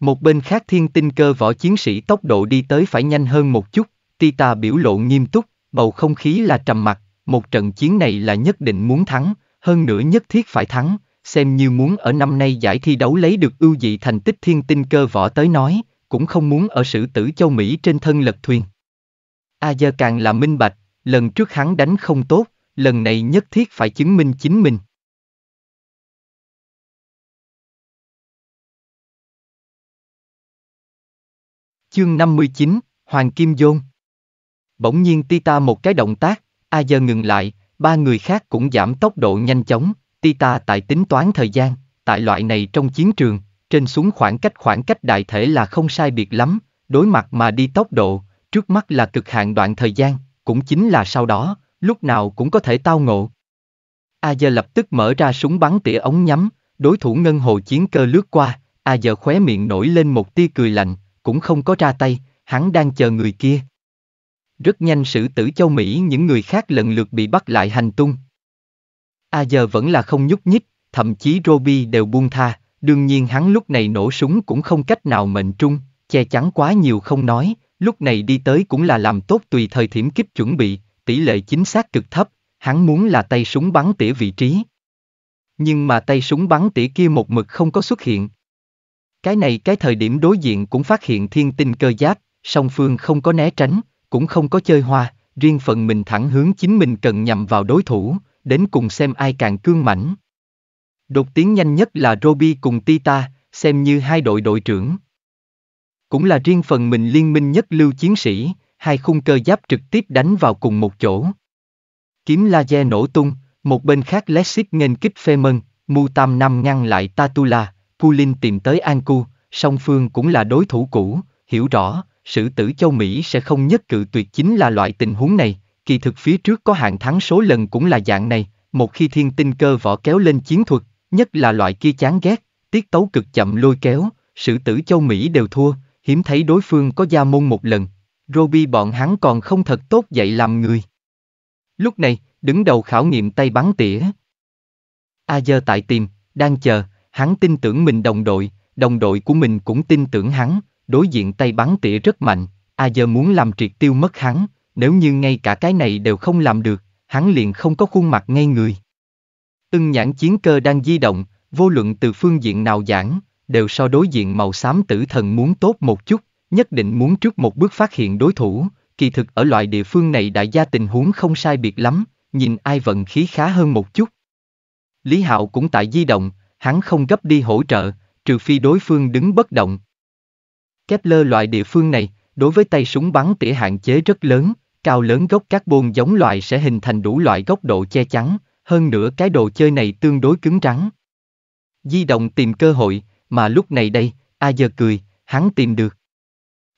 Một bên khác thiên tinh cơ võ chiến sĩ tốc độ đi tới phải nhanh hơn một chút, Tita biểu lộ nghiêm túc, bầu không khí là trầm mặc, một trận chiến này là nhất định muốn thắng, hơn nữa nhất thiết phải thắng, xem như muốn ở năm nay giải thi đấu lấy được ưu dị thành tích thiên tinh cơ võ tới nói, cũng không muốn ở sử tử châu Mỹ trên thân lật thuyền. A Giờ càng là minh bạch, lần trước hắn đánh không tốt, lần này nhất thiết phải chứng minh chính mình. Chương 59, Hoàng Kim Dôn Bỗng nhiên Tita một cái động tác, A Giờ ngừng lại, ba người khác cũng giảm tốc độ nhanh chóng, Tita tại tính toán thời gian, tại loại này trong chiến trường, trên xuống khoảng cách khoảng cách đại thể là không sai biệt lắm, đối mặt mà đi tốc độ, trước mắt là cực hạn đoạn thời gian, cũng chính là sau đó, lúc nào cũng có thể tao ngộ. A giờ lập tức mở ra súng bắn tỉa ống nhắm, đối thủ ngân hồ chiến cơ lướt qua, A giờ khóe miệng nổi lên một tia cười lạnh, cũng không có ra tay, hắn đang chờ người kia. Rất nhanh sử tử châu Mỹ những người khác lần lượt bị bắt lại hành tung. A giờ vẫn là không nhúc nhích, thậm chí Roby đều buông tha, đương nhiên hắn lúc này nổ súng cũng không cách nào mệnh trung, che chắn quá nhiều không nói, Lúc này đi tới cũng là làm tốt tùy thời thiểm kích chuẩn bị, tỷ lệ chính xác cực thấp, hắn muốn là tay súng bắn tỉa vị trí. Nhưng mà tay súng bắn tỉa kia một mực không có xuất hiện. Cái này cái thời điểm đối diện cũng phát hiện thiên tinh cơ giáp, song phương không có né tránh, cũng không có chơi hoa, riêng phần mình thẳng hướng chính mình cần nhằm vào đối thủ, đến cùng xem ai càng cương mảnh Đột tiến nhanh nhất là Roby cùng Tita, xem như hai đội đội trưởng. Cũng là riêng phần mình liên minh nhất lưu chiến sĩ, hai khung cơ giáp trực tiếp đánh vào cùng một chỗ. Kiếm laser nổ tung, một bên khác Lexit nghênh kích phê mân, Mu Tam Nam ngăn lại Tatula, Pulin tìm tới Anku, song phương cũng là đối thủ cũ, hiểu rõ, sử tử châu Mỹ sẽ không nhất cự tuyệt chính là loại tình huống này, kỳ thực phía trước có hạng thắng số lần cũng là dạng này, một khi thiên tinh cơ võ kéo lên chiến thuật, nhất là loại kia chán ghét, tiết tấu cực chậm lôi kéo, sử tử châu Mỹ đều thua, hiếm thấy đối phương có gia môn một lần, Roby bọn hắn còn không thật tốt dạy làm người. Lúc này, đứng đầu khảo nghiệm tay bắn tỉa. A giờ tại tìm, đang chờ, hắn tin tưởng mình đồng đội, đồng đội của mình cũng tin tưởng hắn, đối diện tay bắn tỉa rất mạnh, A giờ muốn làm triệt tiêu mất hắn, nếu như ngay cả cái này đều không làm được, hắn liền không có khuôn mặt ngay người. Ưng nhãn chiến cơ đang di động, vô luận từ phương diện nào giảng, đều so đối diện màu xám tử thần muốn tốt một chút, nhất định muốn trước một bước phát hiện đối thủ, kỳ thực ở loại địa phương này đại gia tình huống không sai biệt lắm, nhìn ai vận khí khá hơn một chút. Lý Hạo cũng tại di động, hắn không gấp đi hỗ trợ, trừ phi đối phương đứng bất động. Kepler loại địa phương này, đối với tay súng bắn tỉa hạn chế rất lớn, cao lớn gốc carbon giống loại sẽ hình thành đủ loại góc độ che chắn, hơn nữa cái đồ chơi này tương đối cứng rắn. Di động tìm cơ hội, mà lúc này đây, A giờ cười, hắn tìm được.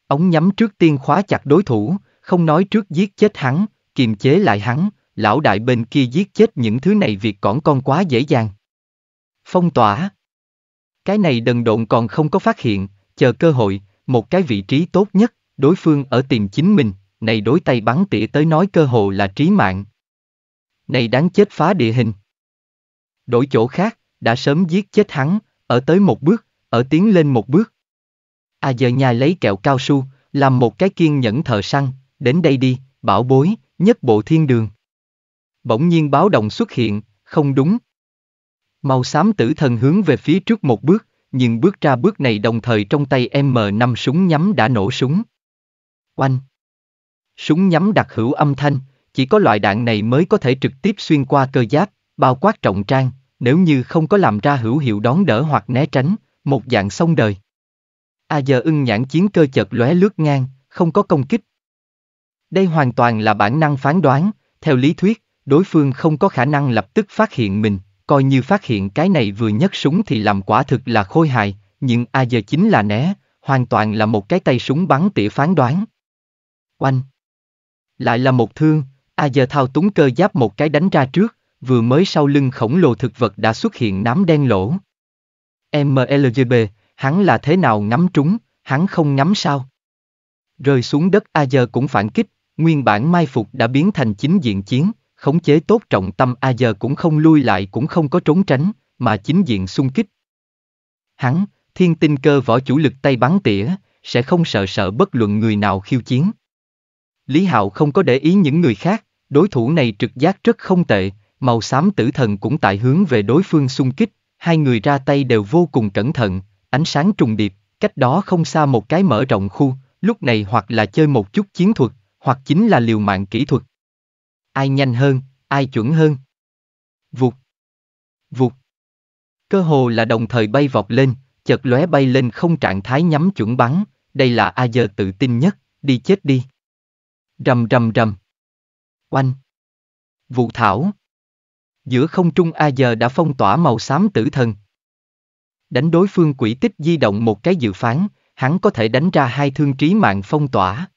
Ông nhắm trước tiên khóa chặt đối thủ, không nói trước giết chết hắn, kiềm chế lại hắn, lão đại bên kia giết chết những thứ này việc cỏn con quá dễ dàng. Phong tỏa. Cái này đần độn còn không có phát hiện, chờ cơ hội, một cái vị trí tốt nhất, đối phương ở tìm chính mình, này đối tay bắn tỉa tới nói cơ hồ là trí mạng. Này đáng chết phá địa hình. Đổi chỗ khác, đã sớm giết chết hắn, ở tới một bước, ở tiến lên một bước. À giờ nhà lấy kẹo cao su, làm một cái kiên nhẫn thờ săn, đến đây đi, bảo bối, nhất bộ thiên đường. Bỗng nhiên báo động xuất hiện, không đúng. Màu xám tử thần hướng về phía trước một bước, nhưng bước ra bước này đồng thời trong tay M5 súng nhắm đã nổ súng. Oanh! Súng nhắm đặc hữu âm thanh, chỉ có loại đạn này mới có thể trực tiếp xuyên qua cơ giáp, bao quát trọng trang, nếu như không có làm ra hữu hiệu đón đỡ hoặc né tránh, một dạng xong đời. A à giờ ưng nhãn chiến cơ chợt lóe lướt ngang, không có công kích. Đây hoàn toàn là bản năng phán đoán, theo lý thuyết, đối phương không có khả năng lập tức phát hiện mình, coi như phát hiện cái này vừa nhấc súng thì làm quả thực là khôi hài, nhưng A à giờ chính là né, hoàn toàn là một cái tay súng bắn tỉa phán đoán. Oanh! Lại là một thương, A à giờ thao túng cơ giáp một cái đánh ra trước, vừa mới sau lưng khổng lồ thực vật đã xuất hiện nám đen lỗ. MLGB, hắn là thế nào ngắm trúng, hắn không ngắm sao? Rơi xuống đất A giờ cũng phản kích, nguyên bản mai phục đã biến thành chính diện chiến, khống chế tốt trọng tâm A giờ cũng không lui lại cũng không có trốn tránh, mà chính diện xung kích. Hắn, thiên tinh cơ võ chủ lực tay bắn tỉa, sẽ không sợ sợ bất luận người nào khiêu chiến. Lý Hạo không có để ý những người khác, đối thủ này trực giác rất không tệ, màu xám tử thần cũng tại hướng về đối phương xung kích, hai người ra tay đều vô cùng cẩn thận, ánh sáng trùng điệp, cách đó không xa một cái mở rộng khu, lúc này hoặc là chơi một chút chiến thuật, hoặc chính là liều mạng kỹ thuật. Ai nhanh hơn, ai chuẩn hơn. Vụt. Vụt. Cơ hồ là đồng thời bay vọt lên, chợt lóe bay lên không trạng thái nhắm chuẩn bắn, đây là A giờ tự tin nhất, đi chết đi. Rầm rầm rầm. Oanh. Vụ thảo, giữa không trung A giờ đã phong tỏa màu xám tử thần. Đánh đối phương quỷ tích di động một cái dự phán, hắn có thể đánh ra hai thương trí mạng phong tỏa.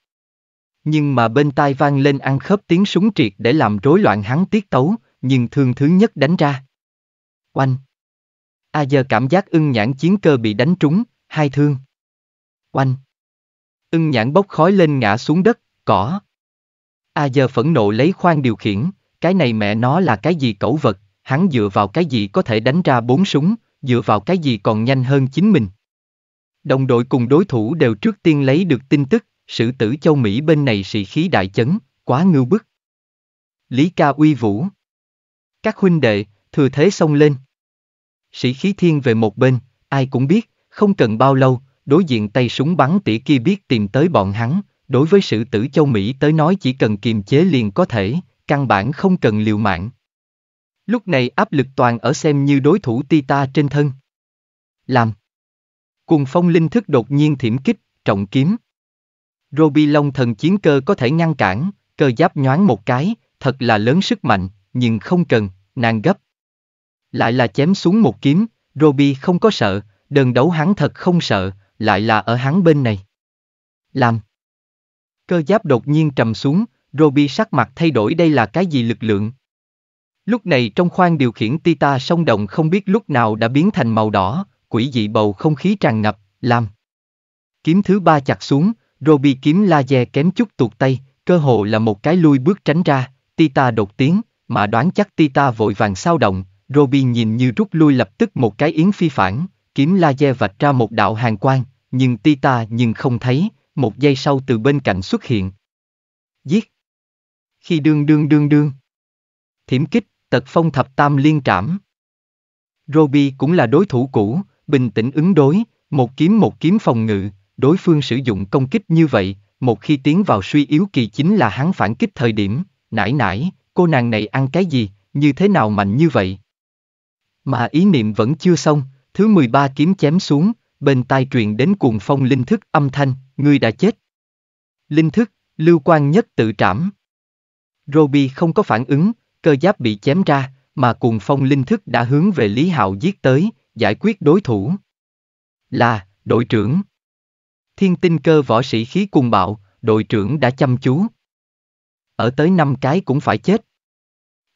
Nhưng mà bên tai vang lên ăn khớp tiếng súng triệt để làm rối loạn hắn tiết tấu, nhưng thương thứ nhất đánh ra. Oanh! A giờ cảm giác ưng nhãn chiến cơ bị đánh trúng, hai thương. Oanh! Ưng nhãn bốc khói lên ngã xuống đất, cỏ. A giờ phẫn nộ lấy khoan điều khiển, cái này mẹ nó là cái gì cẩu vật, hắn dựa vào cái gì có thể đánh ra bốn súng, dựa vào cái gì còn nhanh hơn chính mình. Đồng đội cùng đối thủ đều trước tiên lấy được tin tức, sự tử châu Mỹ bên này sĩ khí đại chấn, quá ngưu bức. Lý ca uy vũ. Các huynh đệ, thừa thế xông lên. Sĩ khí thiên về một bên, ai cũng biết, không cần bao lâu, đối diện tay súng bắn tỉa kia biết tìm tới bọn hắn, đối với sự tử châu Mỹ tới nói chỉ cần kiềm chế liền có thể, căn bản không cần liều mạng. Lúc này áp lực toàn ở xem như đối thủ Tita trên thân. Làm. Cùng phong linh thức đột nhiên thiểm kích, trọng kiếm. Roby Long thần chiến cơ có thể ngăn cản, cơ giáp nhoáng một cái, thật là lớn sức mạnh, nhưng không cần, nàng gấp. Lại là chém xuống một kiếm, Roby không có sợ, đơn đấu hắn thật không sợ, lại là ở hắn bên này. Làm. Cơ giáp đột nhiên trầm xuống, Roby sắc mặt thay đổi đây là cái gì lực lượng? Lúc này trong khoang điều khiển Tita sông động không biết lúc nào đã biến thành màu đỏ, quỷ dị bầu không khí tràn ngập, làm. Kiếm thứ ba chặt xuống, Roby kiếm laser kém chút tuột tay, cơ hồ là một cái lui bước tránh ra, Tita đột tiến, mà đoán chắc Tita vội vàng sao động, Roby nhìn như rút lui lập tức một cái yến phi phản, kiếm laser vạch ra một đạo hàng quang, nhưng Tita nhưng không thấy, một giây sau từ bên cạnh xuất hiện. Giết! khi đương đương đương đương. Thiểm kích, tật phong thập tam liên trảm. Roby cũng là đối thủ cũ, bình tĩnh ứng đối, một kiếm một kiếm phòng ngự, đối phương sử dụng công kích như vậy, một khi tiến vào suy yếu kỳ chính là hắn phản kích thời điểm, nải nải, cô nàng này ăn cái gì, như thế nào mạnh như vậy. Mà ý niệm vẫn chưa xong, thứ 13 kiếm chém xuống, bên tai truyền đến cuồng phong linh thức âm thanh, người đã chết. Linh thức, lưu quan nhất tự trảm. Roby không có phản ứng, cơ giáp bị chém ra, mà cùng phong linh thức đã hướng về Lý Hạo giết tới, giải quyết đối thủ. Là, đội trưởng. Thiên tinh cơ võ sĩ khí cùng bạo, đội trưởng đã chăm chú. Ở tới năm cái cũng phải chết.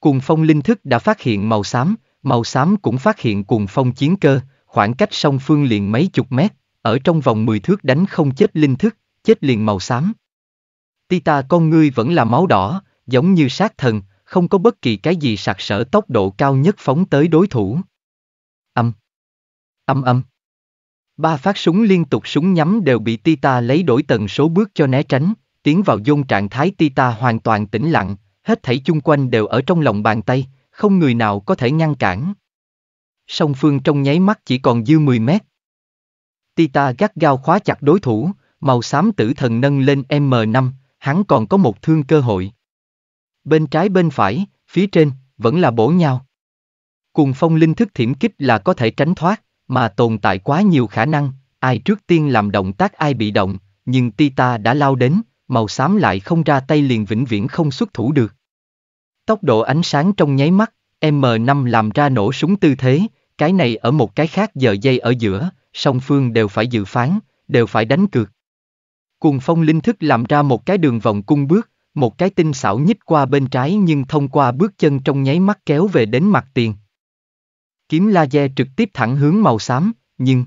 Cùng phong linh thức đã phát hiện màu xám, màu xám cũng phát hiện cùng phong chiến cơ, khoảng cách song phương liền mấy chục mét, ở trong vòng 10 thước đánh không chết linh thức, chết liền màu xám. Tita con ngươi vẫn là máu đỏ, giống như sát thần, không có bất kỳ cái gì sặc sỡ tốc độ cao nhất phóng tới đối thủ. Âm. Âm âm. Ba phát súng liên tục súng nhắm đều bị Tita lấy đổi tần số bước cho né tránh, tiến vào dung trạng thái Tita hoàn toàn tĩnh lặng, hết thảy chung quanh đều ở trong lòng bàn tay, không người nào có thể ngăn cản. Song phương trong nháy mắt chỉ còn dư 10 mét. Tita gắt gao khóa chặt đối thủ, màu xám tử thần nâng lên M5, hắn còn có một thương cơ hội bên trái bên phải, phía trên, vẫn là bổ nhau. Cùng phong linh thức thiểm kích là có thể tránh thoát, mà tồn tại quá nhiều khả năng, ai trước tiên làm động tác ai bị động, nhưng Tita đã lao đến, màu xám lại không ra tay liền vĩnh viễn không xuất thủ được. Tốc độ ánh sáng trong nháy mắt, M5 làm ra nổ súng tư thế, cái này ở một cái khác giờ dây ở giữa, song phương đều phải dự phán, đều phải đánh cược. Cùng phong linh thức làm ra một cái đường vòng cung bước, một cái tinh xảo nhích qua bên trái nhưng thông qua bước chân trong nháy mắt kéo về đến mặt tiền. Kiếm laser trực tiếp thẳng hướng màu xám, nhưng...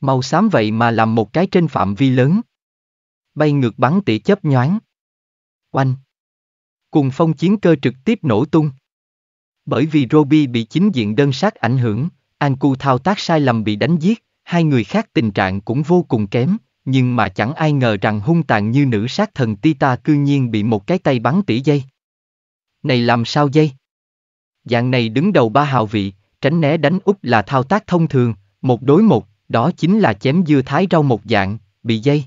Màu xám vậy mà làm một cái trên phạm vi lớn. Bay ngược bắn tỉa chấp nhoáng. Oanh! Cùng phong chiến cơ trực tiếp nổ tung. Bởi vì Roby bị chính diện đơn sát ảnh hưởng, Anku thao tác sai lầm bị đánh giết, hai người khác tình trạng cũng vô cùng kém, nhưng mà chẳng ai ngờ rằng hung tàn như nữ sát thần Tita cư nhiên bị một cái tay bắn tỉ dây. Này làm sao dây? Dạng này đứng đầu ba hào vị, tránh né đánh úp là thao tác thông thường, một đối một, đó chính là chém dưa thái rau một dạng, bị dây.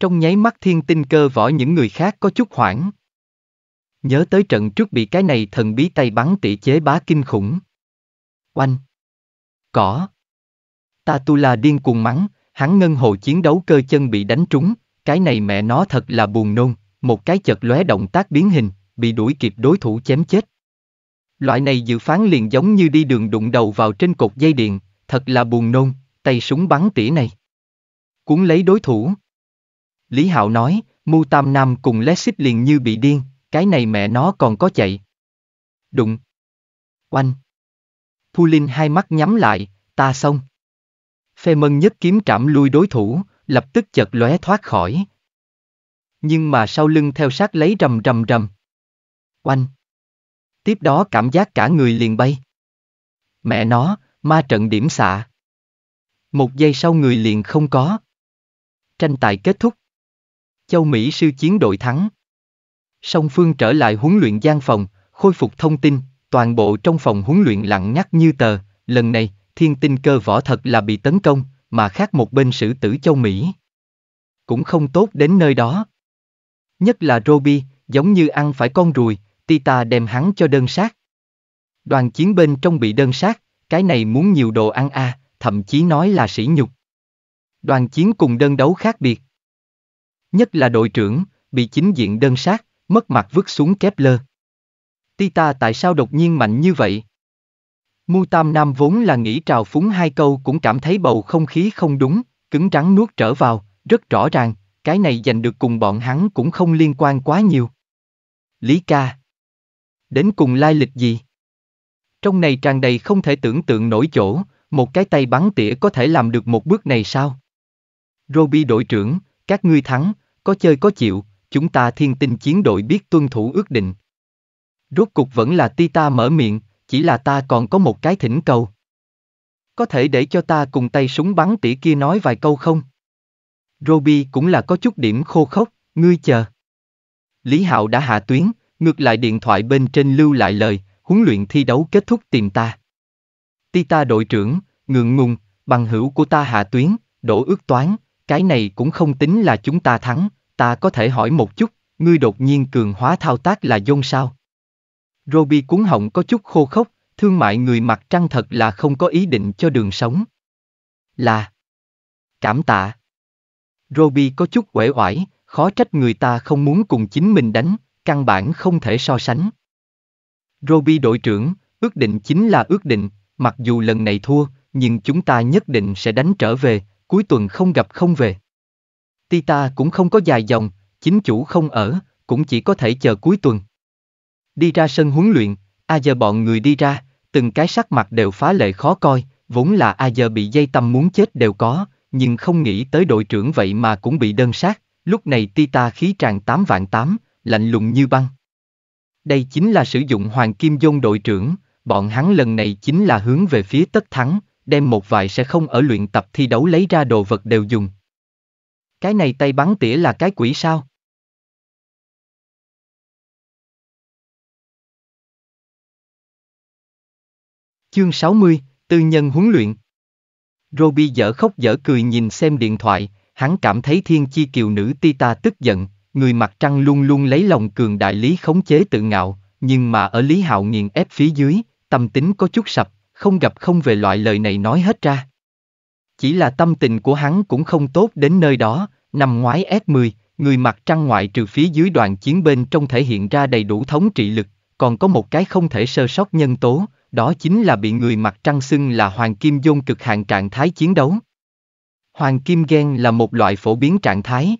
Trong nháy mắt thiên tinh cơ võ những người khác có chút hoảng. Nhớ tới trận trước bị cái này thần bí tay bắn tỉ chế bá kinh khủng. Oanh! Cỏ! Ta tu là điên cuồng mắng, Hắn ngân hồ chiến đấu cơ chân bị đánh trúng, cái này mẹ nó thật là buồn nôn, một cái chật lóe động tác biến hình, bị đuổi kịp đối thủ chém chết. Loại này dự phán liền giống như đi đường đụng đầu vào trên cột dây điện, thật là buồn nôn, tay súng bắn tỉa này. Cuốn lấy đối thủ. Lý Hạo nói, Mu Tam Nam cùng xích liền như bị điên, cái này mẹ nó còn có chạy. Đụng. Oanh. Pulin hai mắt nhắm lại, ta xong. Phê Mân nhất kiếm trảm lui đối thủ, lập tức chợt lóe thoát khỏi. Nhưng mà sau lưng theo sát lấy rầm rầm rầm. Oanh! Tiếp đó cảm giác cả người liền bay. Mẹ nó, ma trận điểm xạ. Một giây sau người liền không có. Tranh tài kết thúc. Châu Mỹ sư chiến đội thắng. Song phương trở lại huấn luyện gian phòng, khôi phục thông tin, toàn bộ trong phòng huấn luyện lặng ngắt như tờ, lần này, thiên tinh cơ võ thật là bị tấn công, mà khác một bên sử tử châu Mỹ. Cũng không tốt đến nơi đó. Nhất là Roby, giống như ăn phải con ruồi, Tita đem hắn cho đơn sát. Đoàn chiến bên trong bị đơn sát, cái này muốn nhiều đồ ăn a, à, thậm chí nói là sỉ nhục. Đoàn chiến cùng đơn đấu khác biệt. Nhất là đội trưởng, bị chính diện đơn sát, mất mặt vứt xuống kép lơ. Tita tại sao đột nhiên mạnh như vậy, Mu Tam Nam vốn là nghĩ trào phúng hai câu cũng cảm thấy bầu không khí không đúng, cứng rắn nuốt trở vào, rất rõ ràng, cái này giành được cùng bọn hắn cũng không liên quan quá nhiều. Lý ca. Đến cùng lai lịch gì? Trong này tràn đầy không thể tưởng tượng nổi chỗ, một cái tay bắn tỉa có thể làm được một bước này sao? Roby đội trưởng, các ngươi thắng, có chơi có chịu, chúng ta thiên tinh chiến đội biết tuân thủ ước định. Rốt cục vẫn là Tita mở miệng, chỉ là ta còn có một cái thỉnh cầu. Có thể để cho ta cùng tay súng bắn tỉ kia nói vài câu không? Roby cũng là có chút điểm khô khốc, ngươi chờ. Lý Hạo đã hạ tuyến, ngược lại điện thoại bên trên lưu lại lời, huấn luyện thi đấu kết thúc tìm ta. Ti ta đội trưởng, ngượng ngùng, bằng hữu của ta hạ tuyến, đổ ước toán, cái này cũng không tính là chúng ta thắng, ta có thể hỏi một chút, ngươi đột nhiên cường hóa thao tác là dông sao? Roby cuốn họng có chút khô khốc, thương mại người mặt trăng thật là không có ý định cho đường sống. Là. Cảm tạ. Roby có chút uể oải, khó trách người ta không muốn cùng chính mình đánh, căn bản không thể so sánh. Roby đội trưởng, ước định chính là ước định, mặc dù lần này thua, nhưng chúng ta nhất định sẽ đánh trở về, cuối tuần không gặp không về. Tita cũng không có dài dòng, chính chủ không ở, cũng chỉ có thể chờ cuối tuần. Đi ra sân huấn luyện, A giờ bọn người đi ra, từng cái sắc mặt đều phá lệ khó coi, vốn là A giờ bị dây tâm muốn chết đều có, nhưng không nghĩ tới đội trưởng vậy mà cũng bị đơn sát, lúc này Tita khí tràn 8 vạn 8, lạnh lùng như băng. Đây chính là sử dụng Hoàng Kim Dông đội trưởng, bọn hắn lần này chính là hướng về phía tất thắng, đem một vài sẽ không ở luyện tập thi đấu lấy ra đồ vật đều dùng. Cái này tay bắn tỉa là cái quỷ sao? Chương 60, Tư nhân huấn luyện Roby dở khóc dở cười nhìn xem điện thoại, hắn cảm thấy thiên chi kiều nữ Tita tức giận, người mặt trăng luôn luôn lấy lòng cường đại lý khống chế tự ngạo, nhưng mà ở Lý Hạo nghiền ép phía dưới, tâm tính có chút sập, không gặp không về loại lời này nói hết ra. Chỉ là tâm tình của hắn cũng không tốt đến nơi đó, năm ngoái S10, người mặt trăng ngoại trừ phía dưới đoàn chiến bên trong thể hiện ra đầy đủ thống trị lực, còn có một cái không thể sơ sót nhân tố, đó chính là bị người mặt trăng xưng là hoàng kim dôn cực hạn trạng thái chiến đấu. Hoàng kim ghen là một loại phổ biến trạng thái.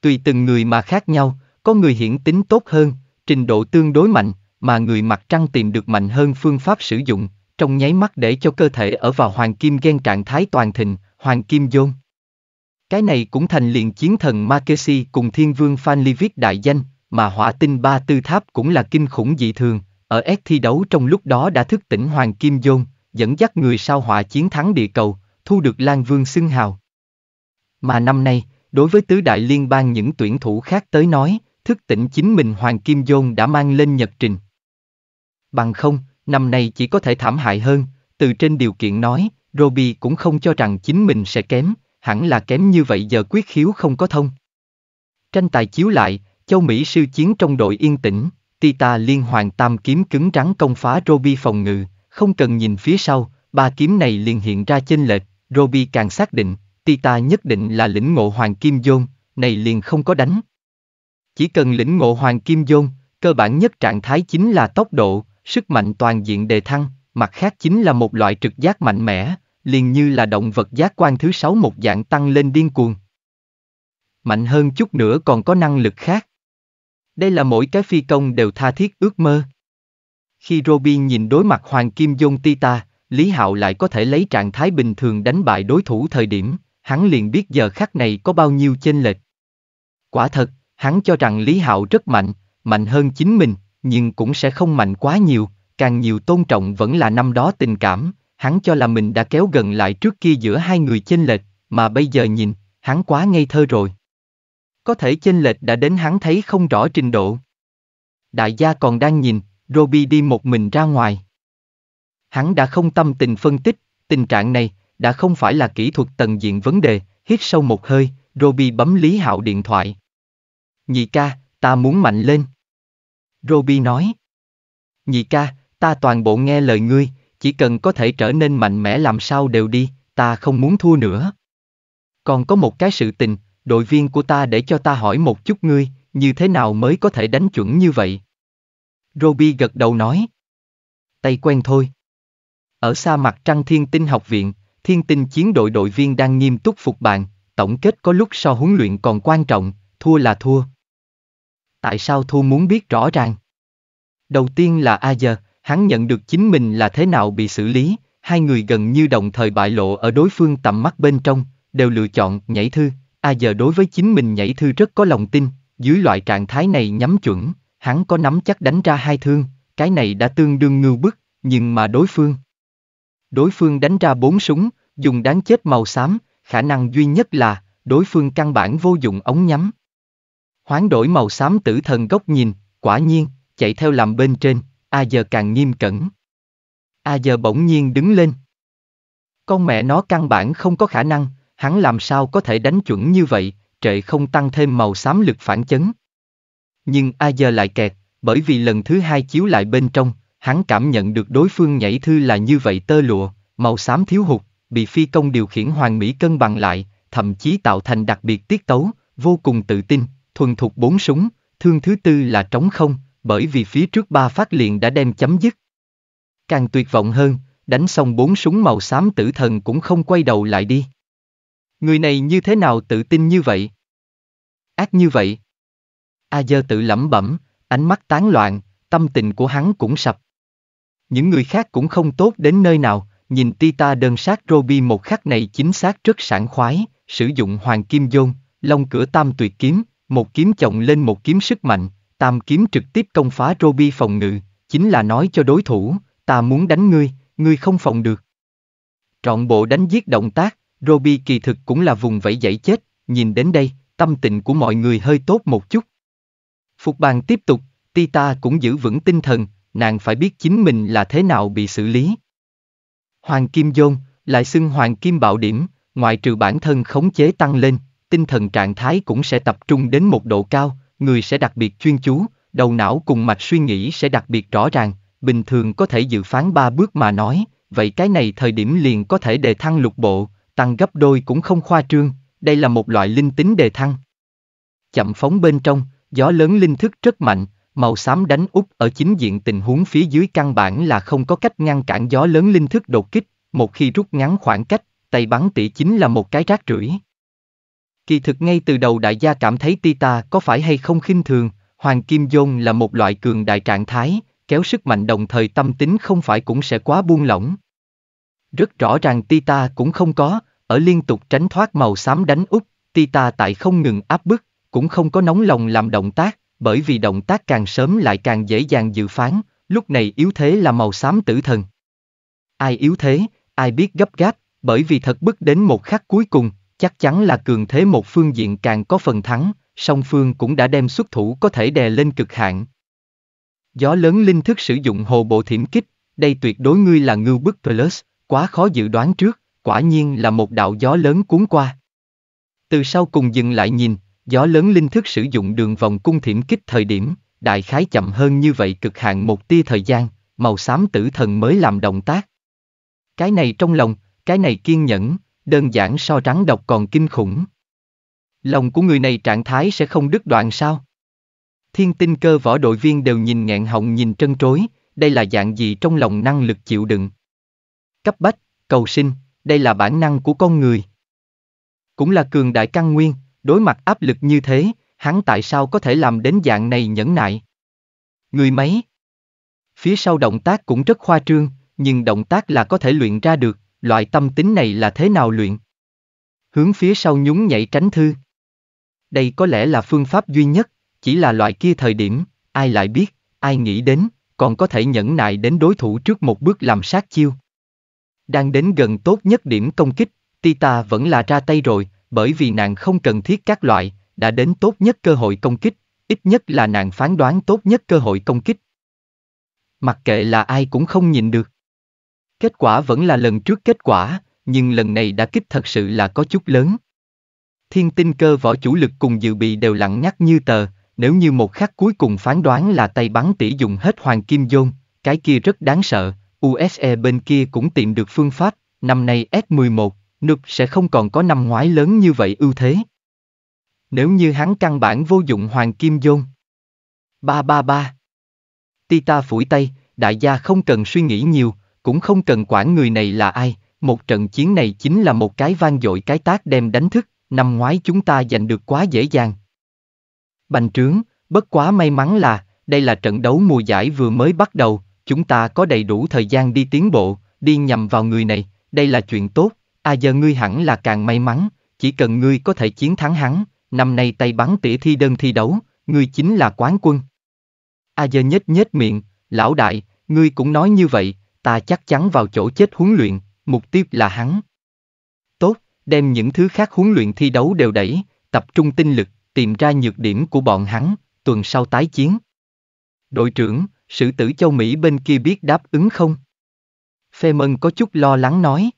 Tùy từng người mà khác nhau, có người hiển tính tốt hơn, trình độ tương đối mạnh, mà người mặt trăng tìm được mạnh hơn phương pháp sử dụng, trong nháy mắt để cho cơ thể ở vào hoàng kim ghen trạng thái toàn thịnh, hoàng kim dôn. Cái này cũng thành liền chiến thần Markesi cùng thiên vương Phan Livic đại danh, mà hỏa tinh ba tư tháp cũng là kinh khủng dị thường, ở S thi đấu trong lúc đó đã thức tỉnh Hoàng Kim Dôn, dẫn dắt người sao hỏa chiến thắng địa cầu, thu được Lan Vương xưng hào. Mà năm nay, đối với tứ đại liên bang những tuyển thủ khác tới nói, thức tỉnh chính mình Hoàng Kim Dôn đã mang lên nhật trình. Bằng không, năm nay chỉ có thể thảm hại hơn, từ trên điều kiện nói, Roby cũng không cho rằng chính mình sẽ kém, hẳn là kém như vậy giờ quyết khiếu không có thông. Tranh tài chiếu lại, châu Mỹ sư chiến trong đội yên tĩnh, Tita liên hoàn tam kiếm cứng rắn công phá Roby phòng ngự, không cần nhìn phía sau, ba kiếm này liền hiện ra chênh lệch, Roby càng xác định, Tita nhất định là lĩnh ngộ hoàng kim dôn, này liền không có đánh. Chỉ cần lĩnh ngộ hoàng kim dôn, cơ bản nhất trạng thái chính là tốc độ, sức mạnh toàn diện đề thăng, mặt khác chính là một loại trực giác mạnh mẽ, liền như là động vật giác quan thứ sáu một dạng tăng lên điên cuồng. Mạnh hơn chút nữa còn có năng lực khác. Đây là mỗi cái phi công đều tha thiết ước mơ. Khi Robin nhìn đối mặt Hoàng Kim Dung Tita, Lý Hạo lại có thể lấy trạng thái bình thường đánh bại đối thủ thời điểm, hắn liền biết giờ khắc này có bao nhiêu chênh lệch. Quả thật, hắn cho rằng Lý Hạo rất mạnh, mạnh hơn chính mình, nhưng cũng sẽ không mạnh quá nhiều, càng nhiều tôn trọng vẫn là năm đó tình cảm, hắn cho là mình đã kéo gần lại trước kia giữa hai người chênh lệch, mà bây giờ nhìn, hắn quá ngây thơ rồi. Có thể chênh lệch đã đến hắn thấy không rõ trình độ. Đại gia còn đang nhìn, Roby đi một mình ra ngoài. Hắn đã không tâm tình phân tích, tình trạng này đã không phải là kỹ thuật tầng diện vấn đề, hít sâu một hơi, Roby bấm Lý Hạo điện thoại. Nhị ca, ta muốn mạnh lên. Roby nói. Nhị ca, ta toàn bộ nghe lời ngươi, chỉ cần có thể trở nên mạnh mẽ làm sao đều đi, ta không muốn thua nữa. Còn có một cái sự tình, đội viên của ta để cho ta hỏi một chút ngươi, như thế nào mới có thể đánh chuẩn như vậy? Roby gật đầu nói. Tay quen thôi. Ở xa mặt trăng thiên tinh học viện, thiên tinh chiến đội đội viên đang nghiêm túc phục bàn, tổng kết có lúc so huấn luyện còn quan trọng, thua là thua. Tại sao thua muốn biết rõ ràng? Đầu tiên là A giờ, hắn nhận được chính mình là thế nào bị xử lý, hai người gần như đồng thời bại lộ ở đối phương tầm mắt bên trong, đều lựa chọn nhảy thư, A giờ đối với chính mình nhảy thư rất có lòng tin, dưới loại trạng thái này nhắm chuẩn, hắn có nắm chắc đánh ra hai thương, cái này đã tương đương ngưu bức, nhưng mà đối phương. Đối phương đánh ra bốn súng, dùng đáng chết màu xám, khả năng duy nhất là đối phương căn bản vô dụng ống nhắm. Hoán đổi màu xám tử thần góc nhìn, quả nhiên, chạy theo làm bên trên, A giờ càng nghiêm cẩn. A giờ bỗng nhiên đứng lên. Con mẹ nó căn bản không có khả năng, hắn làm sao có thể đánh chuẩn như vậy, trệ không tăng thêm màu xám lực phản chấn. Nhưng A giờ lại kẹt, bởi vì lần thứ hai chiếu lại bên trong, hắn cảm nhận được đối phương nhảy thư là như vậy tơ lụa, màu xám thiếu hụt, bị phi công điều khiển hoàng mỹ cân bằng lại, thậm chí tạo thành đặc biệt tiết tấu, vô cùng tự tin, thuần thục bốn súng, thương thứ tư là trống không, bởi vì phía trước ba phát liền đã đem chấm dứt. Càng tuyệt vọng hơn, đánh xong bốn súng màu xám tử thần cũng không quay đầu lại đi. Người này như thế nào tự tin như vậy? Ác như vậy? A dơ tự lẩm bẩm, ánh mắt tán loạn, tâm tình của hắn cũng sập. Những người khác cũng không tốt đến nơi nào, nhìn Tita đơn sát Roby một khắc này chính xác rất sảng khoái, sử dụng hoàng kim dôn, lông cửa tam tuyệt kiếm, một kiếm chồng lên một kiếm sức mạnh, tam kiếm trực tiếp công phá Roby phòng ngự, chính là nói cho đối thủ, ta muốn đánh ngươi, ngươi không phòng được. Trọn bộ đánh giết động tác, Roby kỳ thực cũng là vùng vẫy dãy chết, nhìn đến đây, tâm tình của mọi người hơi tốt một chút. Phục bàn tiếp tục, Tita cũng giữ vững tinh thần, nàng phải biết chính mình là thế nào bị xử lý. Hoàng Kim Dôn, lại xưng Hoàng Kim Bạo Điểm, ngoại trừ bản thân khống chế tăng lên, tinh thần trạng thái cũng sẽ tập trung đến một độ cao, người sẽ đặc biệt chuyên chú, đầu não cùng mạch suy nghĩ sẽ đặc biệt rõ ràng, bình thường có thể dự phán ba bước mà nói, vậy cái này thời điểm liền có thể đề thăng lục bộ, tăng gấp đôi cũng không khoa trương, đây là một loại linh tính đề thăng. Chậm phóng bên trong, gió lớn linh thức rất mạnh, màu xám đánh úp ở chính diện tình huống phía dưới căn bản là không có cách ngăn cản gió lớn linh thức đột kích, một khi rút ngắn khoảng cách, tay bắn tỉ chính là một cái rác rưởi. Kỳ thực ngay từ đầu đại gia cảm thấy Tita có phải hay không khinh thường, Hoàng Kim Dôn là một loại cường đại trạng thái, kéo sức mạnh đồng thời tâm tính không phải cũng sẽ quá buông lỏng. Rất rõ ràng Tita cũng không có, ở liên tục tránh thoát màu xám đánh úp, Tita tại không ngừng áp bức, cũng không có nóng lòng làm động tác, bởi vì động tác càng sớm lại càng dễ dàng dự phán, lúc này yếu thế là màu xám tử thần. Ai yếu thế, ai biết gấp gáp, bởi vì thật bức đến một khắc cuối cùng, chắc chắn là cường thế một phương diện càng có phần thắng, song phương cũng đã đem xuất thủ có thể đè lên cực hạn. Gió lớn linh thức sử dụng hồ bộ thiểm kích, đây tuyệt đối ngươi là ngưu bức plus, quá khó dự đoán trước, quả nhiên là một đạo gió lớn cuốn qua. Từ sau cùng dừng lại nhìn, gió lớn linh thức sử dụng đường vòng cung thiểm kích thời điểm, đại khái chậm hơn như vậy cực hạn một tia thời gian, màu xám tử thần mới làm động tác. Cái này trong lòng, cái này kiên nhẫn, đơn giản so rắn độc còn kinh khủng. Lòng của người này trạng thái sẽ không đứt đoạn sao? Thiên tinh cơ võ đội viên đều nhìn nghẹn họng nhìn trân trối, đây là dạng gì trong lòng năng lực chịu đựng cấp bách, cầu sinh, đây là bản năng của con người. Cũng là cường đại căn nguyên, đối mặt áp lực như thế, hắn tại sao có thể làm đến dạng này nhẫn nại? Người mấy? Phía sau động tác cũng rất khoa trương, nhưng động tác là có thể luyện ra được, loại tâm tính này là thế nào luyện? Hướng phía sau nhún nhảy tránh thư. Đây có lẽ là phương pháp duy nhất, chỉ là loại kia thời điểm, ai lại biết, ai nghĩ đến, còn có thể nhẫn nại đến đối thủ trước một bước làm sát chiêu. Đang đến gần tốt nhất điểm công kích, Tita vẫn là ra tay rồi, bởi vì nàng không cần thiết các loại, đã đến tốt nhất cơ hội công kích, ít nhất là nàng phán đoán tốt nhất cơ hội công kích. Mặc kệ là ai cũng không nhìn được. Kết quả vẫn là lần trước kết quả, nhưng lần này đã kích thật sự là có chút lớn. Thiên tinh cơ võ chủ lực cùng dự bị đều lặng nhắc như tờ, nếu như một khắc cuối cùng phán đoán là tay bắn tỉ dùng hết hoàng kim dôn, cái kia rất đáng sợ, USE bên kia cũng tìm được phương pháp, năm nay S11, nực sẽ không còn có năm ngoái lớn như vậy ưu thế. Nếu như hắn căn bản vô dụng hoàng kim dôn. 333 Tita phủi tay, đại gia không cần suy nghĩ nhiều, cũng không cần quản người này là ai, một trận chiến này chính là một cái vang dội cái tác đem đánh thức, năm ngoái chúng ta giành được quá dễ dàng. Bành trướng, bất quá may mắn là, đây là trận đấu mùa giải vừa mới bắt đầu, chúng ta có đầy đủ thời gian đi tiến bộ, đi nhằm vào người này, đây là chuyện tốt, à giờ ngươi hẳn là càng may mắn, chỉ cần ngươi có thể chiến thắng hắn, năm nay tay bắn tỉa thi đơn thi đấu, ngươi chính là quán quân. A à giờ nhếch nhếch miệng, lão đại, ngươi cũng nói như vậy, ta chắc chắn vào chỗ chết huấn luyện, mục tiêu là hắn. Tốt, đem những thứ khác huấn luyện thi đấu đều đẩy, tập trung tinh lực, tìm ra nhược điểm của bọn hắn, tuần sau tái chiến. Đội trưởng, Sử tử châu Mỹ bên kia biết đáp ứng không? Phê Mân có chút lo lắng nói.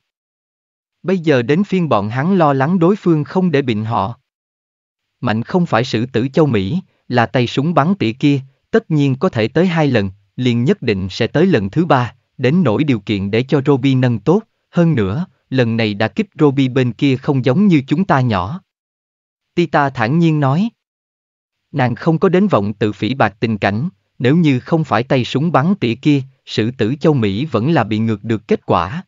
Bây giờ đến phiên bọn hắn lo lắng đối phương không để bệnh họ. Mạnh không phải sử tử châu Mỹ, là tay súng bắn tỉa kia, tất nhiên có thể tới hai lần, liền nhất định sẽ tới lần thứ ba, đến nỗi điều kiện để cho Roby nâng tốt, hơn nữa, lần này đã kích Roby bên kia không giống như chúng ta nhỏ. Tita thản nhiên nói. Nàng không có đến vọng tự phỉ bạc tình cảnh, nếu như không phải tay súng bắn tỉa kia, sự tử châu Mỹ vẫn là bị ngược được kết quả.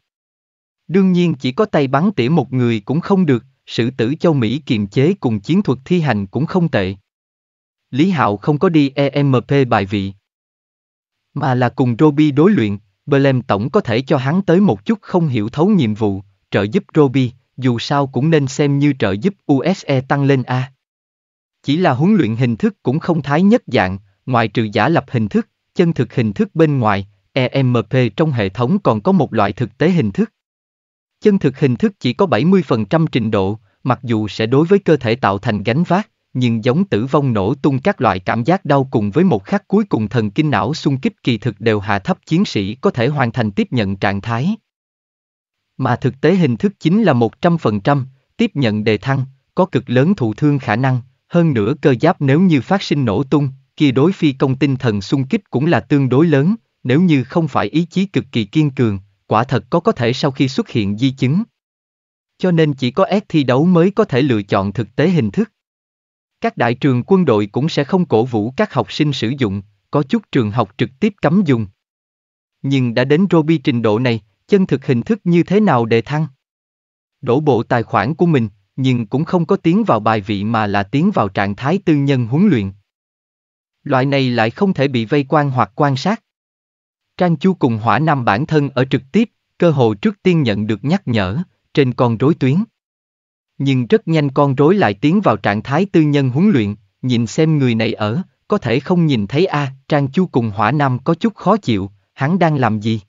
Đương nhiên chỉ có tay bắn tỉa một người cũng không được, sự tử châu Mỹ kiềm chế cùng chiến thuật thi hành cũng không tệ. Lý Hạo không có đi EMP bài vị, mà là cùng Roby đối luyện, Blem tổng có thể cho hắn tới một chút không hiểu thấu nhiệm vụ, trợ giúp Roby, dù sao cũng nên xem như trợ giúp USE tăng lên A. Chỉ là huấn luyện hình thức cũng không thái nhất dạng, Ngoài trừ giả lập hình thức, chân thực hình thức bên ngoài, EMP trong hệ thống còn có một loại thực tế hình thức. Chân thực hình thức chỉ có 70% trình độ, mặc dù sẽ đối với cơ thể tạo thành gánh vác, nhưng giống tử vong nổ tung các loại cảm giác đau cùng với một khắc cuối cùng thần kinh não xung kích kỳ thực đều hạ thấp chiến sĩ có thể hoàn thành tiếp nhận trạng thái. Mà thực tế hình thức chính là 100%, tiếp nhận đề thăng, có cực lớn thụ thương khả năng, hơn nữa cơ giáp nếu như phát sinh nổ tung, kia đối phi công tinh thần xung kích cũng là tương đối lớn, nếu như không phải ý chí cực kỳ kiên cường, quả thật có có thể sau khi xuất hiện di chứng. Cho nên chỉ có ép thi đấu mới có thể lựa chọn thực tế hình thức. Các đại trường quân đội cũng sẽ không cổ vũ các học sinh sử dụng, có chút trường học trực tiếp cấm dùng. Nhưng đã đến Roby trình độ này, chân thực hình thức như thế nào để thăng? Đổ bộ tài khoản của mình, nhưng cũng không có tiến vào bài vị mà là tiến vào trạng thái tư nhân huấn luyện. Loại này lại không thể bị vây quan hoặc quan sát. Trang Chu cùng Hỏa Nam bản thân ở trực tiếp, cơ hội trước tiên nhận được nhắc nhở, trên con rối tuyến. Nhưng rất nhanh con rối lại tiến vào trạng thái tư nhân huấn luyện, nhìn xem người này ở, có thể không nhìn thấy a à, Trang Chu cùng Hỏa Nam có chút khó chịu, hắn đang làm gì?